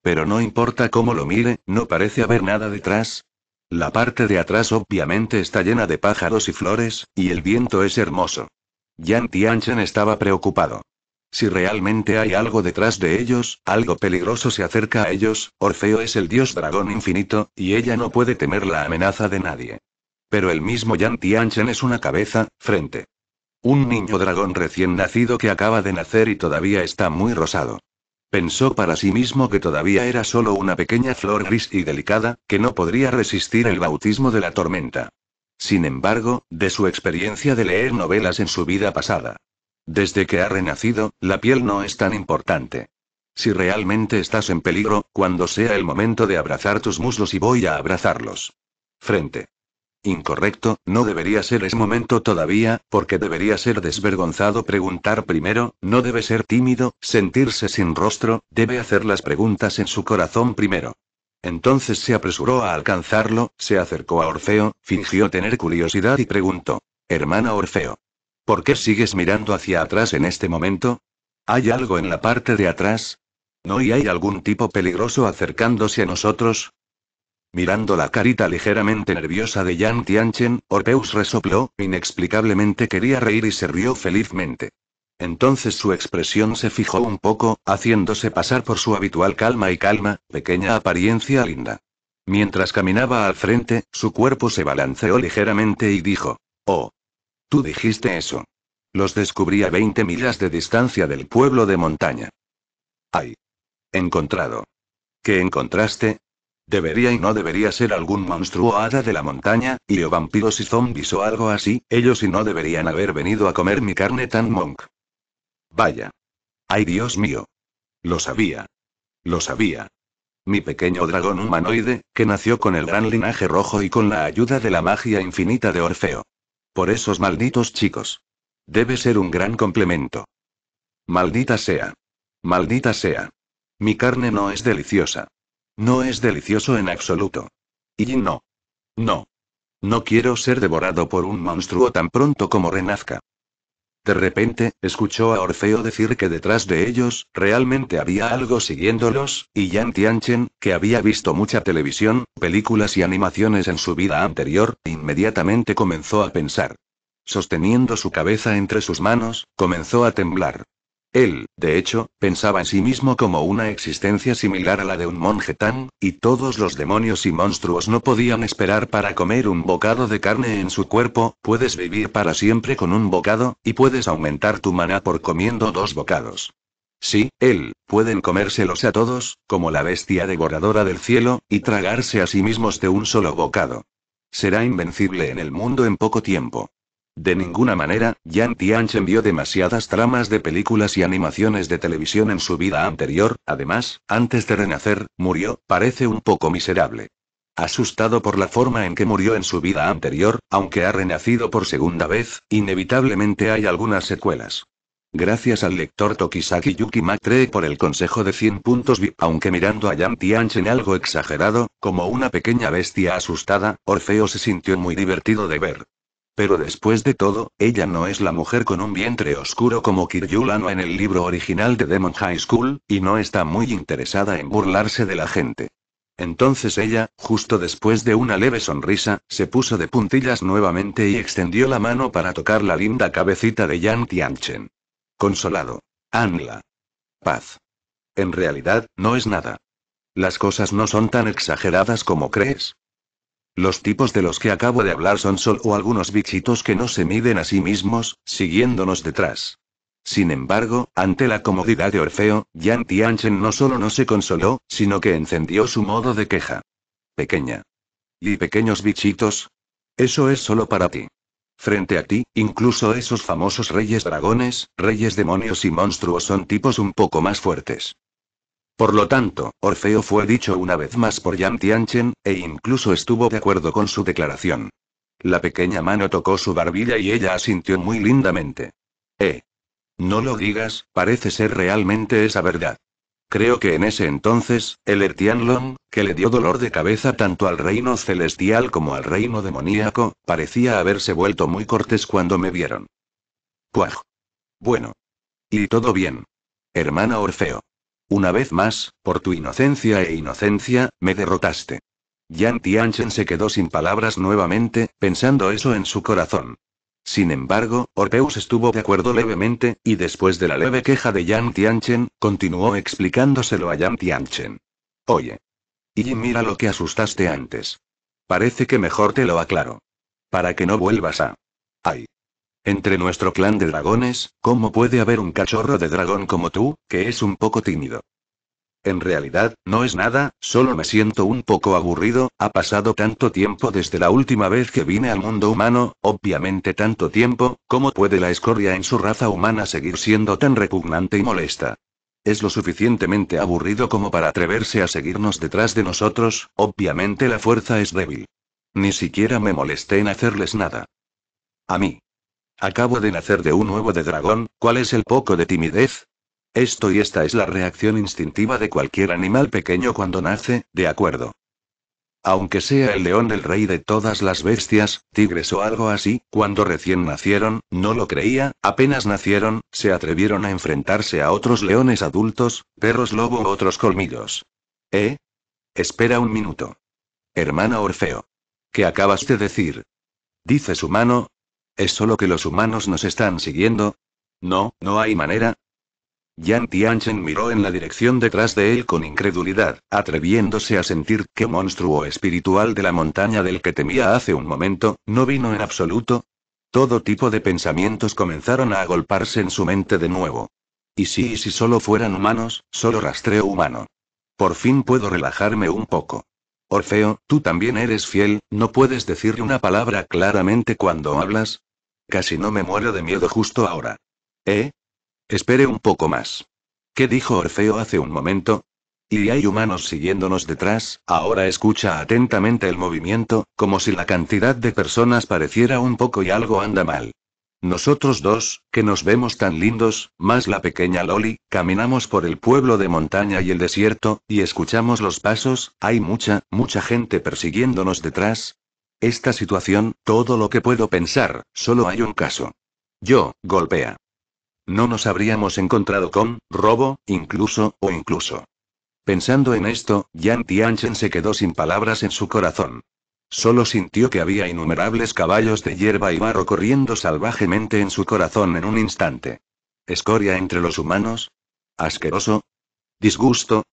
Pero no importa cómo lo mire, no parece haber nada detrás. La parte de atrás obviamente está llena de pájaros y flores, y el viento es hermoso. Yan Tianchen estaba preocupado. Si realmente hay algo detrás de ellos, algo peligroso se acerca a ellos, Orfeo es el dios dragón infinito, y ella no puede temer la amenaza de nadie. Pero el mismo Yan Tianchen es una cabeza, frente. Un niño dragón recién nacido que acaba de nacer y todavía está muy rosado. Pensó para sí mismo que todavía era solo una pequeña flor gris y delicada, que no podría resistir el bautismo de la tormenta. Sin embargo, de su experiencia de leer novelas en su vida pasada. Desde que ha renacido, la piel no es tan importante. Si realmente estás en peligro, cuando sea el momento de abrazar tus muslos y voy a abrazarlos. Frente. Incorrecto, no debería ser ese momento todavía, porque debería ser desvergonzado preguntar primero, no debe ser tímido, sentirse sin rostro, debe hacer las preguntas en su corazón primero. Entonces se apresuró a alcanzarlo, se acercó a Orfeo, fingió tener curiosidad y preguntó, Hermana Orfeo, ¿por qué sigues mirando hacia atrás en este momento? ¿Hay algo en la parte de atrás? ¿No y hay algún tipo peligroso acercándose a nosotros? Mirando la carita ligeramente nerviosa de Yang Tianchen, Orpeus resopló, inexplicablemente quería reír y se rió felizmente. Entonces su expresión se fijó un poco, haciéndose pasar por su habitual calma y calma, pequeña apariencia linda. Mientras caminaba al frente, su cuerpo se balanceó ligeramente y dijo, Oh. Tú dijiste eso. Los descubrí a 20 millas de distancia del pueblo de montaña. Ay. Encontrado. ¿Qué encontraste? Debería y no debería ser algún monstruo hada de la montaña, y o vampiros y zombies o algo así, ellos y no deberían haber venido a comer mi carne tan monk. Vaya. Ay Dios mío. Lo sabía. Lo sabía. Mi pequeño dragón humanoide, que nació con el gran linaje rojo y con la ayuda de la magia infinita de Orfeo. Por esos malditos chicos. Debe ser un gran complemento. Maldita sea. Maldita sea. Mi carne no es deliciosa. No es delicioso en absoluto. Y no. No. No quiero ser devorado por un monstruo tan pronto como renazca. De repente, escuchó a Orfeo decir que detrás de ellos, realmente había algo siguiéndolos, y Yan Tianchen, que había visto mucha televisión, películas y animaciones en su vida anterior, inmediatamente comenzó a pensar. Sosteniendo su cabeza entre sus manos, comenzó a temblar. Él, de hecho, pensaba en sí mismo como una existencia similar a la de un monje tan, y todos los demonios y monstruos no podían esperar para comer un bocado de carne en su cuerpo, puedes vivir para siempre con un bocado, y puedes aumentar tu maná por comiendo dos bocados. Sí, él, pueden comérselos a todos, como la bestia devoradora del cielo, y tragarse a sí mismos de un solo bocado. Será invencible en el mundo en poco tiempo. De ninguna manera, Yan Tianchen vio demasiadas tramas de películas y animaciones de televisión en su vida anterior, además, antes de renacer, murió, parece un poco miserable. Asustado por la forma en que murió en su vida anterior, aunque ha renacido por segunda vez, inevitablemente hay algunas secuelas. Gracias al lector Tokisaki Yuki Matre por el consejo de 100 puntos aunque mirando a Yan Tianchen algo exagerado, como una pequeña bestia asustada, Orfeo se sintió muy divertido de ver. Pero después de todo, ella no es la mujer con un vientre oscuro como Kiryulano en el libro original de Demon High School, y no está muy interesada en burlarse de la gente. Entonces ella, justo después de una leve sonrisa, se puso de puntillas nuevamente y extendió la mano para tocar la linda cabecita de Yan Tianchen. Consolado. Anla. Paz. En realidad, no es nada. Las cosas no son tan exageradas como crees. Los tipos de los que acabo de hablar son solo algunos bichitos que no se miden a sí mismos, siguiéndonos detrás. Sin embargo, ante la comodidad de Orfeo, Yan Tianchen no solo no se consoló, sino que encendió su modo de queja. Pequeña. ¿Y pequeños bichitos? Eso es solo para ti. Frente a ti, incluso esos famosos reyes dragones, reyes demonios y monstruos son tipos un poco más fuertes. Por lo tanto, Orfeo fue dicho una vez más por Yan Tianchen, e incluso estuvo de acuerdo con su declaración. La pequeña mano tocó su barbilla y ella asintió muy lindamente. Eh. No lo digas, parece ser realmente esa verdad. Creo que en ese entonces, el Ertianlong, que le dio dolor de cabeza tanto al reino celestial como al reino demoníaco, parecía haberse vuelto muy cortés cuando me vieron. Cuaj. Bueno. Y todo bien. Hermana Orfeo. Una vez más, por tu inocencia e inocencia, me derrotaste. Yan Tianchen se quedó sin palabras nuevamente, pensando eso en su corazón. Sin embargo, Orpeus estuvo de acuerdo levemente, y después de la leve queja de Yan Tianchen, continuó explicándoselo a Yan Tianchen. Oye. Y mira lo que asustaste antes. Parece que mejor te lo aclaro. Para que no vuelvas a... Ay. Entre nuestro clan de dragones, ¿cómo puede haber un cachorro de dragón como tú, que es un poco tímido? En realidad, no es nada, solo me siento un poco aburrido, ha pasado tanto tiempo desde la última vez que vine al mundo humano, obviamente tanto tiempo, ¿cómo puede la escoria en su raza humana seguir siendo tan repugnante y molesta? Es lo suficientemente aburrido como para atreverse a seguirnos detrás de nosotros, obviamente la fuerza es débil. Ni siquiera me molesté en hacerles nada. A mí. Acabo de nacer de un huevo de dragón, ¿cuál es el poco de timidez? Esto y esta es la reacción instintiva de cualquier animal pequeño cuando nace, de acuerdo. Aunque sea el león el rey de todas las bestias, tigres o algo así, cuando recién nacieron, no lo creía, apenas nacieron, se atrevieron a enfrentarse a otros leones adultos, perros lobo u otros colmillos. ¿Eh? Espera un minuto. Hermana Orfeo. ¿Qué acabas de decir? Dice su mano, ¿Es solo que los humanos nos están siguiendo? No, no hay manera. Yan Tianchen miró en la dirección detrás de él con incredulidad, atreviéndose a sentir que monstruo espiritual de la montaña del que temía hace un momento, no vino en absoluto. Todo tipo de pensamientos comenzaron a agolparse en su mente de nuevo. Y si y si solo fueran humanos, solo rastreo humano. Por fin puedo relajarme un poco. Orfeo, tú también eres fiel, ¿no puedes decir una palabra claramente cuando hablas? Casi no me muero de miedo justo ahora. ¿Eh? Espere un poco más. ¿Qué dijo Orfeo hace un momento? Y hay humanos siguiéndonos detrás, ahora escucha atentamente el movimiento, como si la cantidad de personas pareciera un poco y algo anda mal. Nosotros dos, que nos vemos tan lindos, más la pequeña Loli, caminamos por el pueblo de montaña y el desierto, y escuchamos los pasos, hay mucha, mucha gente persiguiéndonos detrás. Esta situación, todo lo que puedo pensar, solo hay un caso. Yo, golpea. No nos habríamos encontrado con, robo, incluso, o incluso. Pensando en esto, Yan Tianchen se quedó sin palabras en su corazón. Solo sintió que había innumerables caballos de hierba y barro corriendo salvajemente en su corazón en un instante. Escoria entre los humanos. Asqueroso. Disgusto.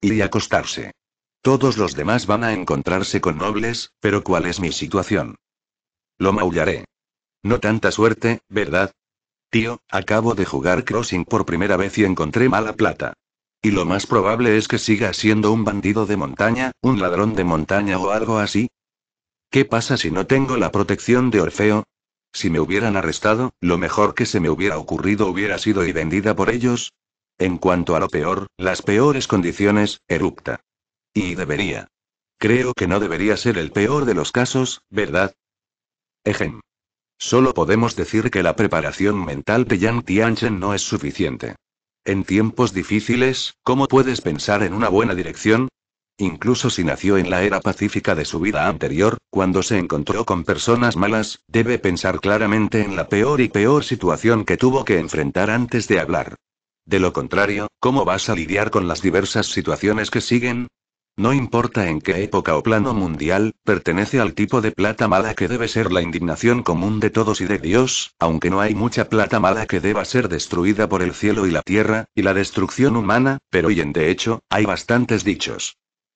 Y acostarse. Todos los demás van a encontrarse con nobles, pero ¿cuál es mi situación? Lo maullaré. No tanta suerte, ¿verdad? Tío, acabo de jugar Crossing por primera vez y encontré mala plata. Y lo más probable es que siga siendo un bandido de montaña, un ladrón de montaña o algo así, ¿Qué pasa si no tengo la protección de Orfeo? Si me hubieran arrestado, lo mejor que se me hubiera ocurrido hubiera sido y vendida por ellos. En cuanto a lo peor, las peores condiciones, erupta. Y debería. Creo que no debería ser el peor de los casos, ¿verdad? Ejem. Solo podemos decir que la preparación mental de Yang Tianchen no es suficiente. En tiempos difíciles, ¿cómo puedes pensar en una buena dirección? Incluso si nació en la era pacífica de su vida anterior, cuando se encontró con personas malas, debe pensar claramente en la peor y peor situación que tuvo que enfrentar antes de hablar. De lo contrario, ¿cómo vas a lidiar con las diversas situaciones que siguen? No importa en qué época o plano mundial, pertenece al tipo de plata mala que debe ser la indignación común de todos y de Dios, aunque no hay mucha plata mala que deba ser destruida por el cielo y la tierra, y la destrucción humana, pero hoy en de hecho, hay bastantes dichos.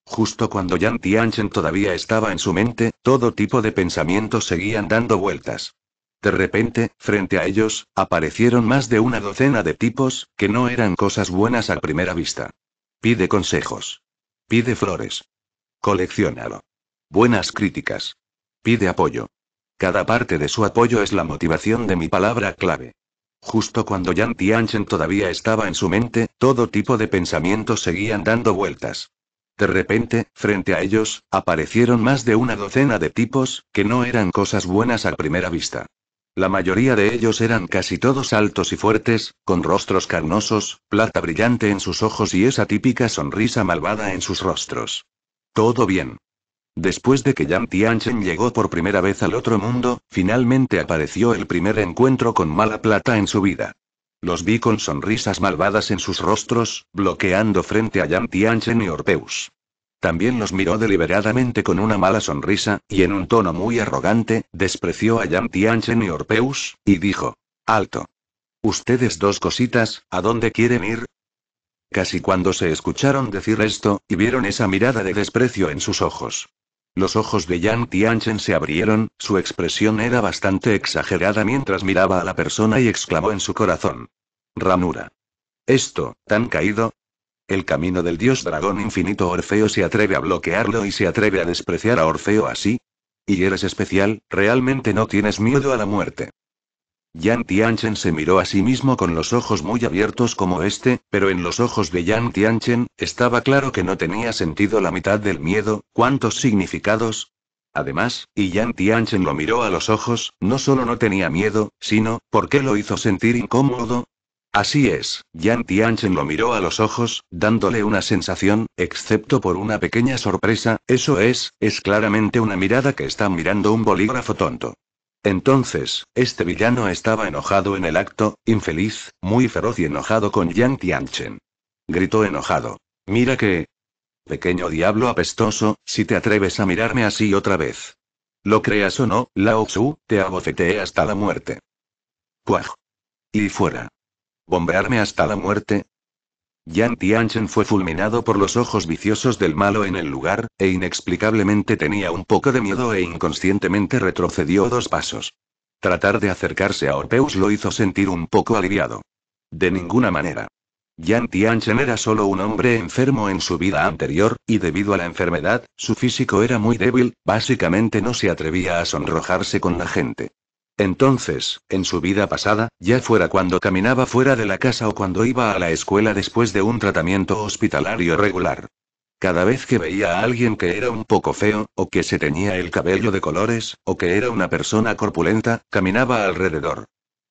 Justo cuando Yan Tianchen todavía estaba en su mente, todo tipo de pensamientos seguían dando vueltas. De repente, frente a ellos, aparecieron más de una docena de tipos, que no eran cosas buenas a primera vista. Pide consejos. Pide flores. Coleccionalo. Buenas críticas. Pide apoyo. Cada parte de su apoyo es la motivación de mi palabra clave. Justo cuando Yan Tianchen todavía estaba en su mente, todo tipo de pensamientos seguían dando vueltas. De repente, frente a ellos, aparecieron más de una docena de tipos, que no eran cosas buenas a primera vista. La mayoría de ellos eran casi todos altos y fuertes, con rostros carnosos, plata brillante en sus ojos y esa típica sonrisa malvada en sus rostros. Todo bien. Después de que Yang Tianchen llegó por primera vez al otro mundo, finalmente apareció el primer encuentro con mala plata en su vida. Los vi con sonrisas malvadas en sus rostros, bloqueando frente a Yan y Orpeus. También los miró deliberadamente con una mala sonrisa, y en un tono muy arrogante, despreció a Yan y Orpeus, y dijo: Alto. Ustedes dos cositas, ¿a dónde quieren ir? Casi cuando se escucharon decir esto, y vieron esa mirada de desprecio en sus ojos. Los ojos de Yang Tianchen se abrieron, su expresión era bastante exagerada mientras miraba a la persona y exclamó en su corazón. Ranura. Esto, tan caído. El camino del dios dragón infinito Orfeo se atreve a bloquearlo y se atreve a despreciar a Orfeo así. Y eres especial, realmente no tienes miedo a la muerte. Yan Tianchen se miró a sí mismo con los ojos muy abiertos como este, pero en los ojos de Yan Tianchen, estaba claro que no tenía sentido la mitad del miedo, cuántos significados. Además, y Yan Tianchen lo miró a los ojos, no solo no tenía miedo, sino, ¿por qué lo hizo sentir incómodo? Así es, Yan Tianchen lo miró a los ojos, dándole una sensación, excepto por una pequeña sorpresa, eso es, es claramente una mirada que está mirando un bolígrafo tonto. Entonces, este villano estaba enojado en el acto, infeliz, muy feroz y enojado con Yang Tianchen. Gritó enojado. Mira que... Pequeño diablo apestoso, si te atreves a mirarme así otra vez. Lo creas o no, Lao Tzu, te aboceteé hasta la muerte. ¡Cuaj! Y fuera. ¿Bombearme hasta la muerte? Yan Tianchen fue fulminado por los ojos viciosos del malo en el lugar, e inexplicablemente tenía un poco de miedo e inconscientemente retrocedió dos pasos. Tratar de acercarse a Orpeus lo hizo sentir un poco aliviado. De ninguna manera. Yan Tianchen era solo un hombre enfermo en su vida anterior, y debido a la enfermedad, su físico era muy débil, básicamente no se atrevía a sonrojarse con la gente. Entonces, en su vida pasada, ya fuera cuando caminaba fuera de la casa o cuando iba a la escuela después de un tratamiento hospitalario regular. Cada vez que veía a alguien que era un poco feo, o que se tenía el cabello de colores, o que era una persona corpulenta, caminaba alrededor.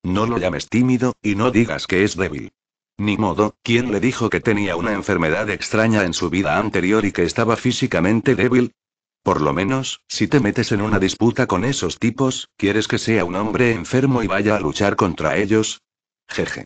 No lo llames tímido, y no digas que es débil. Ni modo, ¿quién le dijo que tenía una enfermedad extraña en su vida anterior y que estaba físicamente débil? Por lo menos, si te metes en una disputa con esos tipos, ¿quieres que sea un hombre enfermo y vaya a luchar contra ellos? Jeje.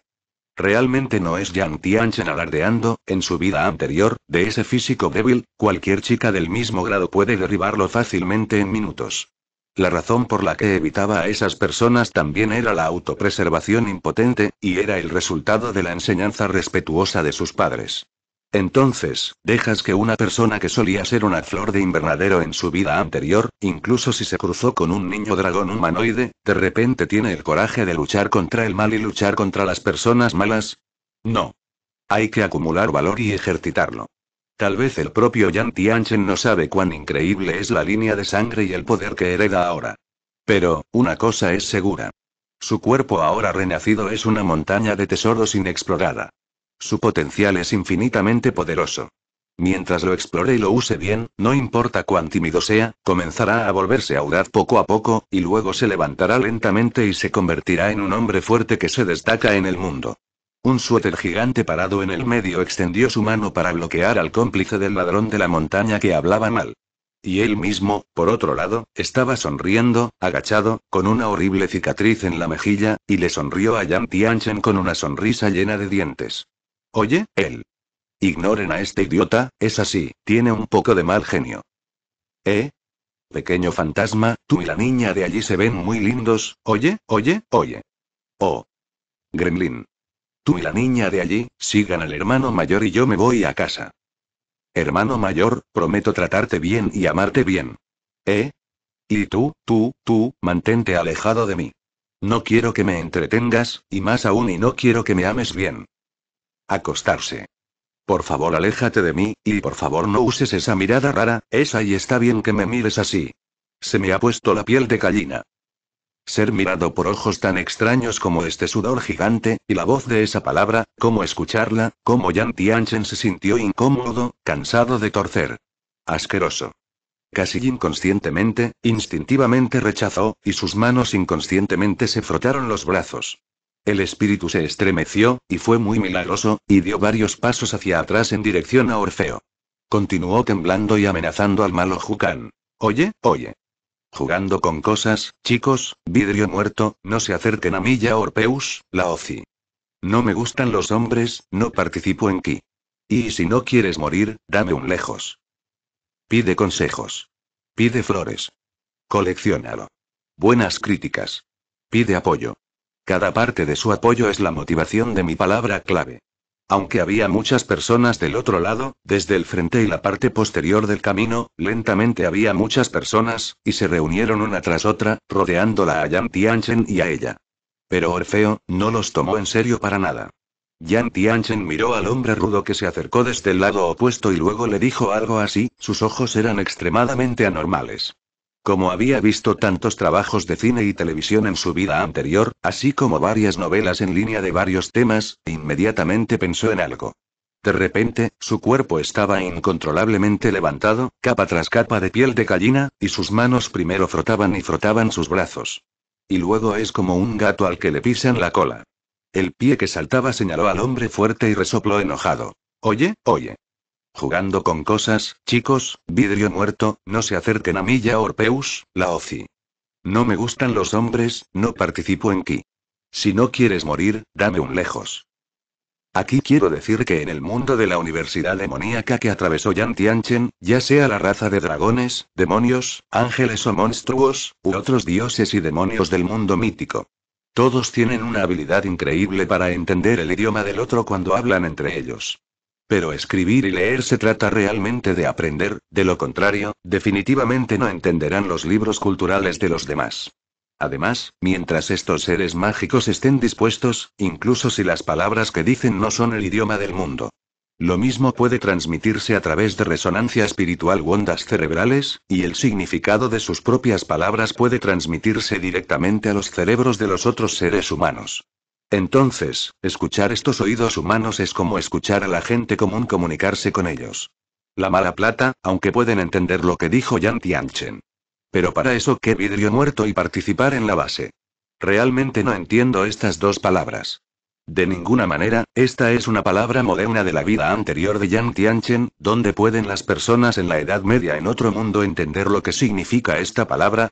Realmente no es Yang Tianchen alardeando, en su vida anterior, de ese físico débil, cualquier chica del mismo grado puede derribarlo fácilmente en minutos. La razón por la que evitaba a esas personas también era la autopreservación impotente, y era el resultado de la enseñanza respetuosa de sus padres. Entonces, dejas que una persona que solía ser una flor de invernadero en su vida anterior, incluso si se cruzó con un niño dragón humanoide, de repente tiene el coraje de luchar contra el mal y luchar contra las personas malas? No. Hay que acumular valor y ejercitarlo. Tal vez el propio Yan Tianchen no sabe cuán increíble es la línea de sangre y el poder que hereda ahora. Pero, una cosa es segura. Su cuerpo ahora renacido es una montaña de tesoros inexplorada. Su potencial es infinitamente poderoso. Mientras lo explore y lo use bien, no importa cuán tímido sea, comenzará a volverse audaz poco a poco, y luego se levantará lentamente y se convertirá en un hombre fuerte que se destaca en el mundo. Un suéter gigante parado en el medio extendió su mano para bloquear al cómplice del ladrón de la montaña que hablaba mal. Y él mismo, por otro lado, estaba sonriendo, agachado, con una horrible cicatriz en la mejilla, y le sonrió a Yang Tianchen con una sonrisa llena de dientes. Oye, él. Ignoren a este idiota, es así, tiene un poco de mal genio. ¿Eh? Pequeño fantasma, tú y la niña de allí se ven muy lindos, oye, oye, oye. Oh. Gremlin. Tú y la niña de allí, sigan al hermano mayor y yo me voy a casa. Hermano mayor, prometo tratarte bien y amarte bien. ¿Eh? Y tú, tú, tú, mantente alejado de mí. No quiero que me entretengas, y más aún y no quiero que me ames bien. Acostarse. Por favor, aléjate de mí, y por favor no uses esa mirada rara, esa y está bien que me mires así. Se me ha puesto la piel de gallina. Ser mirado por ojos tan extraños como este sudor gigante, y la voz de esa palabra, cómo escucharla, cómo Yan Tianchen se sintió incómodo, cansado de torcer. Asqueroso. Casi inconscientemente, instintivamente rechazó, y sus manos inconscientemente se frotaron los brazos. El espíritu se estremeció, y fue muy milagroso, y dio varios pasos hacia atrás en dirección a Orfeo. Continuó temblando y amenazando al malo Jucán. Oye, oye. Jugando con cosas, chicos, vidrio muerto, no se acerquen a mí ya Orpeus, la Oci. No me gustan los hombres, no participo en ki. Y si no quieres morir, dame un lejos. Pide consejos. Pide flores. Coleccionalo. Buenas críticas. Pide apoyo. Cada parte de su apoyo es la motivación de mi palabra clave. Aunque había muchas personas del otro lado, desde el frente y la parte posterior del camino, lentamente había muchas personas, y se reunieron una tras otra, rodeándola a Yan Tianchen y a ella. Pero Orfeo, no los tomó en serio para nada. Yan Tianchen miró al hombre rudo que se acercó desde el lado opuesto y luego le dijo algo así, sus ojos eran extremadamente anormales. Como había visto tantos trabajos de cine y televisión en su vida anterior, así como varias novelas en línea de varios temas, inmediatamente pensó en algo. De repente, su cuerpo estaba incontrolablemente levantado, capa tras capa de piel de gallina, y sus manos primero frotaban y frotaban sus brazos. Y luego es como un gato al que le pisan la cola. El pie que saltaba señaló al hombre fuerte y resopló enojado. Oye, oye, Jugando con cosas, chicos, vidrio muerto, no se acerquen a mí ya Orpeus, la OCI. No me gustan los hombres, no participo en ki. Si no quieres morir, dame un lejos. Aquí quiero decir que en el mundo de la universidad demoníaca que atravesó Yan Tianchen, ya sea la raza de dragones, demonios, ángeles o monstruos, u otros dioses y demonios del mundo mítico. Todos tienen una habilidad increíble para entender el idioma del otro cuando hablan entre ellos. Pero escribir y leer se trata realmente de aprender, de lo contrario, definitivamente no entenderán los libros culturales de los demás. Además, mientras estos seres mágicos estén dispuestos, incluso si las palabras que dicen no son el idioma del mundo. Lo mismo puede transmitirse a través de resonancia espiritual u ondas cerebrales, y el significado de sus propias palabras puede transmitirse directamente a los cerebros de los otros seres humanos. Entonces, escuchar estos oídos humanos es como escuchar a la gente común comunicarse con ellos. La mala plata, aunque pueden entender lo que dijo Yan Tianchen. Pero para eso qué vidrio muerto y participar en la base. Realmente no entiendo estas dos palabras. De ninguna manera, esta es una palabra moderna de la vida anterior de Yan Tianchen, donde pueden las personas en la Edad Media en otro mundo entender lo que significa esta palabra,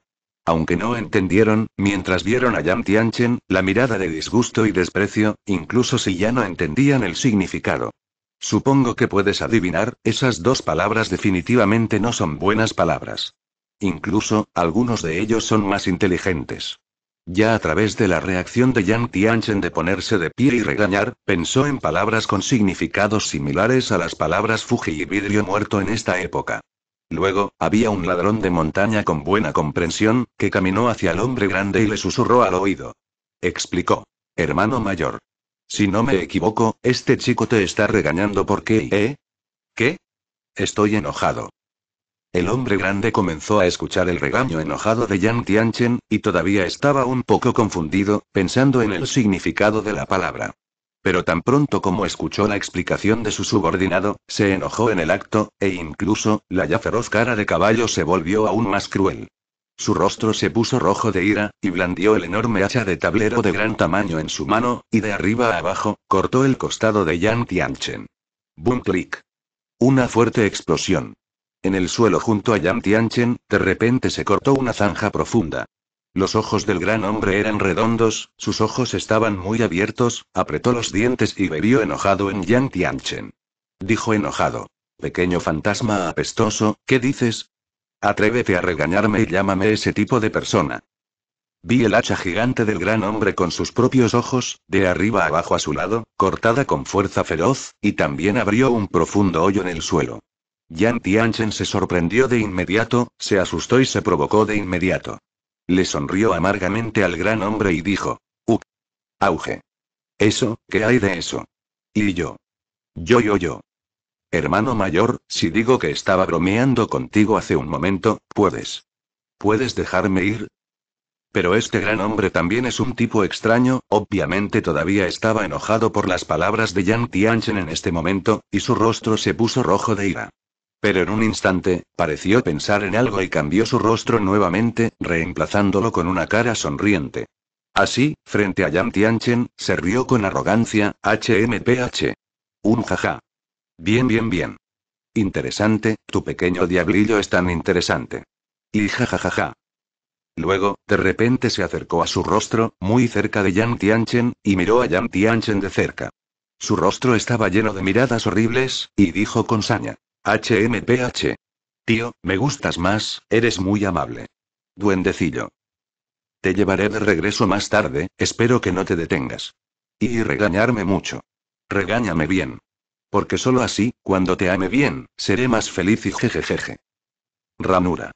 aunque no entendieron, mientras vieron a Yang Tianchen, la mirada de disgusto y desprecio, incluso si ya no entendían el significado. Supongo que puedes adivinar, esas dos palabras definitivamente no son buenas palabras. Incluso, algunos de ellos son más inteligentes. Ya a través de la reacción de Yang Tianchen de ponerse de pie y regañar, pensó en palabras con significados similares a las palabras Fuji y vidrio muerto en esta época. Luego, había un ladrón de montaña con buena comprensión, que caminó hacia el hombre grande y le susurró al oído. Explicó. Hermano mayor. Si no me equivoco, este chico te está regañando porque... ¿Eh? ¿Qué? Estoy enojado. El hombre grande comenzó a escuchar el regaño enojado de Yang Tianchen, y todavía estaba un poco confundido, pensando en el significado de la palabra. Pero tan pronto como escuchó la explicación de su subordinado, se enojó en el acto, e incluso, la ya feroz cara de caballo se volvió aún más cruel. Su rostro se puso rojo de ira, y blandió el enorme hacha de tablero de gran tamaño en su mano, y de arriba a abajo, cortó el costado de Yang Tianchen. Boom clic. Una fuerte explosión. En el suelo junto a Yang Tianchen, de repente se cortó una zanja profunda. Los ojos del gran hombre eran redondos, sus ojos estaban muy abiertos, apretó los dientes y bebió enojado en Yang Tianchen. Dijo enojado. Pequeño fantasma apestoso, ¿qué dices? Atrévete a regañarme y llámame ese tipo de persona. Vi el hacha gigante del gran hombre con sus propios ojos, de arriba abajo a su lado, cortada con fuerza feroz, y también abrió un profundo hoyo en el suelo. Yan Tianchen se sorprendió de inmediato, se asustó y se provocó de inmediato. Le sonrió amargamente al gran hombre y dijo. Uh. Auge. Eso, ¿qué hay de eso? Y yo. Yo, yo, yo. Hermano mayor, si digo que estaba bromeando contigo hace un momento, puedes. ¿Puedes dejarme ir? Pero este gran hombre también es un tipo extraño, obviamente todavía estaba enojado por las palabras de Yang Tianchen en este momento, y su rostro se puso rojo de ira. Pero en un instante, pareció pensar en algo y cambió su rostro nuevamente, reemplazándolo con una cara sonriente. Así, frente a Yan Tianchen, se rió con arrogancia, HMPH. Un jaja. Bien, bien, bien. Interesante, tu pequeño diablillo es tan interesante. Y jajajaja. Luego, de repente se acercó a su rostro, muy cerca de Yang Tianchen, y miró a Yang Tianchen de cerca. Su rostro estaba lleno de miradas horribles, y dijo con saña. HMPH. Tío, me gustas más, eres muy amable. Duendecillo. Te llevaré de regreso más tarde, espero que no te detengas. Y regañarme mucho. Regáñame bien. Porque solo así, cuando te ame bien, seré más feliz y jejejeje. Ranura.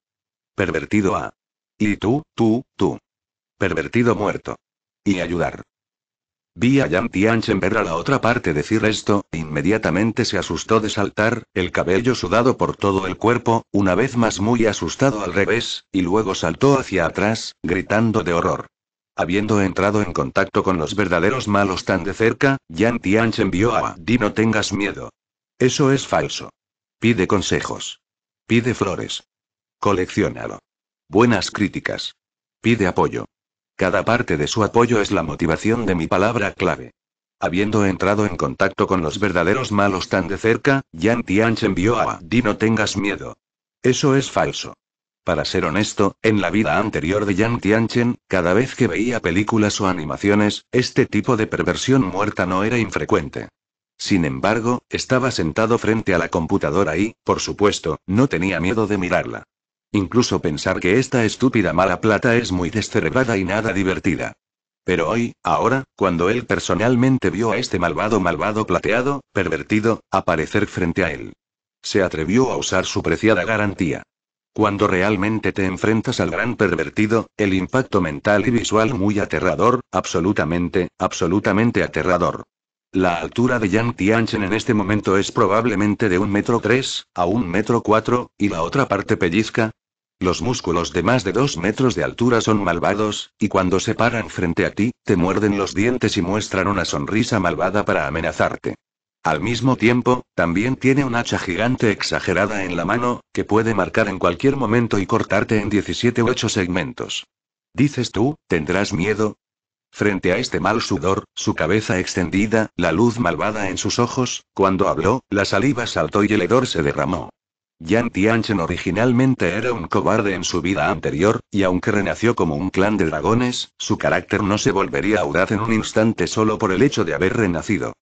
Pervertido a. Y tú, tú, tú. Pervertido muerto. Y ayudar. Vi a Yang Tianchen a la otra parte decir esto, e inmediatamente se asustó de saltar, el cabello sudado por todo el cuerpo, una vez más muy asustado al revés, y luego saltó hacia atrás, gritando de horror. Habiendo entrado en contacto con los verdaderos malos tan de cerca, Yan Tianchen vio a Di no tengas miedo. Eso es falso. Pide consejos. Pide flores. Coleccionalo. Buenas críticas. Pide apoyo. Cada parte de su apoyo es la motivación de mi palabra clave. Habiendo entrado en contacto con los verdaderos malos tan de cerca, Yan Tianchen vio a Di no tengas miedo. Eso es falso. Para ser honesto, en la vida anterior de Yang Tianchen, cada vez que veía películas o animaciones, este tipo de perversión muerta no era infrecuente. Sin embargo, estaba sentado frente a la computadora y, por supuesto, no tenía miedo de mirarla. Incluso pensar que esta estúpida mala plata es muy descerebrada y nada divertida. Pero hoy, ahora, cuando él personalmente vio a este malvado malvado plateado, pervertido, aparecer frente a él. Se atrevió a usar su preciada garantía. Cuando realmente te enfrentas al gran pervertido, el impacto mental y visual muy aterrador, absolutamente, absolutamente aterrador. La altura de Yang Tianchen en este momento es probablemente de un metro tres a un metro cuatro, y la otra parte pellizca, los músculos de más de dos metros de altura son malvados, y cuando se paran frente a ti, te muerden los dientes y muestran una sonrisa malvada para amenazarte. Al mismo tiempo, también tiene un hacha gigante exagerada en la mano, que puede marcar en cualquier momento y cortarte en 17 u 8 segmentos. Dices tú, ¿tendrás miedo? Frente a este mal sudor, su cabeza extendida, la luz malvada en sus ojos, cuando habló, la saliva saltó y el hedor se derramó. Yan Tianchen originalmente era un cobarde en su vida anterior, y aunque renació como un clan de dragones, su carácter no se volvería audaz en un instante solo por el hecho de haber renacido.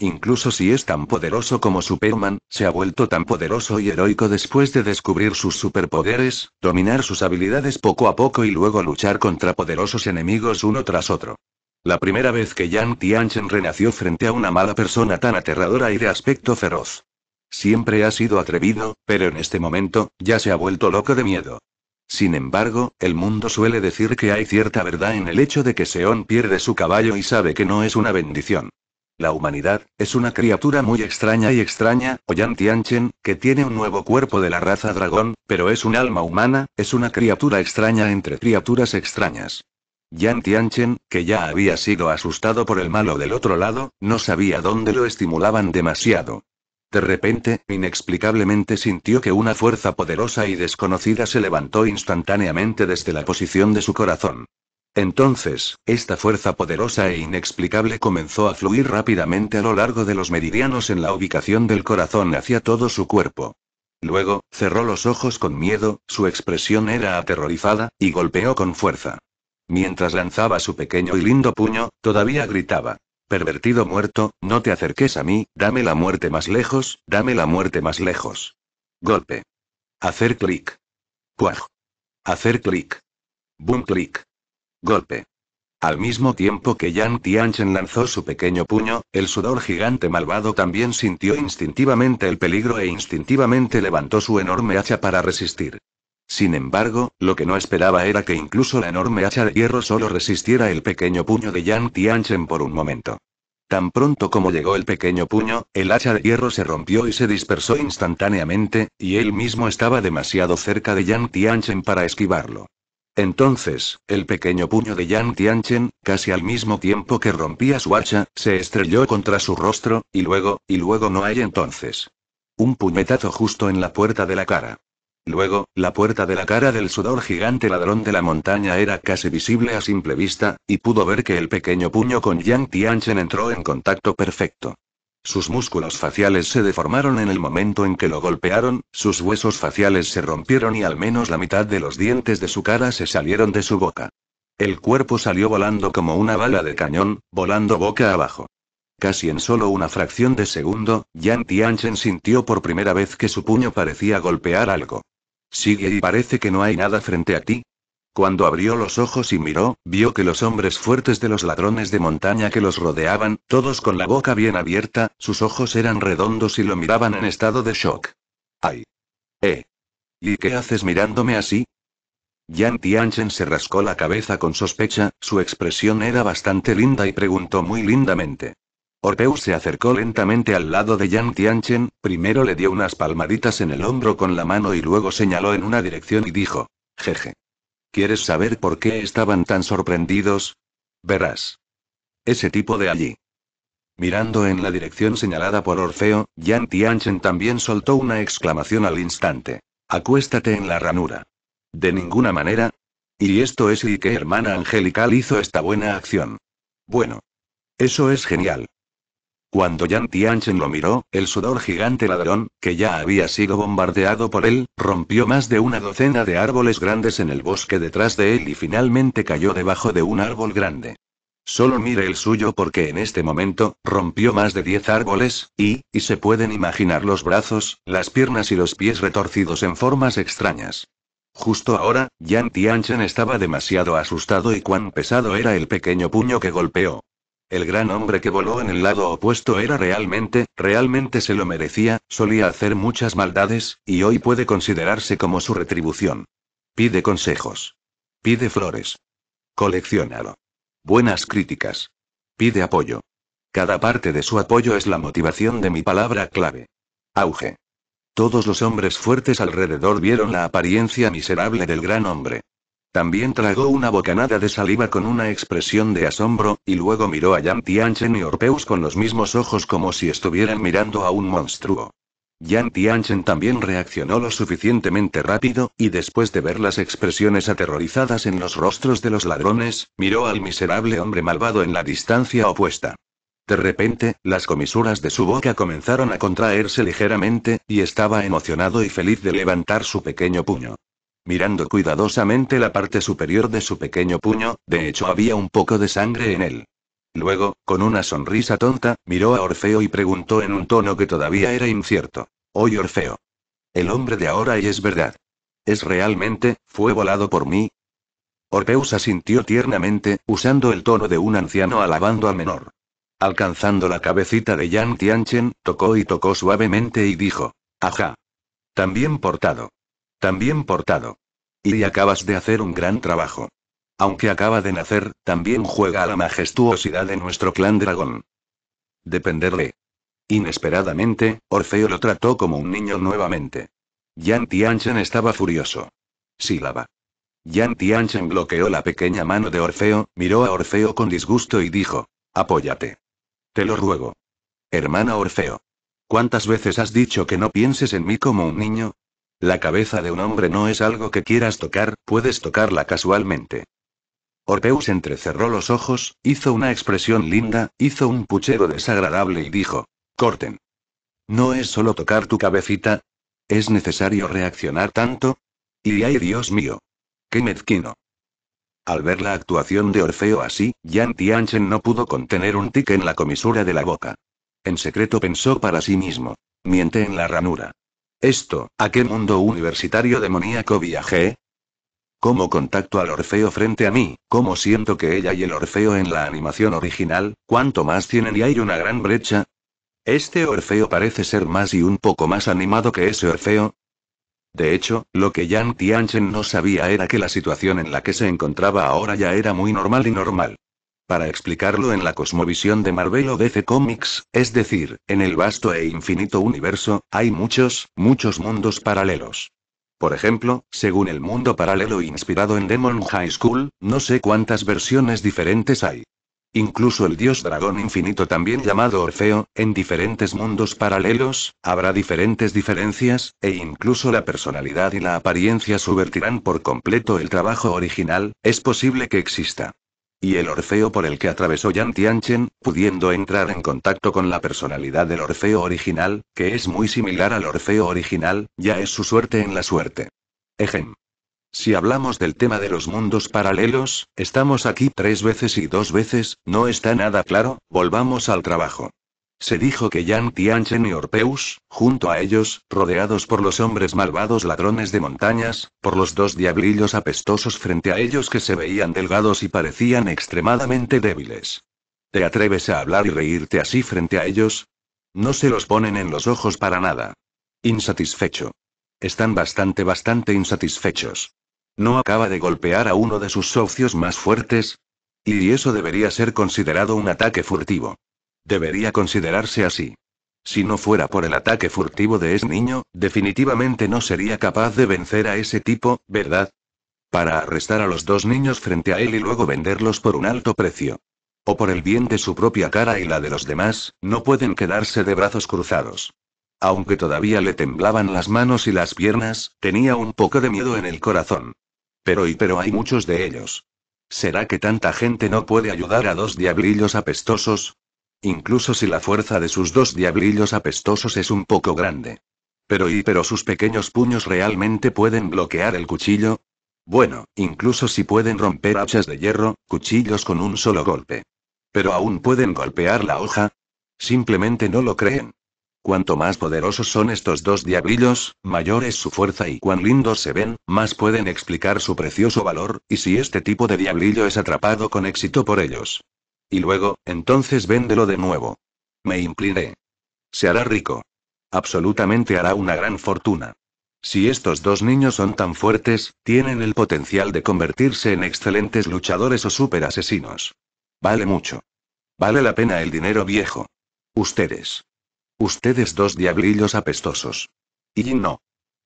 Incluso si es tan poderoso como Superman, se ha vuelto tan poderoso y heroico después de descubrir sus superpoderes, dominar sus habilidades poco a poco y luego luchar contra poderosos enemigos uno tras otro. La primera vez que Yang Tianchen renació frente a una mala persona tan aterradora y de aspecto feroz. Siempre ha sido atrevido, pero en este momento, ya se ha vuelto loco de miedo. Sin embargo, el mundo suele decir que hay cierta verdad en el hecho de que Seon pierde su caballo y sabe que no es una bendición. La humanidad, es una criatura muy extraña y extraña, Oyan Tianchen, que tiene un nuevo cuerpo de la raza dragón, pero es un alma humana, es una criatura extraña entre criaturas extrañas. Yan Tianchen, que ya había sido asustado por el malo del otro lado, no sabía dónde lo estimulaban demasiado. De repente, inexplicablemente sintió que una fuerza poderosa y desconocida se levantó instantáneamente desde la posición de su corazón. Entonces, esta fuerza poderosa e inexplicable comenzó a fluir rápidamente a lo largo de los meridianos en la ubicación del corazón hacia todo su cuerpo. Luego, cerró los ojos con miedo, su expresión era aterrorizada, y golpeó con fuerza. Mientras lanzaba su pequeño y lindo puño, todavía gritaba. Pervertido muerto, no te acerques a mí, dame la muerte más lejos, dame la muerte más lejos. Golpe. Hacer clic. Cuaj. Hacer clic. Boom clic. Golpe. Al mismo tiempo que Yang Tianchen lanzó su pequeño puño, el sudor gigante malvado también sintió instintivamente el peligro e instintivamente levantó su enorme hacha para resistir. Sin embargo, lo que no esperaba era que incluso la enorme hacha de hierro solo resistiera el pequeño puño de Yang Tianchen por un momento. Tan pronto como llegó el pequeño puño, el hacha de hierro se rompió y se dispersó instantáneamente, y él mismo estaba demasiado cerca de Yang Tianchen para esquivarlo. Entonces, el pequeño puño de Yang Tianchen, casi al mismo tiempo que rompía su hacha, se estrelló contra su rostro, y luego, y luego no hay entonces. Un puñetazo justo en la puerta de la cara. Luego, la puerta de la cara del sudor gigante ladrón de la montaña era casi visible a simple vista, y pudo ver que el pequeño puño con Yang Tianchen entró en contacto perfecto. Sus músculos faciales se deformaron en el momento en que lo golpearon, sus huesos faciales se rompieron y al menos la mitad de los dientes de su cara se salieron de su boca. El cuerpo salió volando como una bala de cañón, volando boca abajo. Casi en solo una fracción de segundo, Yang Tianchen sintió por primera vez que su puño parecía golpear algo. Sigue y parece que no hay nada frente a ti. Cuando abrió los ojos y miró, vio que los hombres fuertes de los ladrones de montaña que los rodeaban, todos con la boca bien abierta, sus ojos eran redondos y lo miraban en estado de shock. ¡Ay! ¡Eh! ¿Y qué haces mirándome así? Yan Tianchen se rascó la cabeza con sospecha, su expresión era bastante linda y preguntó muy lindamente. Orfeo se acercó lentamente al lado de Yang Tianchen, primero le dio unas palmaditas en el hombro con la mano y luego señaló en una dirección y dijo: Jeje. ¿Quieres saber por qué estaban tan sorprendidos? Verás. Ese tipo de allí. Mirando en la dirección señalada por Orfeo, Yan Tianchen también soltó una exclamación al instante. Acuéstate en la ranura. De ninguna manera. Y esto es y que hermana angelical hizo esta buena acción. Bueno. Eso es genial. Cuando Yan Tianchen lo miró, el sudor gigante ladrón, que ya había sido bombardeado por él, rompió más de una docena de árboles grandes en el bosque detrás de él y finalmente cayó debajo de un árbol grande. Solo mire el suyo porque en este momento, rompió más de diez árboles, y, y se pueden imaginar los brazos, las piernas y los pies retorcidos en formas extrañas. Justo ahora, Yan Tianchen estaba demasiado asustado y cuán pesado era el pequeño puño que golpeó. El gran hombre que voló en el lado opuesto era realmente, realmente se lo merecía, solía hacer muchas maldades, y hoy puede considerarse como su retribución. Pide consejos. Pide flores. Coleccionalo. Buenas críticas. Pide apoyo. Cada parte de su apoyo es la motivación de mi palabra clave. Auge. Todos los hombres fuertes alrededor vieron la apariencia miserable del gran hombre. También tragó una bocanada de saliva con una expresión de asombro, y luego miró a Yan Tianchen y Orpeus con los mismos ojos como si estuvieran mirando a un monstruo. Yan Tianchen también reaccionó lo suficientemente rápido, y después de ver las expresiones aterrorizadas en los rostros de los ladrones, miró al miserable hombre malvado en la distancia opuesta. De repente, las comisuras de su boca comenzaron a contraerse ligeramente, y estaba emocionado y feliz de levantar su pequeño puño mirando cuidadosamente la parte superior de su pequeño puño, de hecho había un poco de sangre en él. Luego, con una sonrisa tonta, miró a Orfeo y preguntó en un tono que todavía era incierto. Hoy Orfeo. El hombre de ahora y es verdad. ¿Es realmente, fue volado por mí? se asintió tiernamente, usando el tono de un anciano alabando al menor. Alcanzando la cabecita de Yan Tianchen, tocó y tocó suavemente y dijo. Ajá. También portado. También portado. Y acabas de hacer un gran trabajo. Aunque acaba de nacer, también juega a la majestuosidad de nuestro clan dragón. Dependerle. Inesperadamente, Orfeo lo trató como un niño nuevamente. Yan Tianchen estaba furioso. Sílaba. Yan Tianchen bloqueó la pequeña mano de Orfeo, miró a Orfeo con disgusto y dijo: Apóyate. Te lo ruego. Hermana Orfeo. ¿Cuántas veces has dicho que no pienses en mí como un niño? La cabeza de un hombre no es algo que quieras tocar, puedes tocarla casualmente. Orpeus entrecerró los ojos, hizo una expresión linda, hizo un puchero desagradable y dijo, corten. No es solo tocar tu cabecita. ¿Es necesario reaccionar tanto? Y ay Dios mío. ¡Qué mezquino! Al ver la actuación de Orfeo así, Yan Tianchen no pudo contener un tic en la comisura de la boca. En secreto pensó para sí mismo. Miente en la ranura. Esto, ¿a qué mundo universitario demoníaco viajé? ¿Cómo contacto al Orfeo frente a mí? ¿Cómo siento que ella y el Orfeo en la animación original, cuánto más tienen y hay una gran brecha? Este Orfeo parece ser más y un poco más animado que ese Orfeo. De hecho, lo que Yang Tianchen no sabía era que la situación en la que se encontraba ahora ya era muy normal y normal para explicarlo en la cosmovisión de Marvel o DC Comics, es decir, en el vasto e infinito universo, hay muchos, muchos mundos paralelos. Por ejemplo, según el mundo paralelo inspirado en Demon High School, no sé cuántas versiones diferentes hay. Incluso el dios dragón infinito también llamado Orfeo, en diferentes mundos paralelos, habrá diferentes diferencias, e incluso la personalidad y la apariencia subvertirán por completo el trabajo original, es posible que exista. Y el Orfeo por el que atravesó Yan Tianchen, pudiendo entrar en contacto con la personalidad del Orfeo original, que es muy similar al Orfeo original, ya es su suerte en la suerte. Ejem. Si hablamos del tema de los mundos paralelos, estamos aquí tres veces y dos veces, no está nada claro, volvamos al trabajo. Se dijo que Yan Tianchen y Orpeus, junto a ellos, rodeados por los hombres malvados ladrones de montañas, por los dos diablillos apestosos frente a ellos que se veían delgados y parecían extremadamente débiles. ¿Te atreves a hablar y reírte así frente a ellos? No se los ponen en los ojos para nada. Insatisfecho. Están bastante, bastante insatisfechos. ¿No acaba de golpear a uno de sus socios más fuertes? Y eso debería ser considerado un ataque furtivo. Debería considerarse así. Si no fuera por el ataque furtivo de ese niño, definitivamente no sería capaz de vencer a ese tipo, ¿verdad? Para arrestar a los dos niños frente a él y luego venderlos por un alto precio. O por el bien de su propia cara y la de los demás, no pueden quedarse de brazos cruzados. Aunque todavía le temblaban las manos y las piernas, tenía un poco de miedo en el corazón. Pero y pero hay muchos de ellos. ¿Será que tanta gente no puede ayudar a dos diablillos apestosos? Incluso si la fuerza de sus dos diablillos apestosos es un poco grande. Pero y pero sus pequeños puños realmente pueden bloquear el cuchillo. Bueno, incluso si pueden romper hachas de hierro, cuchillos con un solo golpe. Pero aún pueden golpear la hoja. Simplemente no lo creen. Cuanto más poderosos son estos dos diablillos, mayor es su fuerza y cuán lindos se ven, más pueden explicar su precioso valor, y si este tipo de diablillo es atrapado con éxito por ellos, y luego, entonces véndelo de nuevo. Me impliré. Se hará rico. Absolutamente hará una gran fortuna. Si estos dos niños son tan fuertes, tienen el potencial de convertirse en excelentes luchadores o asesinos. Vale mucho. Vale la pena el dinero viejo. Ustedes. Ustedes dos diablillos apestosos. Y no.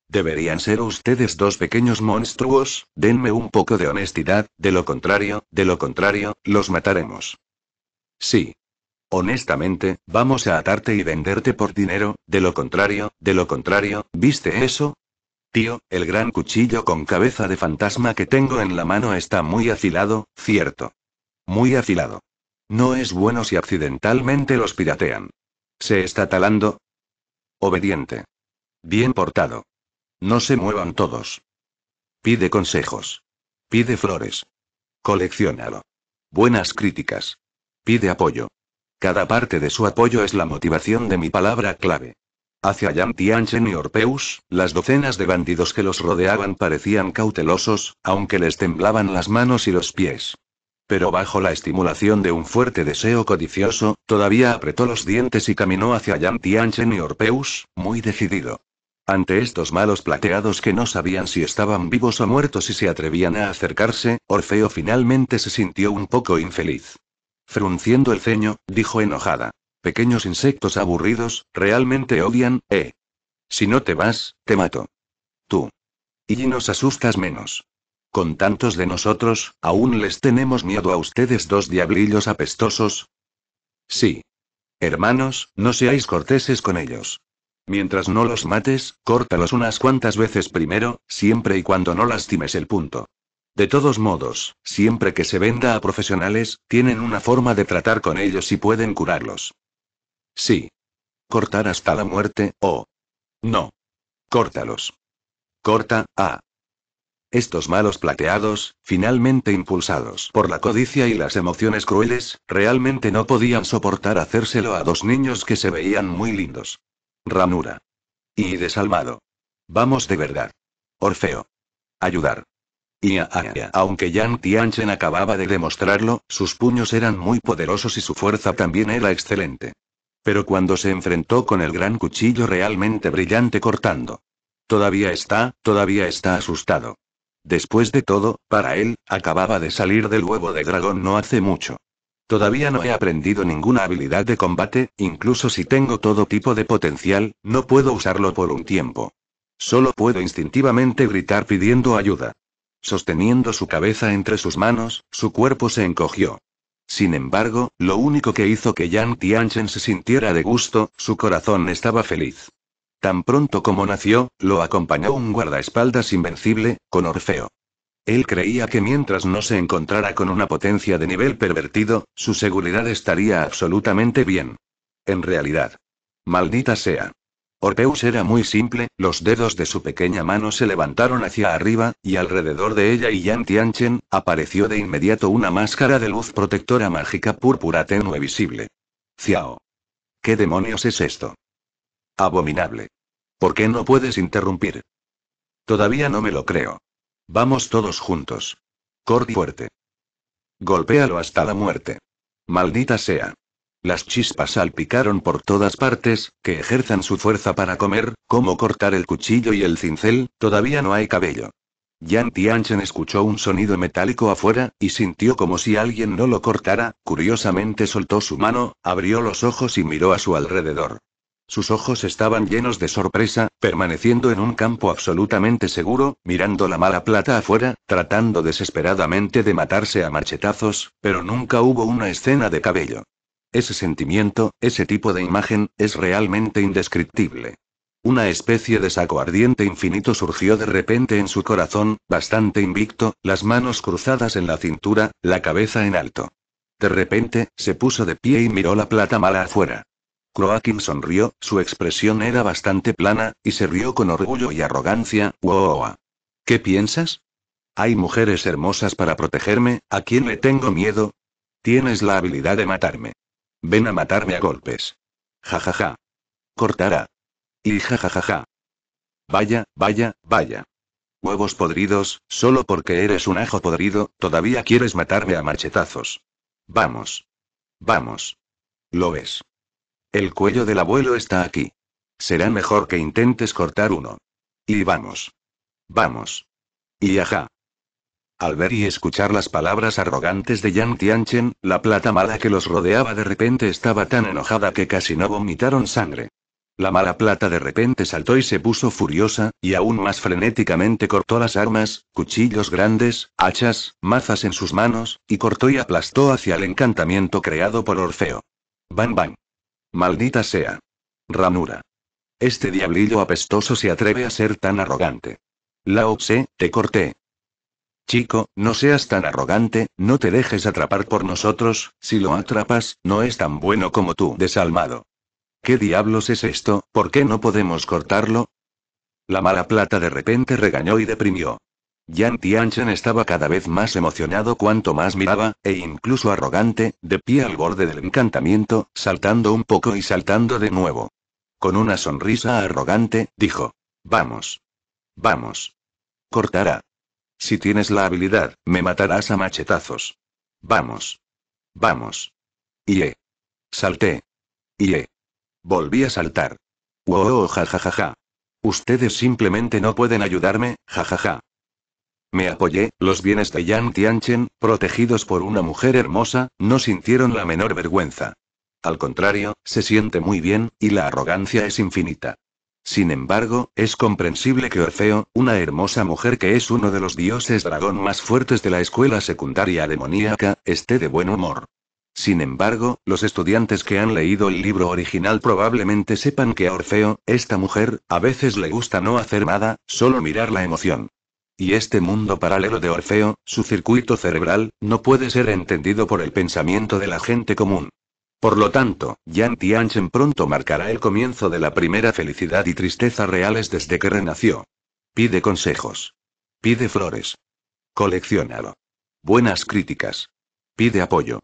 Deberían ser ustedes dos pequeños monstruos, denme un poco de honestidad, de lo contrario, de lo contrario, los mataremos. Sí. Honestamente, vamos a atarte y venderte por dinero, de lo contrario, de lo contrario, ¿viste eso? Tío, el gran cuchillo con cabeza de fantasma que tengo en la mano está muy afilado, cierto. Muy afilado. No es bueno si accidentalmente los piratean. ¿Se está talando? Obediente. Bien portado. No se muevan todos. Pide consejos. Pide flores. Colecciónalo. Buenas críticas. Pide apoyo. Cada parte de su apoyo es la motivación de mi palabra clave. Hacia yantian y Orpeus, las docenas de bandidos que los rodeaban parecían cautelosos, aunque les temblaban las manos y los pies. Pero bajo la estimulación de un fuerte deseo codicioso, todavía apretó los dientes y caminó hacia yantian y Orpeus, muy decidido. Ante estos malos plateados que no sabían si estaban vivos o muertos y se atrevían a acercarse, Orfeo finalmente se sintió un poco infeliz. Frunciendo el ceño, dijo enojada. Pequeños insectos aburridos, realmente odian, ¿eh? Si no te vas, te mato. Tú. Y nos asustas menos. Con tantos de nosotros, aún les tenemos miedo a ustedes dos diablillos apestosos. Sí. Hermanos, no seáis corteses con ellos. Mientras no los mates, córtalos unas cuantas veces primero, siempre y cuando no lastimes el punto. De todos modos, siempre que se venda a profesionales, tienen una forma de tratar con ellos y pueden curarlos. Sí. Cortar hasta la muerte, o... No. Córtalos. Corta, a. Estos malos plateados, finalmente impulsados por la codicia y las emociones crueles, realmente no podían soportar hacérselo a dos niños que se veían muy lindos. Ranura. Y desalmado. Vamos de verdad. Orfeo. Ayudar. Y aunque Yang Tianchen acababa de demostrarlo, sus puños eran muy poderosos y su fuerza también era excelente. Pero cuando se enfrentó con el gran cuchillo realmente brillante cortando. Todavía está, todavía está asustado. Después de todo, para él, acababa de salir del huevo de dragón no hace mucho. Todavía no he aprendido ninguna habilidad de combate, incluso si tengo todo tipo de potencial, no puedo usarlo por un tiempo. Solo puedo instintivamente gritar pidiendo ayuda. Sosteniendo su cabeza entre sus manos, su cuerpo se encogió. Sin embargo, lo único que hizo que Yang Tianchen se sintiera de gusto, su corazón estaba feliz. Tan pronto como nació, lo acompañó un guardaespaldas invencible, con Orfeo. Él creía que mientras no se encontrara con una potencia de nivel pervertido, su seguridad estaría absolutamente bien. En realidad. Maldita sea. Orpheus era muy simple, los dedos de su pequeña mano se levantaron hacia arriba, y alrededor de ella y Yan Tianchen, apareció de inmediato una máscara de luz protectora mágica púrpura tenue visible. Ciao. ¿Qué demonios es esto? Abominable. ¿Por qué no puedes interrumpir? Todavía no me lo creo. Vamos todos juntos. ¡Cordi fuerte. Golpéalo hasta la muerte. Maldita sea. Las chispas salpicaron por todas partes, que ejerzan su fuerza para comer, como cortar el cuchillo y el cincel, todavía no hay cabello. Yan Tianchen escuchó un sonido metálico afuera, y sintió como si alguien no lo cortara, curiosamente soltó su mano, abrió los ojos y miró a su alrededor. Sus ojos estaban llenos de sorpresa, permaneciendo en un campo absolutamente seguro, mirando la mala plata afuera, tratando desesperadamente de matarse a machetazos, pero nunca hubo una escena de cabello. Ese sentimiento, ese tipo de imagen, es realmente indescriptible. Una especie de saco ardiente infinito surgió de repente en su corazón, bastante invicto, las manos cruzadas en la cintura, la cabeza en alto. De repente, se puso de pie y miró la plata mala afuera. Croakin sonrió, su expresión era bastante plana, y se rió con orgullo y arrogancia, wowa ¿Qué piensas? Hay mujeres hermosas para protegerme, ¿a quién le tengo miedo? Tienes la habilidad de matarme. Ven a matarme a golpes. Ja ja ja. Cortará. Y ja ja ja ja. Vaya, vaya, vaya. Huevos podridos, solo porque eres un ajo podrido, todavía quieres matarme a machetazos. Vamos. Vamos. Lo ves. El cuello del abuelo está aquí. Será mejor que intentes cortar uno. Y vamos. Vamos. Y ajá. Al ver y escuchar las palabras arrogantes de Yang Tianchen, la plata mala que los rodeaba de repente estaba tan enojada que casi no vomitaron sangre. La mala plata de repente saltó y se puso furiosa, y aún más frenéticamente cortó las armas, cuchillos grandes, hachas, mazas en sus manos, y cortó y aplastó hacia el encantamiento creado por Orfeo. ¡Bam, bam! Maldita sea. Ranura. Este diablillo apestoso se atreve a ser tan arrogante. Lao Tse, te corté, Chico, no seas tan arrogante, no te dejes atrapar por nosotros, si lo atrapas, no es tan bueno como tú, desalmado. ¿Qué diablos es esto? ¿Por qué no podemos cortarlo? La mala plata de repente regañó y deprimió. Yan Tianchen estaba cada vez más emocionado cuanto más miraba, e incluso arrogante, de pie al borde del encantamiento, saltando un poco y saltando de nuevo. Con una sonrisa arrogante, dijo. Vamos. Vamos. Cortará. Si tienes la habilidad, me matarás a machetazos. Vamos. Vamos. Ie. Salté. Ie. Volví a saltar. Wow, oh, jajajaja. Ustedes simplemente no pueden ayudarme, jajaja. me apoyé, los bienes de Yan Tianchen, protegidos por una mujer hermosa, no sintieron la menor vergüenza. Al contrario, se siente muy bien, y la arrogancia es infinita. Sin embargo, es comprensible que Orfeo, una hermosa mujer que es uno de los dioses dragón más fuertes de la escuela secundaria demoníaca, esté de buen humor. Sin embargo, los estudiantes que han leído el libro original probablemente sepan que a Orfeo, esta mujer, a veces le gusta no hacer nada, solo mirar la emoción. Y este mundo paralelo de Orfeo, su circuito cerebral, no puede ser entendido por el pensamiento de la gente común. Por lo tanto, Yan Tianchen pronto marcará el comienzo de la primera felicidad y tristeza reales desde que renació. Pide consejos. Pide flores. Colecciónalo. Buenas críticas. Pide apoyo.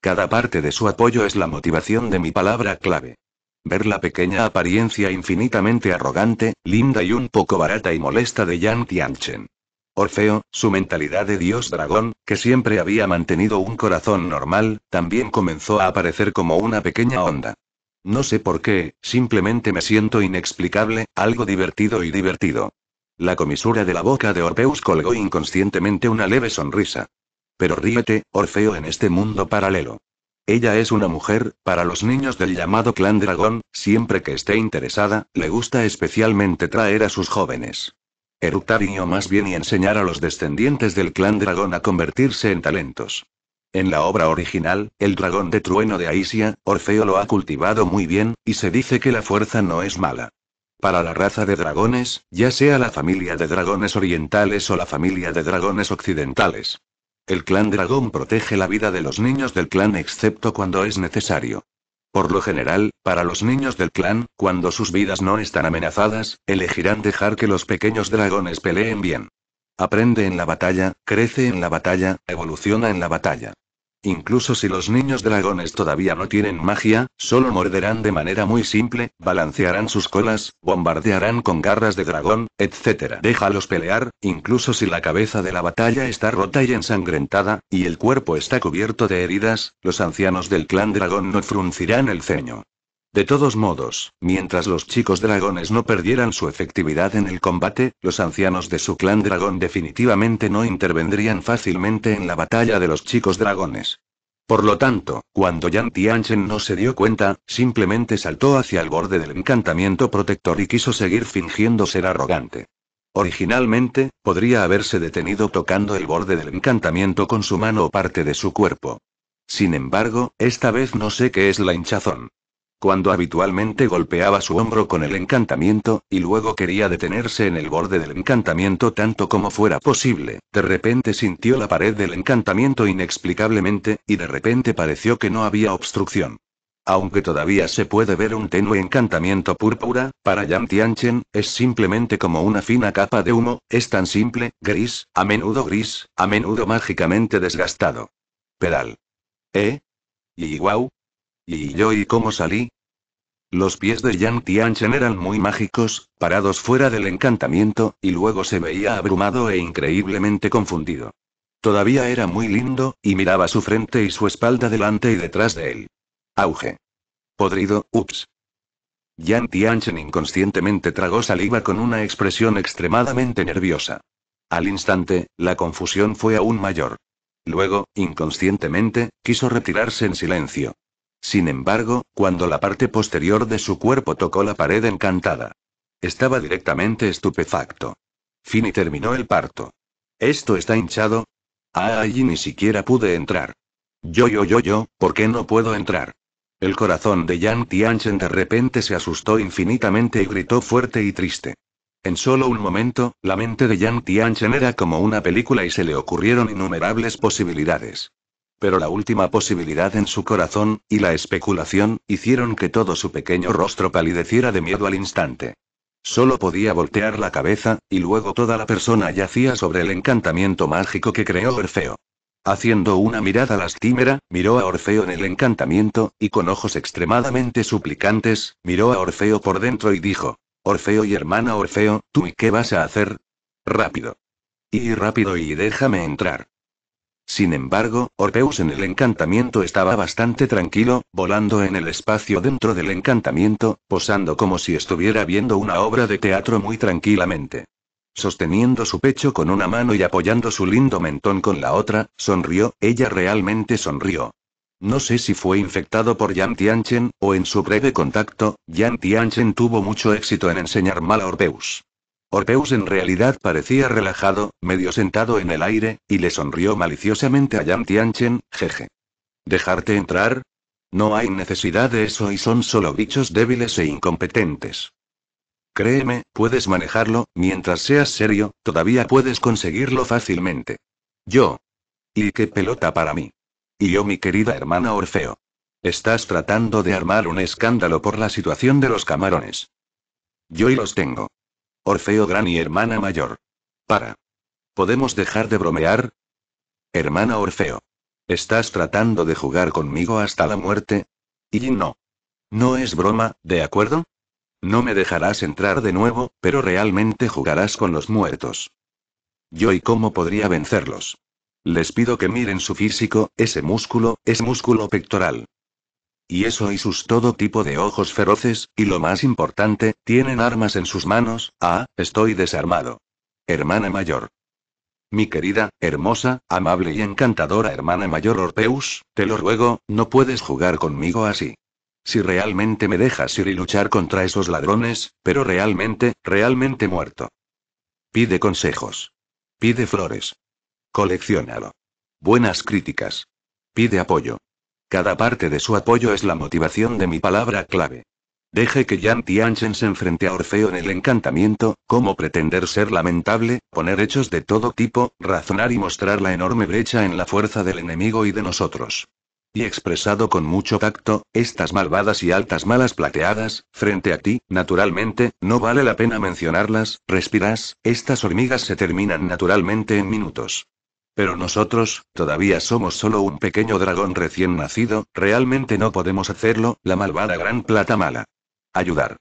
Cada parte de su apoyo es la motivación de mi palabra clave. Ver la pequeña apariencia infinitamente arrogante, linda y un poco barata y molesta de Yan Tianchen. Orfeo, su mentalidad de dios dragón, que siempre había mantenido un corazón normal, también comenzó a aparecer como una pequeña onda. No sé por qué, simplemente me siento inexplicable, algo divertido y divertido. La comisura de la boca de Orpeus colgó inconscientemente una leve sonrisa. Pero ríete, Orfeo, en este mundo paralelo. Ella es una mujer, para los niños del llamado clan dragón, siempre que esté interesada, le gusta especialmente traer a sus jóvenes eructar más bien y enseñar a los descendientes del clan dragón a convertirse en talentos. En la obra original, el dragón de trueno de Aisia, Orfeo lo ha cultivado muy bien, y se dice que la fuerza no es mala. Para la raza de dragones, ya sea la familia de dragones orientales o la familia de dragones occidentales. El clan dragón protege la vida de los niños del clan excepto cuando es necesario. Por lo general, para los niños del clan, cuando sus vidas no están amenazadas, elegirán dejar que los pequeños dragones peleen bien. Aprende en la batalla, crece en la batalla, evoluciona en la batalla. Incluso si los niños dragones todavía no tienen magia, solo morderán de manera muy simple, balancearán sus colas, bombardearán con garras de dragón, etc. Déjalos pelear, incluso si la cabeza de la batalla está rota y ensangrentada, y el cuerpo está cubierto de heridas, los ancianos del clan dragón no fruncirán el ceño. De todos modos, mientras los chicos dragones no perdieran su efectividad en el combate, los ancianos de su clan dragón definitivamente no intervendrían fácilmente en la batalla de los chicos dragones. Por lo tanto, cuando Yan Tianchen no se dio cuenta, simplemente saltó hacia el borde del encantamiento protector y quiso seguir fingiendo ser arrogante. Originalmente, podría haberse detenido tocando el borde del encantamiento con su mano o parte de su cuerpo. Sin embargo, esta vez no sé qué es la hinchazón cuando habitualmente golpeaba su hombro con el encantamiento, y luego quería detenerse en el borde del encantamiento tanto como fuera posible, de repente sintió la pared del encantamiento inexplicablemente, y de repente pareció que no había obstrucción. Aunque todavía se puede ver un tenue encantamiento púrpura, para Yang Tianchen, es simplemente como una fina capa de humo, es tan simple, gris, a menudo gris, a menudo mágicamente desgastado. Pedal. ¿Eh? Y guau. ¿Y yo y cómo salí? Los pies de Yang Tianchen eran muy mágicos, parados fuera del encantamiento, y luego se veía abrumado e increíblemente confundido. Todavía era muy lindo, y miraba su frente y su espalda delante y detrás de él. Auge. Podrido, ups. Yang Tianchen inconscientemente tragó saliva con una expresión extremadamente nerviosa. Al instante, la confusión fue aún mayor. Luego, inconscientemente, quiso retirarse en silencio. Sin embargo, cuando la parte posterior de su cuerpo tocó la pared encantada. Estaba directamente estupefacto. Fini terminó el parto. ¿Esto está hinchado? Ah, allí ni siquiera pude entrar. Yo, yo, yo, yo, ¿por qué no puedo entrar? El corazón de Yang Tianchen de repente se asustó infinitamente y gritó fuerte y triste. En solo un momento, la mente de Yang Tianchen era como una película y se le ocurrieron innumerables posibilidades pero la última posibilidad en su corazón, y la especulación, hicieron que todo su pequeño rostro palideciera de miedo al instante. Solo podía voltear la cabeza, y luego toda la persona yacía sobre el encantamiento mágico que creó Orfeo. Haciendo una mirada lastimera, miró a Orfeo en el encantamiento, y con ojos extremadamente suplicantes, miró a Orfeo por dentro y dijo, Orfeo y hermana Orfeo, ¿tú y qué vas a hacer? Rápido. Y rápido y déjame entrar. Sin embargo, Orpheus en el encantamiento estaba bastante tranquilo, volando en el espacio dentro del encantamiento, posando como si estuviera viendo una obra de teatro muy tranquilamente. Sosteniendo su pecho con una mano y apoyando su lindo mentón con la otra, sonrió, ella realmente sonrió. No sé si fue infectado por Yan Tianchen, o en su breve contacto, Yan Tianchen tuvo mucho éxito en enseñar mal a Orpheus. Orpeus en realidad parecía relajado, medio sentado en el aire, y le sonrió maliciosamente a Yan Tianchen, jeje. ¿Dejarte entrar? No hay necesidad de eso y son solo bichos débiles e incompetentes. Créeme, puedes manejarlo, mientras seas serio, todavía puedes conseguirlo fácilmente. Yo. Y qué pelota para mí. Y yo mi querida hermana Orfeo. Estás tratando de armar un escándalo por la situación de los camarones. Yo y los tengo. Orfeo Gran y hermana mayor. Para. ¿Podemos dejar de bromear? Hermana Orfeo. ¿Estás tratando de jugar conmigo hasta la muerte? Y no. No es broma, ¿de acuerdo? No me dejarás entrar de nuevo, pero realmente jugarás con los muertos. Yo y cómo podría vencerlos. Les pido que miren su físico, ese músculo, es músculo pectoral. Y eso y sus todo tipo de ojos feroces, y lo más importante, tienen armas en sus manos, ah, estoy desarmado. Hermana mayor. Mi querida, hermosa, amable y encantadora hermana mayor Orpeus, te lo ruego, no puedes jugar conmigo así. Si realmente me dejas ir y luchar contra esos ladrones, pero realmente, realmente muerto. Pide consejos. Pide flores. Coleccionalo. Buenas críticas. Pide apoyo. Cada parte de su apoyo es la motivación de mi palabra clave. Deje que Yan Tianchen se enfrente a Orfeo en el encantamiento, como pretender ser lamentable, poner hechos de todo tipo, razonar y mostrar la enorme brecha en la fuerza del enemigo y de nosotros. Y expresado con mucho tacto, estas malvadas y altas malas plateadas, frente a ti, naturalmente, no vale la pena mencionarlas, respiras, estas hormigas se terminan naturalmente en minutos. Pero nosotros, todavía somos solo un pequeño dragón recién nacido, realmente no podemos hacerlo, la malvada gran plata mala. Ayudar.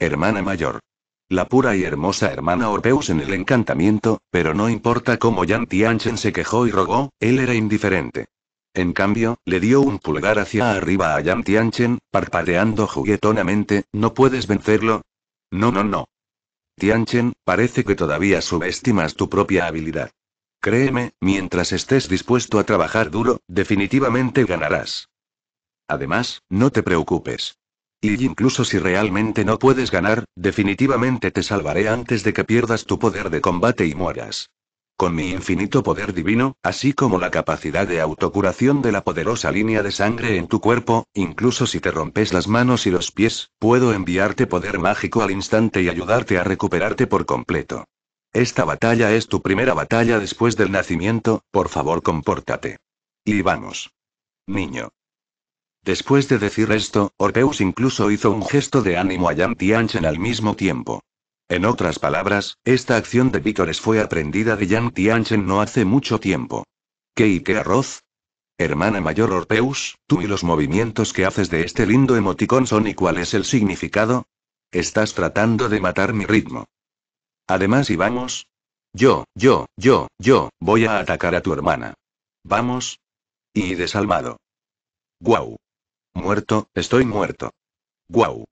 Hermana mayor. La pura y hermosa hermana Orpeus en el encantamiento, pero no importa cómo Yan Tianchen se quejó y rogó, él era indiferente. En cambio, le dio un pulgar hacia arriba a Yan Tianchen, parpadeando juguetonamente, ¿no puedes vencerlo? No, no, no. Tianchen, parece que todavía subestimas tu propia habilidad. Créeme, mientras estés dispuesto a trabajar duro, definitivamente ganarás. Además, no te preocupes. Y incluso si realmente no puedes ganar, definitivamente te salvaré antes de que pierdas tu poder de combate y mueras. Con mi infinito poder divino, así como la capacidad de autocuración de la poderosa línea de sangre en tu cuerpo, incluso si te rompes las manos y los pies, puedo enviarte poder mágico al instante y ayudarte a recuperarte por completo. Esta batalla es tu primera batalla después del nacimiento, por favor compórtate. Y vamos. Niño. Después de decir esto, Orpeus incluso hizo un gesto de ánimo a Yan Tianchen al mismo tiempo. En otras palabras, esta acción de Vítores fue aprendida de Yan Tianchen no hace mucho tiempo. ¿Qué y qué arroz? Hermana mayor Orpeus, tú y los movimientos que haces de este lindo emoticón son y cuál es el significado? Estás tratando de matar mi ritmo. Además, y vamos. Yo, yo, yo, yo, voy a atacar a tu hermana. Vamos. Y desalmado. Guau. Muerto, estoy muerto. Guau.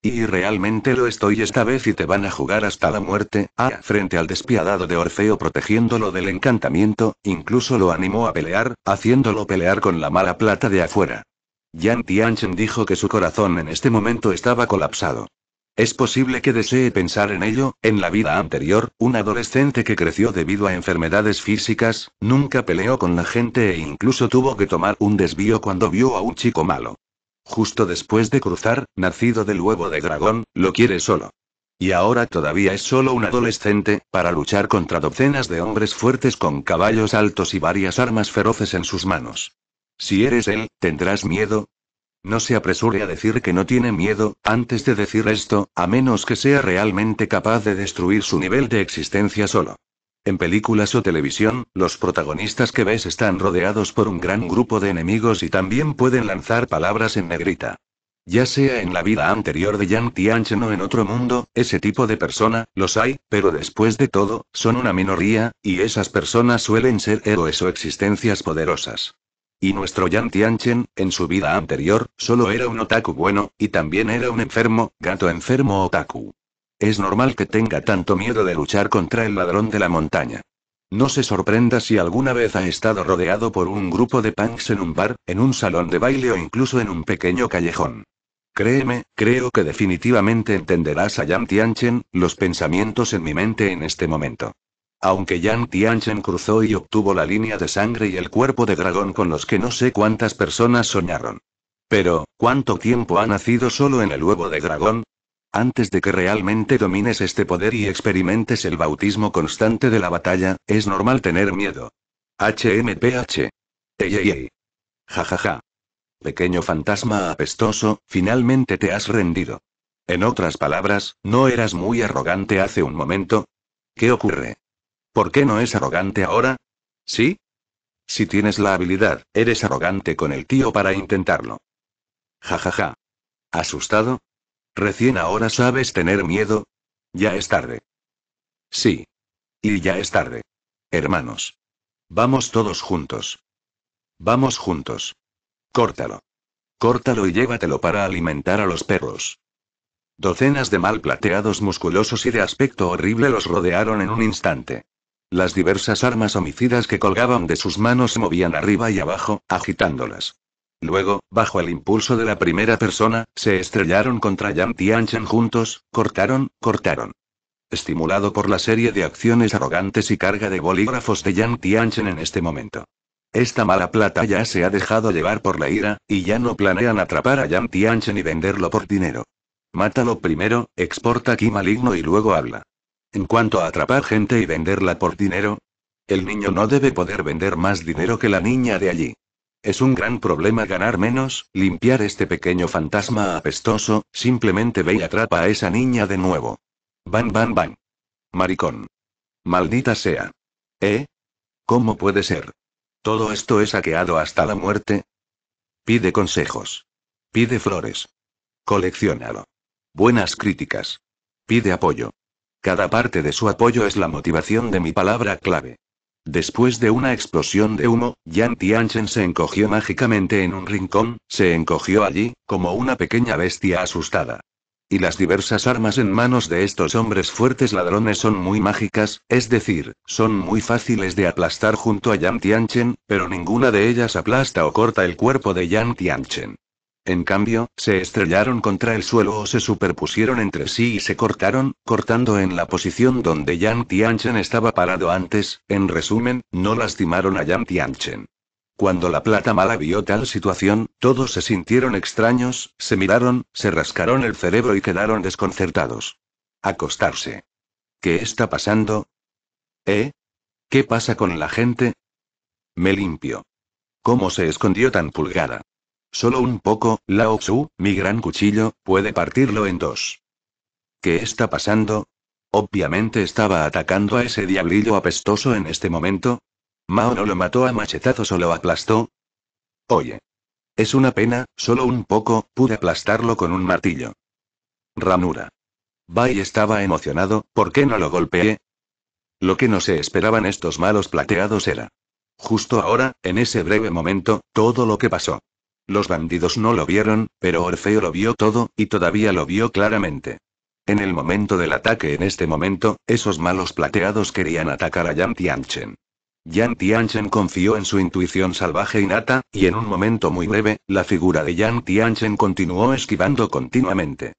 Y realmente lo estoy esta vez y te van a jugar hasta la muerte. Ah, frente al despiadado de Orfeo protegiéndolo del encantamiento, incluso lo animó a pelear, haciéndolo pelear con la mala plata de afuera. Yan Tianchen dijo que su corazón en este momento estaba colapsado. Es posible que desee pensar en ello, en la vida anterior, un adolescente que creció debido a enfermedades físicas, nunca peleó con la gente e incluso tuvo que tomar un desvío cuando vio a un chico malo. Justo después de cruzar, nacido del huevo de dragón, lo quiere solo. Y ahora todavía es solo un adolescente, para luchar contra docenas de hombres fuertes con caballos altos y varias armas feroces en sus manos. Si eres él, tendrás miedo, no se apresure a decir que no tiene miedo, antes de decir esto, a menos que sea realmente capaz de destruir su nivel de existencia solo. En películas o televisión, los protagonistas que ves están rodeados por un gran grupo de enemigos y también pueden lanzar palabras en negrita. Ya sea en la vida anterior de Yang Tianchen o en otro mundo, ese tipo de persona, los hay, pero después de todo, son una minoría, y esas personas suelen ser héroes o existencias poderosas. Y nuestro Yan Tianchen, en su vida anterior, solo era un otaku bueno, y también era un enfermo, gato enfermo otaku. Es normal que tenga tanto miedo de luchar contra el ladrón de la montaña. No se sorprenda si alguna vez ha estado rodeado por un grupo de punks en un bar, en un salón de baile o incluso en un pequeño callejón. Créeme, creo que definitivamente entenderás a Yan Tianchen, los pensamientos en mi mente en este momento. Aunque Yang Tianchen cruzó y obtuvo la línea de sangre y el cuerpo de dragón con los que no sé cuántas personas soñaron. Pero, ¿cuánto tiempo ha nacido solo en el huevo de dragón? Antes de que realmente domines este poder y experimentes el bautismo constante de la batalla, es normal tener miedo. HMPH. Ey, Ja ja ja. Pequeño fantasma apestoso, finalmente te has rendido. En otras palabras, ¿no eras muy arrogante hace un momento? ¿Qué ocurre? ¿Por qué no es arrogante ahora? ¿Sí? Si tienes la habilidad, eres arrogante con el tío para intentarlo. Ja ja ja. ¿Asustado? ¿Recién ahora sabes tener miedo? Ya es tarde. Sí. Y ya es tarde. Hermanos. Vamos todos juntos. Vamos juntos. Córtalo. Córtalo y llévatelo para alimentar a los perros. Docenas de mal plateados musculosos y de aspecto horrible los rodearon en un instante. Las diversas armas homicidas que colgaban de sus manos se movían arriba y abajo, agitándolas. Luego, bajo el impulso de la primera persona, se estrellaron contra Yan Tianchen juntos, cortaron, cortaron. Estimulado por la serie de acciones arrogantes y carga de bolígrafos de Yan Tianchen en este momento. Esta mala plata ya se ha dejado llevar por la ira, y ya no planean atrapar a Yan Tianchen y venderlo por dinero. Mátalo primero, exporta aquí maligno y luego habla. En cuanto a atrapar gente y venderla por dinero, el niño no debe poder vender más dinero que la niña de allí. Es un gran problema ganar menos, limpiar este pequeño fantasma apestoso, simplemente ve y atrapa a esa niña de nuevo. Van, van, van. Maricón. Maldita sea. ¿Eh? ¿Cómo puede ser? Todo esto es saqueado hasta la muerte. Pide consejos. Pide flores. Coleccionalo. Buenas críticas. Pide apoyo. Cada parte de su apoyo es la motivación de mi palabra clave. Después de una explosión de humo, Yan Tianchen se encogió mágicamente en un rincón, se encogió allí, como una pequeña bestia asustada. Y las diversas armas en manos de estos hombres fuertes ladrones son muy mágicas, es decir, son muy fáciles de aplastar junto a Yan Tianchen, pero ninguna de ellas aplasta o corta el cuerpo de Yan Tianchen. En cambio, se estrellaron contra el suelo o se superpusieron entre sí y se cortaron, cortando en la posición donde Yang Tianchen estaba parado antes, en resumen, no lastimaron a Yang Tianchen. Cuando la plata mala vio tal situación, todos se sintieron extraños, se miraron, se rascaron el cerebro y quedaron desconcertados. Acostarse. ¿Qué está pasando? ¿Eh? ¿Qué pasa con la gente? Me limpio. ¿Cómo se escondió tan pulgada? Solo un poco, Lao Tzu, mi gran cuchillo, puede partirlo en dos. ¿Qué está pasando? Obviamente estaba atacando a ese diablillo apestoso en este momento. Mao no lo mató a machetazos o lo aplastó. Oye. Es una pena, solo un poco, pude aplastarlo con un martillo. Ranura. Bai estaba emocionado, ¿por qué no lo golpeé? Lo que no se esperaban estos malos plateados era. Justo ahora, en ese breve momento, todo lo que pasó. Los bandidos no lo vieron, pero Orfeo lo vio todo, y todavía lo vio claramente. En el momento del ataque, en este momento, esos malos plateados querían atacar a Yan Tianchen. Yan Tianchen confió en su intuición salvaje nata, y en un momento muy breve, la figura de Yan Tianchen continuó esquivando continuamente.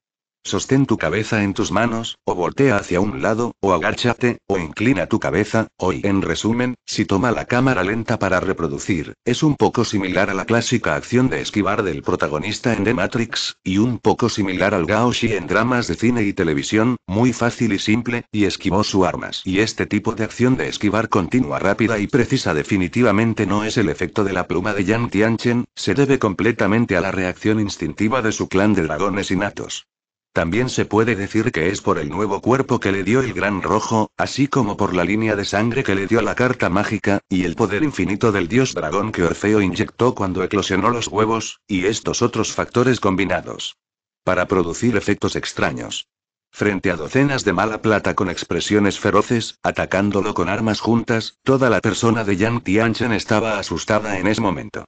Sostén tu cabeza en tus manos, o voltea hacia un lado, o agáchate, o inclina tu cabeza, Hoy, en resumen, si toma la cámara lenta para reproducir, es un poco similar a la clásica acción de esquivar del protagonista en The Matrix, y un poco similar al Gaoshi en dramas de cine y televisión, muy fácil y simple, y esquivó su armas. Y este tipo de acción de esquivar continua, rápida y precisa definitivamente no es el efecto de la pluma de Yang Tianchen, se debe completamente a la reacción instintiva de su clan de dragones innatos. También se puede decir que es por el nuevo cuerpo que le dio el Gran Rojo, así como por la línea de sangre que le dio la carta mágica, y el poder infinito del dios dragón que Orfeo inyectó cuando eclosionó los huevos, y estos otros factores combinados. Para producir efectos extraños. Frente a docenas de mala plata con expresiones feroces, atacándolo con armas juntas, toda la persona de Yang Tianchen estaba asustada en ese momento.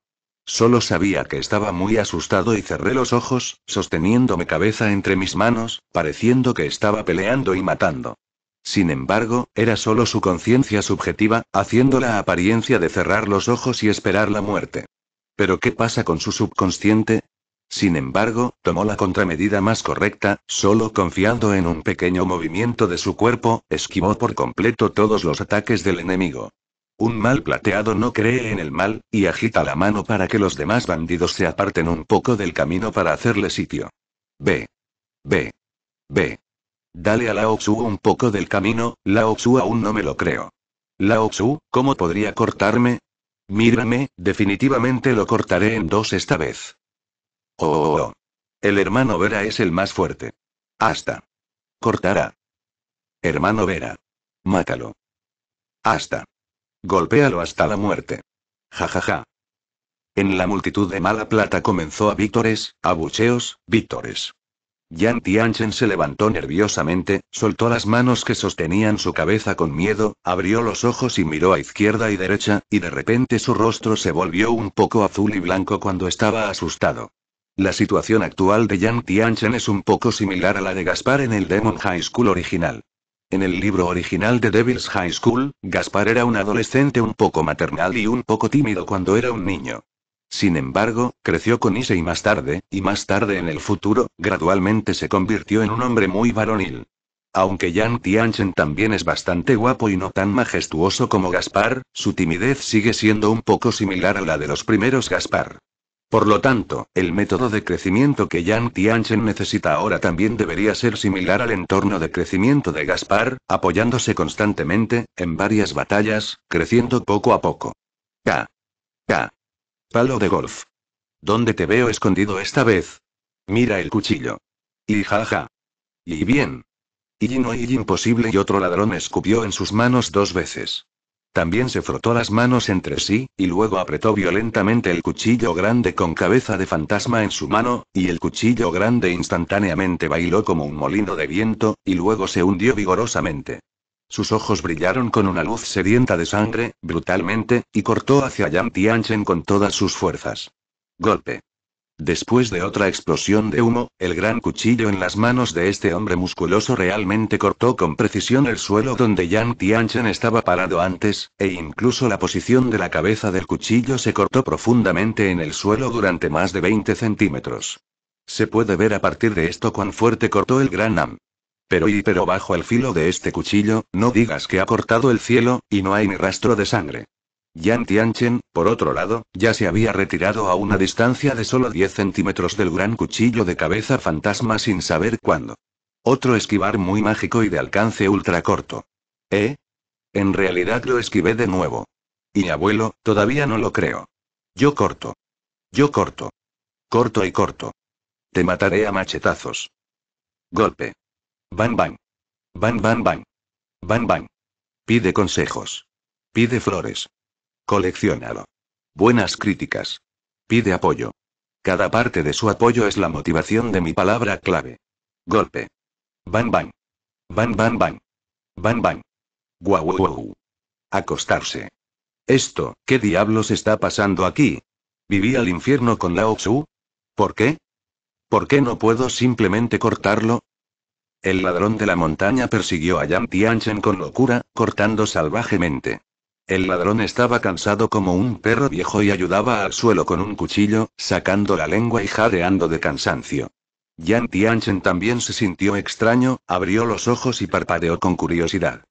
Solo sabía que estaba muy asustado y cerré los ojos, sosteniéndome cabeza entre mis manos, pareciendo que estaba peleando y matando. Sin embargo, era solo su conciencia subjetiva, haciendo la apariencia de cerrar los ojos y esperar la muerte. Pero ¿qué pasa con su subconsciente? Sin embargo, tomó la contramedida más correcta, solo confiando en un pequeño movimiento de su cuerpo, esquivó por completo todos los ataques del enemigo. Un mal plateado no cree en el mal, y agita la mano para que los demás bandidos se aparten un poco del camino para hacerle sitio. Ve. Ve. Ve. Dale a la Tzu un poco del camino, La Tzu aún no me lo creo. La Tzu, ¿cómo podría cortarme? Mírame, definitivamente lo cortaré en dos esta vez. Oh, oh, oh, oh. El hermano Vera es el más fuerte. Hasta. Cortará. Hermano Vera. Mátalo. Hasta. Golpéalo hasta la muerte. Ja ja ja. En la multitud de mala plata comenzó a víctores, a bucheos, víctores. Yan Tianchen se levantó nerviosamente, soltó las manos que sostenían su cabeza con miedo, abrió los ojos y miró a izquierda y derecha, y de repente su rostro se volvió un poco azul y blanco cuando estaba asustado. La situación actual de Yan Tianchen es un poco similar a la de Gaspar en el Demon High School original. En el libro original de Devil's High School, Gaspar era un adolescente un poco maternal y un poco tímido cuando era un niño. Sin embargo, creció con y más tarde, y más tarde en el futuro, gradualmente se convirtió en un hombre muy varonil. Aunque Yang Tianchen también es bastante guapo y no tan majestuoso como Gaspar, su timidez sigue siendo un poco similar a la de los primeros Gaspar. Por lo tanto, el método de crecimiento que Yang Tianchen necesita ahora también debería ser similar al entorno de crecimiento de Gaspar, apoyándose constantemente, en varias batallas, creciendo poco a poco. K. K. Palo de golf. ¿Dónde te veo escondido esta vez? Mira el cuchillo. Y ja Y bien. Y no y imposible y otro ladrón escupió en sus manos dos veces. También se frotó las manos entre sí, y luego apretó violentamente el cuchillo grande con cabeza de fantasma en su mano, y el cuchillo grande instantáneamente bailó como un molino de viento, y luego se hundió vigorosamente. Sus ojos brillaron con una luz sedienta de sangre, brutalmente, y cortó hacia Yan Tianchen con todas sus fuerzas. Golpe. Después de otra explosión de humo, el gran cuchillo en las manos de este hombre musculoso realmente cortó con precisión el suelo donde Yang Tianchen estaba parado antes, e incluso la posición de la cabeza del cuchillo se cortó profundamente en el suelo durante más de 20 centímetros. Se puede ver a partir de esto cuán fuerte cortó el gran Nam. Pero y pero bajo el filo de este cuchillo, no digas que ha cortado el cielo, y no hay ni rastro de sangre. Yan Tianchen, por otro lado, ya se había retirado a una distancia de solo 10 centímetros del gran cuchillo de cabeza fantasma sin saber cuándo. Otro esquivar muy mágico y de alcance ultra corto. ¿Eh? En realidad lo esquivé de nuevo. Y abuelo, todavía no lo creo. Yo corto. Yo corto. Corto y corto. Te mataré a machetazos. Golpe. Van bang. Van van bang. Van bang. Pide consejos. Pide flores coleccionalo. Buenas críticas. Pide apoyo. Cada parte de su apoyo es la motivación de mi palabra clave. Golpe. Bam-Bang. Bam-Bam bang. bam bam bang. bam bang. Guau Acostarse. Esto, ¿qué diablos está pasando aquí? ¿Viví al infierno con Lao Tzu? ¿Por qué? ¿Por qué no puedo simplemente cortarlo? El ladrón de la montaña persiguió a Yang Tianchen con locura, cortando salvajemente. El ladrón estaba cansado como un perro viejo y ayudaba al suelo con un cuchillo, sacando la lengua y jadeando de cansancio. Yan Tianchen también se sintió extraño, abrió los ojos y parpadeó con curiosidad.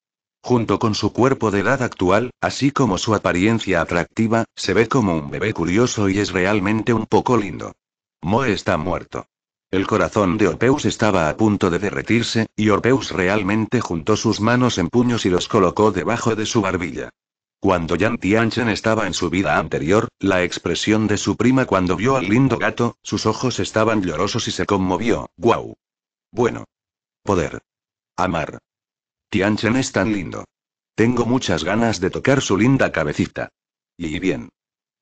Junto con su cuerpo de edad actual, así como su apariencia atractiva, se ve como un bebé curioso y es realmente un poco lindo. Moe está muerto. El corazón de Orpeus estaba a punto de derretirse, y Orpeus realmente juntó sus manos en puños y los colocó debajo de su barbilla. Cuando Yan Tianchen estaba en su vida anterior, la expresión de su prima cuando vio al lindo gato, sus ojos estaban llorosos y se conmovió. ¡Guau! Bueno. Poder. Amar. Tianchen es tan lindo. Tengo muchas ganas de tocar su linda cabecita. Y bien.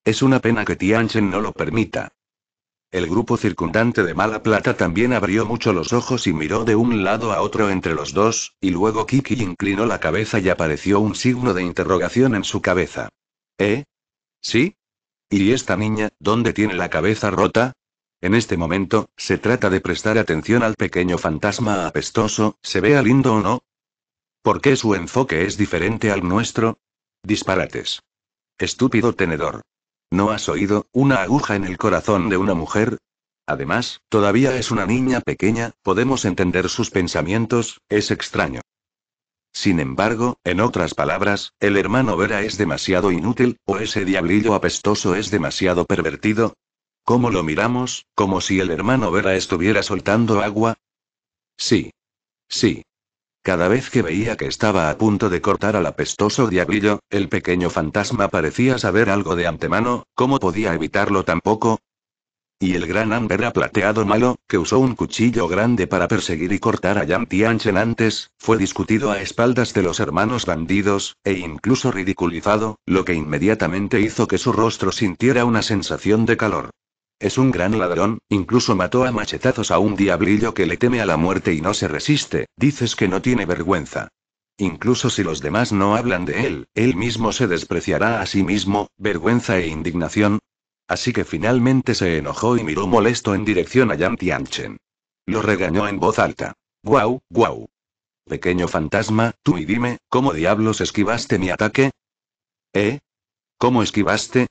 Es una pena que Tianchen no lo permita. El grupo circundante de Mala Plata también abrió mucho los ojos y miró de un lado a otro entre los dos, y luego Kiki inclinó la cabeza y apareció un signo de interrogación en su cabeza. ¿Eh? ¿Sí? ¿Y esta niña, dónde tiene la cabeza rota? En este momento, se trata de prestar atención al pequeño fantasma apestoso, se vea lindo o no. ¿Por qué su enfoque es diferente al nuestro? Disparates. Estúpido tenedor. ¿No has oído, una aguja en el corazón de una mujer? Además, todavía es una niña pequeña, podemos entender sus pensamientos, es extraño. Sin embargo, en otras palabras, el hermano Vera es demasiado inútil, o ese diablillo apestoso es demasiado pervertido. ¿Cómo lo miramos? ¿Como si el hermano Vera estuviera soltando agua? Sí. Sí. Cada vez que veía que estaba a punto de cortar al apestoso diablillo, el pequeño fantasma parecía saber algo de antemano, ¿cómo podía evitarlo tampoco? Y el gran Amber plateado malo, que usó un cuchillo grande para perseguir y cortar a Yan Tianchen antes, fue discutido a espaldas de los hermanos bandidos, e incluso ridiculizado, lo que inmediatamente hizo que su rostro sintiera una sensación de calor. Es un gran ladrón, incluso mató a machetazos a un diablillo que le teme a la muerte y no se resiste, dices que no tiene vergüenza. Incluso si los demás no hablan de él, él mismo se despreciará a sí mismo, vergüenza e indignación. Así que finalmente se enojó y miró molesto en dirección a Yan Tianchen. Lo regañó en voz alta. ¡Guau, guau! Pequeño fantasma, tú y dime, ¿cómo diablos esquivaste mi ataque? ¿Eh? ¿Cómo esquivaste?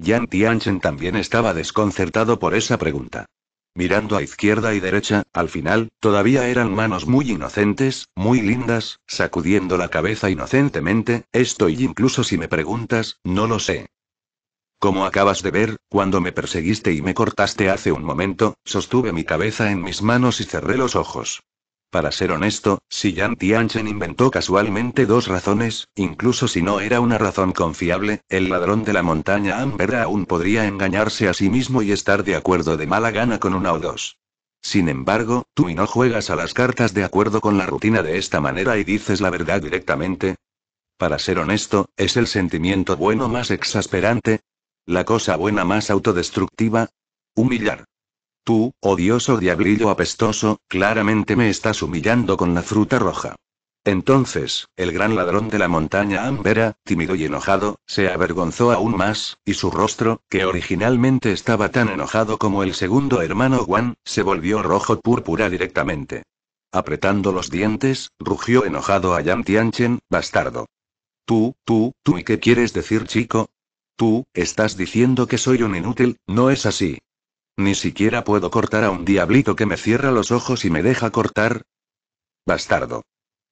Yan Tianchen también estaba desconcertado por esa pregunta. Mirando a izquierda y derecha, al final, todavía eran manos muy inocentes, muy lindas, sacudiendo la cabeza inocentemente, esto y incluso si me preguntas, no lo sé. Como acabas de ver, cuando me perseguiste y me cortaste hace un momento, sostuve mi cabeza en mis manos y cerré los ojos. Para ser honesto, si Yan Tianchen inventó casualmente dos razones, incluso si no era una razón confiable, el ladrón de la montaña Amber aún podría engañarse a sí mismo y estar de acuerdo de mala gana con una o dos. Sin embargo, tú y no juegas a las cartas de acuerdo con la rutina de esta manera y dices la verdad directamente. Para ser honesto, ¿es el sentimiento bueno más exasperante? ¿La cosa buena más autodestructiva? Humillar. Tú, odioso oh diablillo apestoso, claramente me estás humillando con la fruta roja. Entonces, el gran ladrón de la montaña Ambera, tímido y enojado, se avergonzó aún más, y su rostro, que originalmente estaba tan enojado como el segundo hermano Juan, se volvió rojo púrpura directamente. Apretando los dientes, rugió enojado a Yan Tianchen, bastardo. Tú, tú, tú, ¿y qué quieres decir, chico? Tú, estás diciendo que soy un inútil, no es así. Ni siquiera puedo cortar a un diablito que me cierra los ojos y me deja cortar. Bastardo.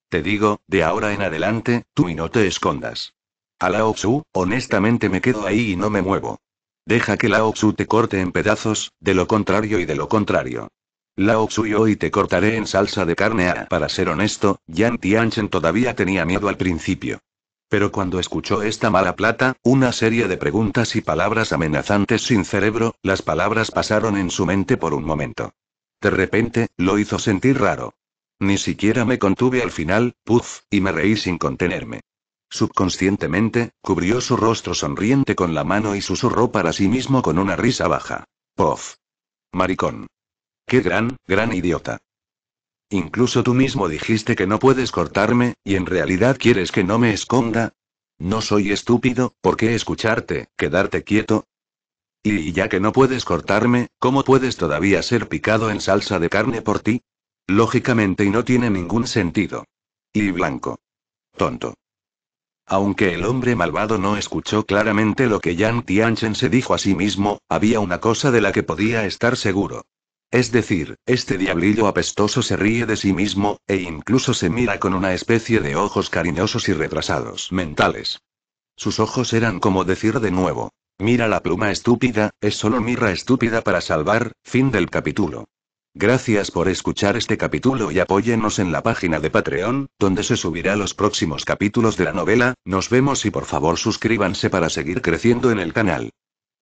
Te digo, de ahora en adelante, tú y no te escondas. A Lao Tzu, honestamente me quedo ahí y no me muevo. Deja que Lao Tzu te corte en pedazos, de lo contrario y de lo contrario. Lao Tzu y hoy te cortaré en salsa de carne A. Para ser honesto, Yan Tianchen todavía tenía miedo al principio. Pero cuando escuchó esta mala plata, una serie de preguntas y palabras amenazantes sin cerebro, las palabras pasaron en su mente por un momento. De repente, lo hizo sentir raro. Ni siquiera me contuve al final, puff, y me reí sin contenerme. Subconscientemente, cubrió su rostro sonriente con la mano y susurró para sí mismo con una risa baja. Puff. Maricón. Qué gran, gran idiota. Incluso tú mismo dijiste que no puedes cortarme, y en realidad quieres que no me esconda. No soy estúpido, ¿por qué escucharte, quedarte quieto? Y ya que no puedes cortarme, ¿cómo puedes todavía ser picado en salsa de carne por ti? Lógicamente y no tiene ningún sentido. Y blanco. Tonto. Aunque el hombre malvado no escuchó claramente lo que Yan Tianchen se dijo a sí mismo, había una cosa de la que podía estar seguro. Es decir, este diablillo apestoso se ríe de sí mismo, e incluso se mira con una especie de ojos cariñosos y retrasados mentales. Sus ojos eran como decir de nuevo, mira la pluma estúpida, es solo mirra estúpida para salvar, fin del capítulo. Gracias por escuchar este capítulo y apóyenos en la página de Patreon, donde se subirá los próximos capítulos de la novela, nos vemos y por favor suscríbanse para seguir creciendo en el canal.